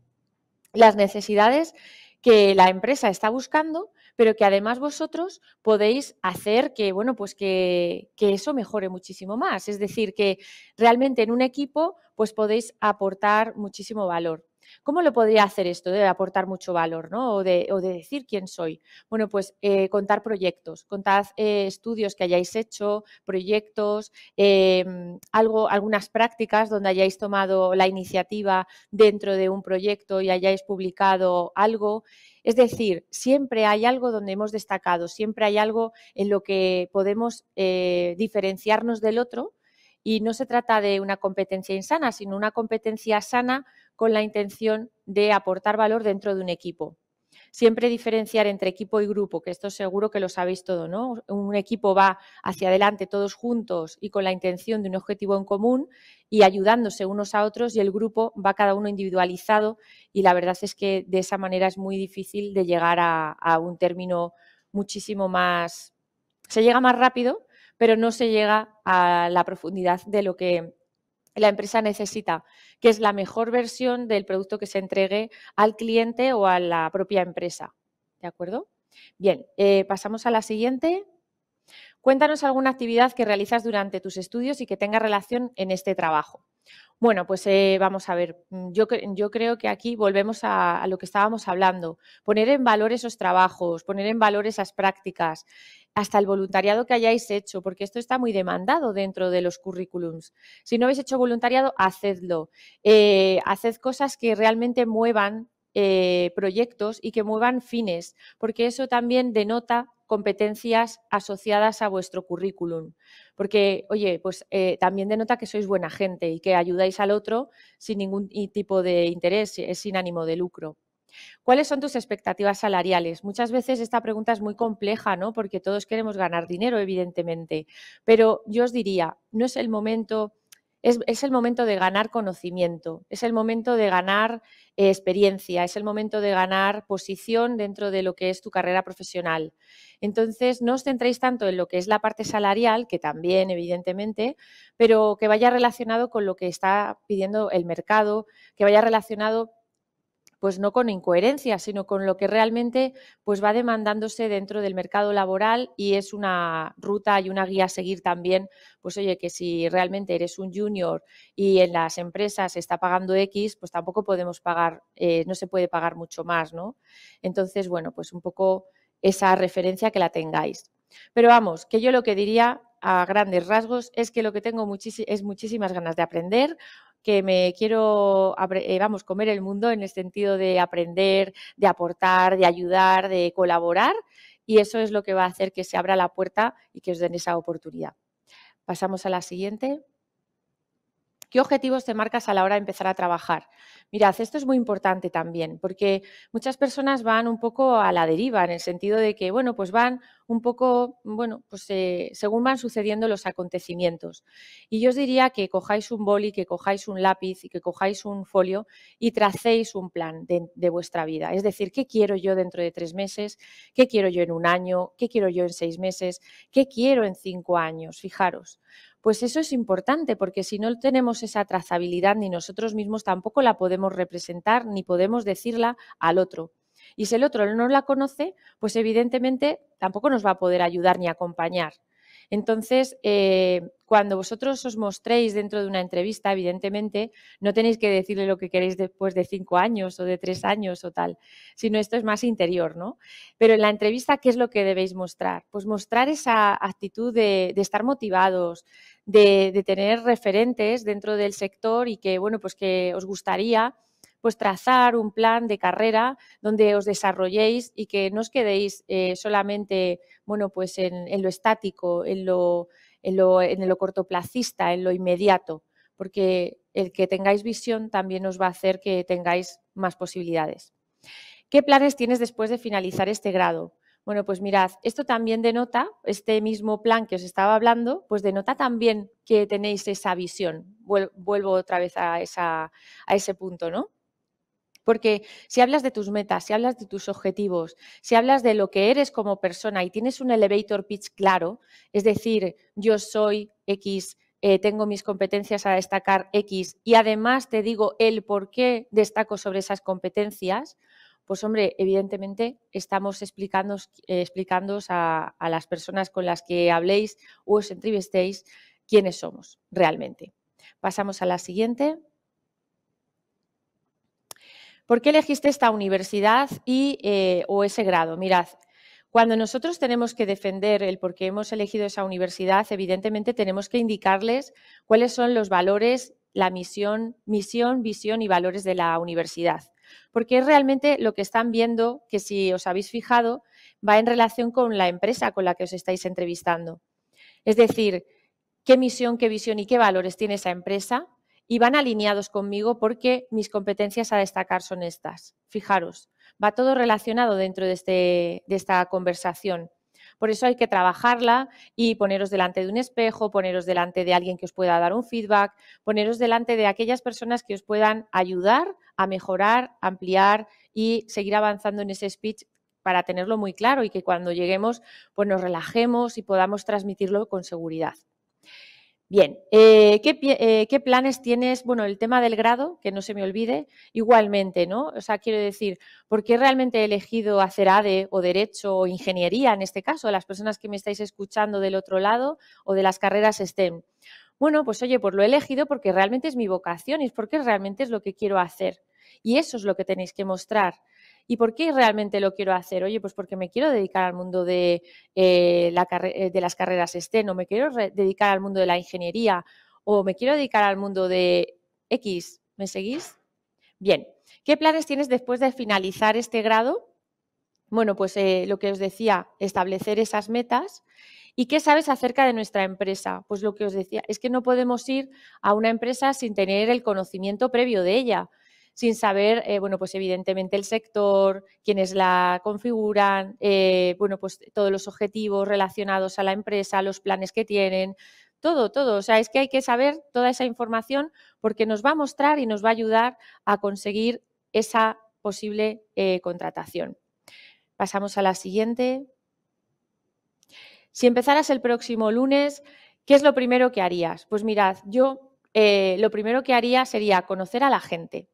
las necesidades que la empresa está buscando, pero que además vosotros podéis hacer que, bueno, pues que, que, eso mejore muchísimo más. Es decir, que realmente en un equipo pues podéis aportar muchísimo valor. ¿Cómo lo podría hacer esto de aportar mucho valor o, de, decir quién soy? Bueno, pues eh, contar proyectos, contad eh, estudios que hayáis hecho, proyectos, em, algunas prácticas donde hayáis tomado la iniciativa dentro de un proyecto y hayáis publicado algo. Es decir, siempre hay algo donde hemos destacado, siempre hay algo en lo que podemos eh, diferenciarnos del otro y no se trata de una competencia insana, sino una competencia sana con la intención de aportar valor dentro de un equipo. Siempre diferenciar entre equipo y grupo, que esto seguro que lo sabéis todo, ¿no? Un equipo va hacia adelante todos juntos y con la intención de un objetivo en común y ayudándose unos a otros y el grupo va cada uno individualizado y la verdad es que de esa manera es muy difícil de llegar a, a un término muchísimo más... Se llega más rápido, pero no se llega a la profundidad de lo que la empresa necesita, que es la mejor versión del producto que se entregue al cliente o a la propia empresa. ¿De acuerdo? Bien, eh, pasamos a la siguiente. Cuéntanos alguna actividad que realizas durante tus estudios y que tenga relación en este trabajo. Bueno, pues eh, vamos a ver, mm, yo, creo que aquí volvemos a, lo que estábamos hablando, poner en valor esos trabajos, poner en valor esas prácticas, hasta el voluntariado que hayáis hecho, porque esto está muy demandado dentro de los currículums. Si no habéis hecho voluntariado, hacedlo. Eh, haced cosas que realmente muevan eh, proyectos y que muevan fines, porque eso también denota competencias asociadas a vuestro currículum. Porque, oye, pues eh, también denota que sois buena gente y que ayudáis al otro sin ningún tipo de interés, es eh, sin ánimo de lucro. ¿Cuáles son tus expectativas salariales? Muchas veces esta pregunta es muy compleja, ¿no? Porque todos queremos ganar dinero, evidentemente. Pero yo os diría, no es el momento es, el momento de ganar conocimiento, es el momento de ganar eh, experiencia, es el momento de ganar posición dentro de lo que es tu carrera profesional. Entonces, no os centréis tanto en lo que es la parte salarial, que también, evidentemente, pero que vaya relacionado con lo que está pidiendo el mercado, que vaya relacionado pues no con incoherencia, sino con lo que realmente pues va demandándose dentro del mercado laboral y es una ruta y una guía a seguir también, pues oye, que si realmente eres un junior y en las empresas se está pagando X, pues tampoco podemos pagar, eh, no se puede pagar mucho más, ¿no? Entonces, bueno, pues un poco esa referencia que la tengáis. Pero vamos, que yo lo que diría a grandes rasgos es que lo que tengo es muchísimas ganas de aprender, que me quiero, eh, vamos, comer el mundo en el sentido de aprender, de aportar, de ayudar, de colaborar y eso es lo que va a hacer que se abra la puerta y que os den esa oportunidad. Pasamos a la siguiente. ¿Qué objetivos te marcas a la hora de empezar a trabajar? Mirad, esto es muy importante también, porque muchas personas van un poco a la deriva, en el sentido de que, bueno, pues van un poco, bueno, pues eh, según van sucediendo los acontecimientos. Y yo os diría que cojáis un boli, que cojáis un lápiz y que cojáis un folio y tracéis un plan de vuestra vida. Es decir, ¿qué quiero yo dentro de tres meses? ¿Qué quiero yo en un año? ¿Qué quiero yo en seis meses? ¿Qué quiero en cinco años? Fijaros, pues eso es importante, porque si no tenemos esa trazabilidad ni nosotros mismos tampoco la podemos representar ni podemos decirla al otro. Y si el otro no la conoce, pues evidentemente tampoco nos va a poder ayudar ni acompañar. Entonces, eh, cuando vosotros os mostréis dentro de una entrevista, evidentemente, no tenéis que decirle lo que queréis después de cinco años o de tres años o tal, sino esto es más interior, ¿no? Pero en la entrevista, ¿qué es lo que debéis mostrar? Pues mostrar esa actitud de, estar motivados, de tener referentes dentro del sector y que, bueno, pues que os gustaría pues trazar un plan de carrera donde os desarrolléis y que no os quedéis eh, solamente, bueno, pues en, lo estático, en lo, en lo, en lo cortoplacista, en lo inmediato, porque el que tengáis visión también os va a hacer que tengáis más posibilidades. ¿Qué planes tienes después de finalizar este grado? Bueno, pues mirad, esto también denota, este mismo plan que os estaba hablando, pues denota también que tenéis esa visión. Vuelvo otra vez a, esa, a ese punto, ¿no? Porque si hablas de tus metas, si hablas de tus objetivos, si hablas de lo que eres como persona y tienes un elevator pitch claro, es decir, yo soy X, eh, tengo mis competencias a destacar X y además te digo el por qué destaco sobre esas competencias, pues hombre, evidentemente estamos explicando eh, a, a, las personas con las que habléis o os entrevistéis quiénes somos realmente. Pasamos a la siguiente. ¿Por qué elegiste esta universidad y, eh, o ese grado? Mirad, cuando nosotros tenemos que defender el por qué hemos elegido esa universidad, evidentemente tenemos que indicarles cuáles son los valores, la misión, misión, visión y valores de la universidad. Porque es realmente lo que están viendo, que si os habéis fijado, va en relación con la empresa con la que os estáis entrevistando. Es decir, qué misión, qué visión y qué valores tiene esa empresa, y van alineados conmigo porque mis competencias a destacar son estas. Fijaros, va todo relacionado dentro este, de, esta conversación. Por eso hay que trabajarla y poneros delante de un espejo, poneros delante de alguien que os pueda dar un feedback, poneros delante de aquellas personas que os puedan ayudar a mejorar, ampliar y seguir avanzando en ese speech para tenerlo muy claro y que cuando lleguemos pues nos relajemos y podamos transmitirlo con seguridad. Bien, eh, eh, ¿qué, planes tienes? Bueno, el tema del grado, que no se me olvide, igualmente, ¿no? O sea, quiero decir, ¿por qué realmente he elegido hacer ADE o Derecho o Ingeniería en este caso, las personas que me estáis escuchando del otro lado o de las carreras STEM? Bueno, pues oye, pues lo he elegido porque realmente es mi vocación y porque realmente es lo que quiero hacer. Y eso es lo que tenéis que mostrar. ¿Y por qué realmente lo quiero hacer? Oye, pues porque me quiero dedicar al mundo de, eh, eh, las carreras STEM, o me quiero dedicar al mundo de la ingeniería, o me quiero dedicar al mundo de X. ¿Me seguís? Bien, ¿qué planes tienes después de finalizar este grado? Bueno, pues eh, lo que os decía, establecer esas metas. ¿Y qué sabes acerca de nuestra empresa? Pues lo que os decía, es que no podemos ir a una empresa sin tener el conocimiento previo de ella sin saber, eh, bueno, pues evidentemente el sector, quienes la configuran, eh, bueno, pues todos los objetivos relacionados a la empresa, los planes que tienen, todo, todo. O sea, es que hay que saber toda esa información porque nos va a mostrar y nos va a ayudar a conseguir esa posible eh, contratación. Pasamos a la siguiente. Si empezaras el próximo lunes, ¿qué es lo primero que harías? Pues mirad, yo lo primero que haría sería conocer a la gente.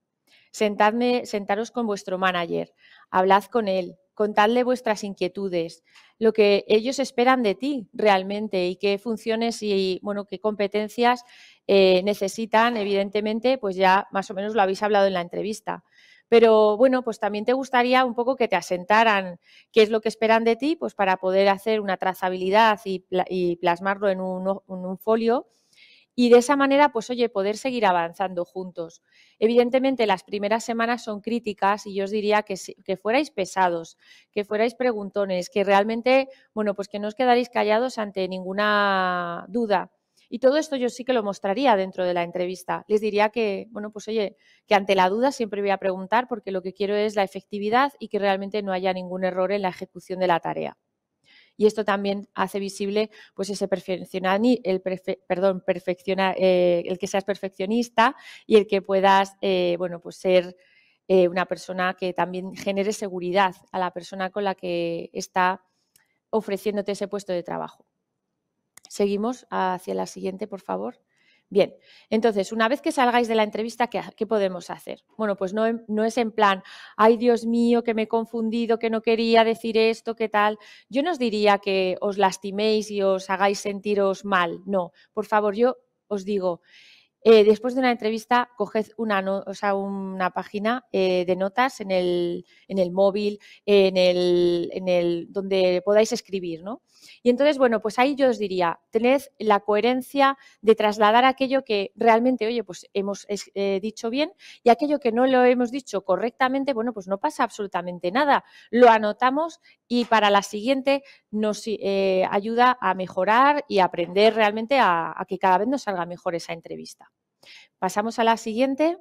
Sentadme, sentaros con vuestro manager, hablad con él, contadle vuestras inquietudes, lo que ellos esperan de ti realmente y qué funciones y bueno, qué competencias eh, necesitan, evidentemente, pues ya más o menos lo habéis hablado en la entrevista. Pero bueno, pues también te gustaría un poco que te asentaran qué es lo que esperan de ti, pues para poder hacer una trazabilidad y, plasmarlo en un folio y de esa manera, pues oye, poder seguir avanzando juntos. Evidentemente, las primeras semanas son críticas y yo os diría que, que fuerais pesados, que fuerais preguntones, que realmente, bueno, pues que no os quedaréis callados ante ninguna duda. Y todo esto yo sí que lo mostraría dentro de la entrevista. Les diría que, bueno, pues oye, que ante la duda siempre voy a preguntar porque lo que quiero es la efectividad y que realmente no haya ningún error en la ejecución de la tarea y esto también hace visible pues ese el perdón, perfecciona, eh, el que seas perfeccionista y el que puedas eh, bueno, pues ser eh, una persona que también genere seguridad a la persona con la que está ofreciéndote ese puesto de trabajo. Seguimos hacia la siguiente, por favor. Bien, entonces, una vez que salgáis de la entrevista, ¿qué, podemos hacer? Bueno, pues no, no es en plan, ay Dios mío, que me he confundido, que no quería decir esto, qué tal. Yo no os diría que os lastiméis y os hagáis sentiros mal, no. Por favor, yo os digo, eh, después de una entrevista, coged una, una página eh, de notas en el, móvil, en el, donde podáis escribir, ¿no? Y entonces, bueno, pues ahí yo os diría, tened la coherencia de trasladar aquello que realmente, oye, pues hemos eh, dicho bien y aquello que no lo hemos dicho correctamente, bueno, pues no pasa absolutamente nada. Lo anotamos y para la siguiente nos ayuda a mejorar y aprender realmente a que cada vez nos salga mejor esa entrevista. Pasamos a la siguiente.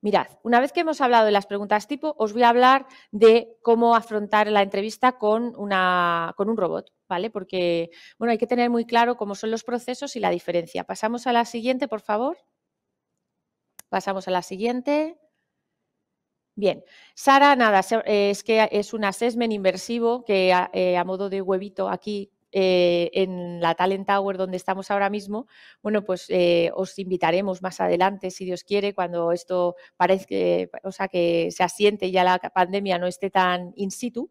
Mirad, una vez que hemos hablado de las preguntas tipo, os voy a hablar de cómo afrontar la entrevista con, una, con un robot, ¿vale? Porque, bueno, hay que tener muy claro cómo son los procesos y la diferencia. Pasamos a la siguiente, por favor. Pasamos a la siguiente. Bien, Sara, nada, eh, es que es un assessment inversivo que eh, a modo de huevito aquí eh, en la Talent Tower donde estamos ahora mismo, bueno, pues eh, os invitaremos más adelante, si Dios quiere, cuando esto parezca, o sea, que se asiente ya la pandemia no esté tan in situ.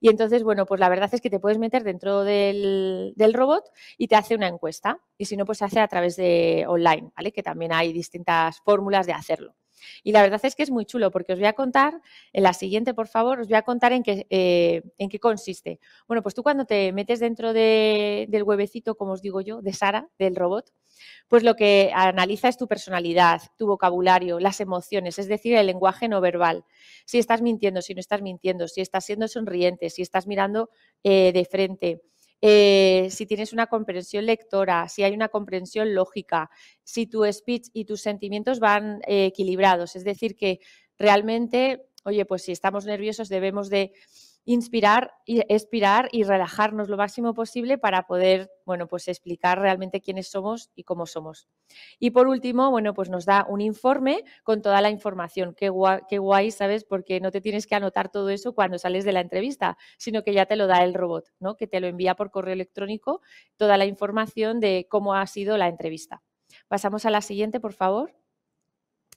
Y entonces, bueno, pues la verdad es que te puedes meter dentro del, del robot y te hace una encuesta. Y si no, pues se hace a través de online, ¿vale? Que también hay distintas fórmulas de hacerlo. Y la verdad es que es muy chulo porque os voy a contar, en la siguiente por favor, os voy a contar en qué, eh, en qué consiste. Bueno, pues tú cuando te metes dentro del huevecito, como os digo yo, de Sara, del robot, pues lo que analiza es tu personalidad, tu vocabulario, las emociones, es decir, el lenguaje no verbal. Si estás mintiendo, si no estás mintiendo, si estás siendo sonriente, si estás mirando eh, de frente, eh, si tienes una comprensión lectora, si hay una comprensión lógica, si tu speech y tus sentimientos van eh, equilibrados. Es decir, que realmente, oye, pues si estamos nerviosos debemos de inspirar, expirar y relajarnos lo máximo posible para poder, bueno, pues explicar realmente quiénes somos y cómo somos. Y por último, bueno, pues nos da un informe con toda la información. Qué guay, qué guay, ¿sabes? Porque no te tienes que anotar todo eso cuando sales de la entrevista, sino que ya te lo da el robot, ¿no? Que te lo envía por correo electrónico toda la información de cómo ha sido la entrevista. Pasamos a la siguiente, por favor.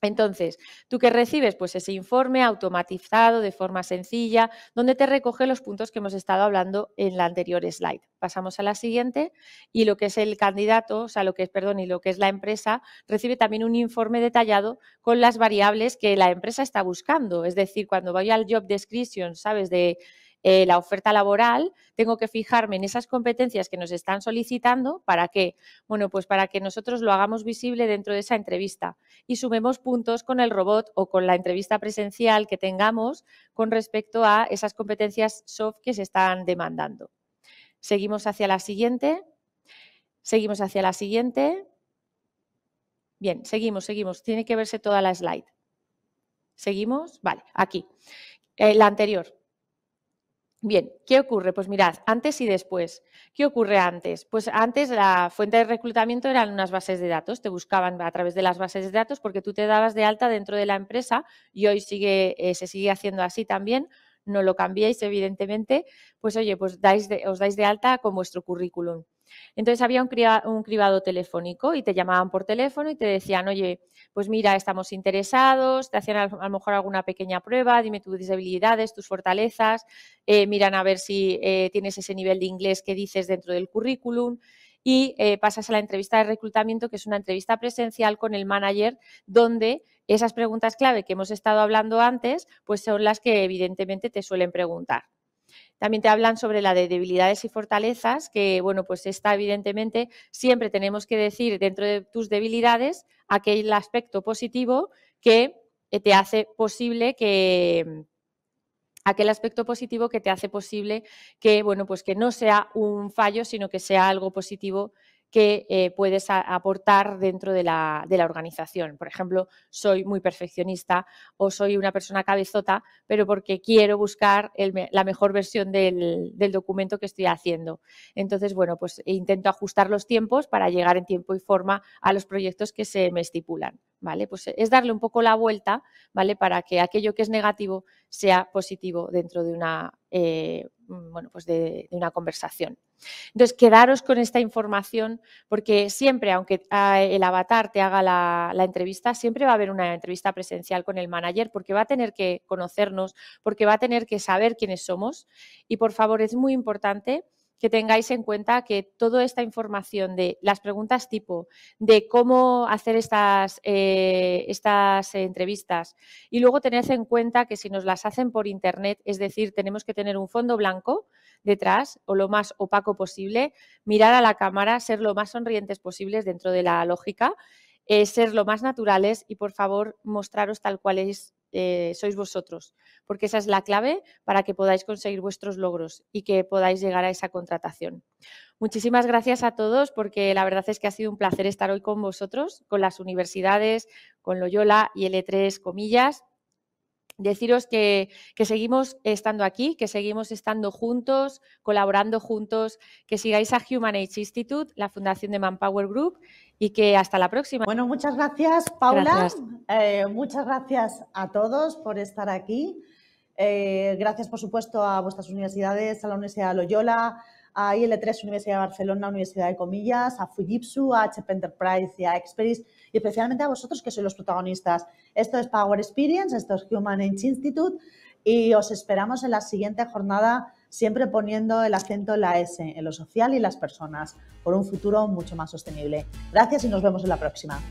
Entonces, ¿tú que recibes? Pues ese informe automatizado de forma sencilla, donde te recoge los puntos que hemos estado hablando en la anterior slide. Pasamos a la siguiente y lo que es el candidato, o sea, lo que es, perdón, y lo que es la empresa, recibe también un informe detallado con las variables que la empresa está buscando. Es decir, cuando vaya al job description, ¿sabes? De eh, la oferta laboral, tengo que fijarme en esas competencias que nos están solicitando para que, bueno, pues para que nosotros lo hagamos visible dentro de esa entrevista y sumemos puntos con el robot o con la entrevista presencial que tengamos con respecto a esas competencias soft que se están demandando. Seguimos hacia la siguiente. Seguimos hacia la siguiente. Bien, seguimos, seguimos. Tiene que verse toda la slide. ¿Seguimos? Vale, aquí. Eh, la anterior. Bien, ¿qué ocurre? Pues mirad, antes y después. ¿Qué ocurre antes? Pues antes la fuente de reclutamiento eran unas bases de datos, te buscaban a través de las bases de datos porque tú te dabas de alta dentro de la empresa y hoy sigue, eh, se sigue haciendo así también, no lo cambiáis evidentemente, pues oye, pues os dais de alta con vuestro currículum. Entonces había un, cribado telefónico y te llamaban por teléfono y te decían, oye, pues mira, estamos interesados, te hacían a, lo mejor alguna pequeña prueba, dime tus disabilidades, tus fortalezas, eh, miran a ver si eh, tienes ese nivel de inglés que dices dentro del currículum y eh, pasas a la entrevista de reclutamiento, que es una entrevista presencial con el manager, donde esas preguntas clave que hemos estado hablando antes, pues son las que evidentemente te suelen preguntar. También te hablan sobre la de debilidades y fortalezas, que bueno, pues esta evidentemente siempre tenemos que decir dentro de tus debilidades aquel aspecto positivo que eh, te hace posible que, aquel aspecto positivo que te hace posible que, bueno, pues que no sea un fallo, sino que sea algo positivo que eh, puedes aportar dentro de la, organización. Por ejemplo, soy muy perfeccionista o soy una persona cabezota, pero porque quiero buscar la mejor versión del, documento que estoy haciendo. Entonces, bueno, pues e intento ajustar los tiempos para llegar en tiempo y forma a los proyectos que se me estipulan. ¿Vale? Pues es darle un poco la vuelta, ¿vale? Para que aquello que es negativo sea positivo dentro de una eh, Mm, bueno, pues de, una conversación. Entonces, quedaros con esta información porque siempre, aunque ah, el avatar te haga la, la, entrevista, siempre va a haber una entrevista presencial con el manager porque va a tener que conocernos, porque va a tener que saber quiénes somos. Y por favor, es muy importante que tengáis en cuenta que toda esta información de las preguntas tipo, de cómo hacer estas, eh, estas entrevistas y luego tened en cuenta que si nos las hacen por internet, es decir, tenemos que tener un fondo blanco detrás o lo más opaco posible, mirar a la cámara, ser lo más sonrientes posibles dentro de la lógica, eh, ser lo más naturales y por favor mostraros tal cual es eh, sois vosotros, porque esa es la clave para que podáis conseguir vuestros logros y que podáis llegar a esa contratación. Muchísimas gracias a todos porque la verdad es que ha sido un placer estar hoy con vosotros, con las universidades, con Loyola y L3 e Comillas deciros que, seguimos estando aquí, que seguimos estando juntos, colaborando juntos, que sigáis a Human Age Institute, la Fundación de Manpower Group, y que hasta la próxima. Bueno, muchas gracias, Paula. Eh, muchas gracias a todos por estar aquí. Eh, gracias, por supuesto, a vuestras universidades, a la Universidad de Loyola, a IL3, Universidad de Barcelona, Universidad de Comillas, a Fujitsu, a HP Enterprise y a Experis y especialmente a vosotros que sois los protagonistas. Esto es Power Experience, esto es Human Age Institute y os esperamos en la siguiente jornada siempre poniendo el acento en la S, en lo social y las personas, por un futuro mucho más sostenible. Gracias y nos vemos en la próxima.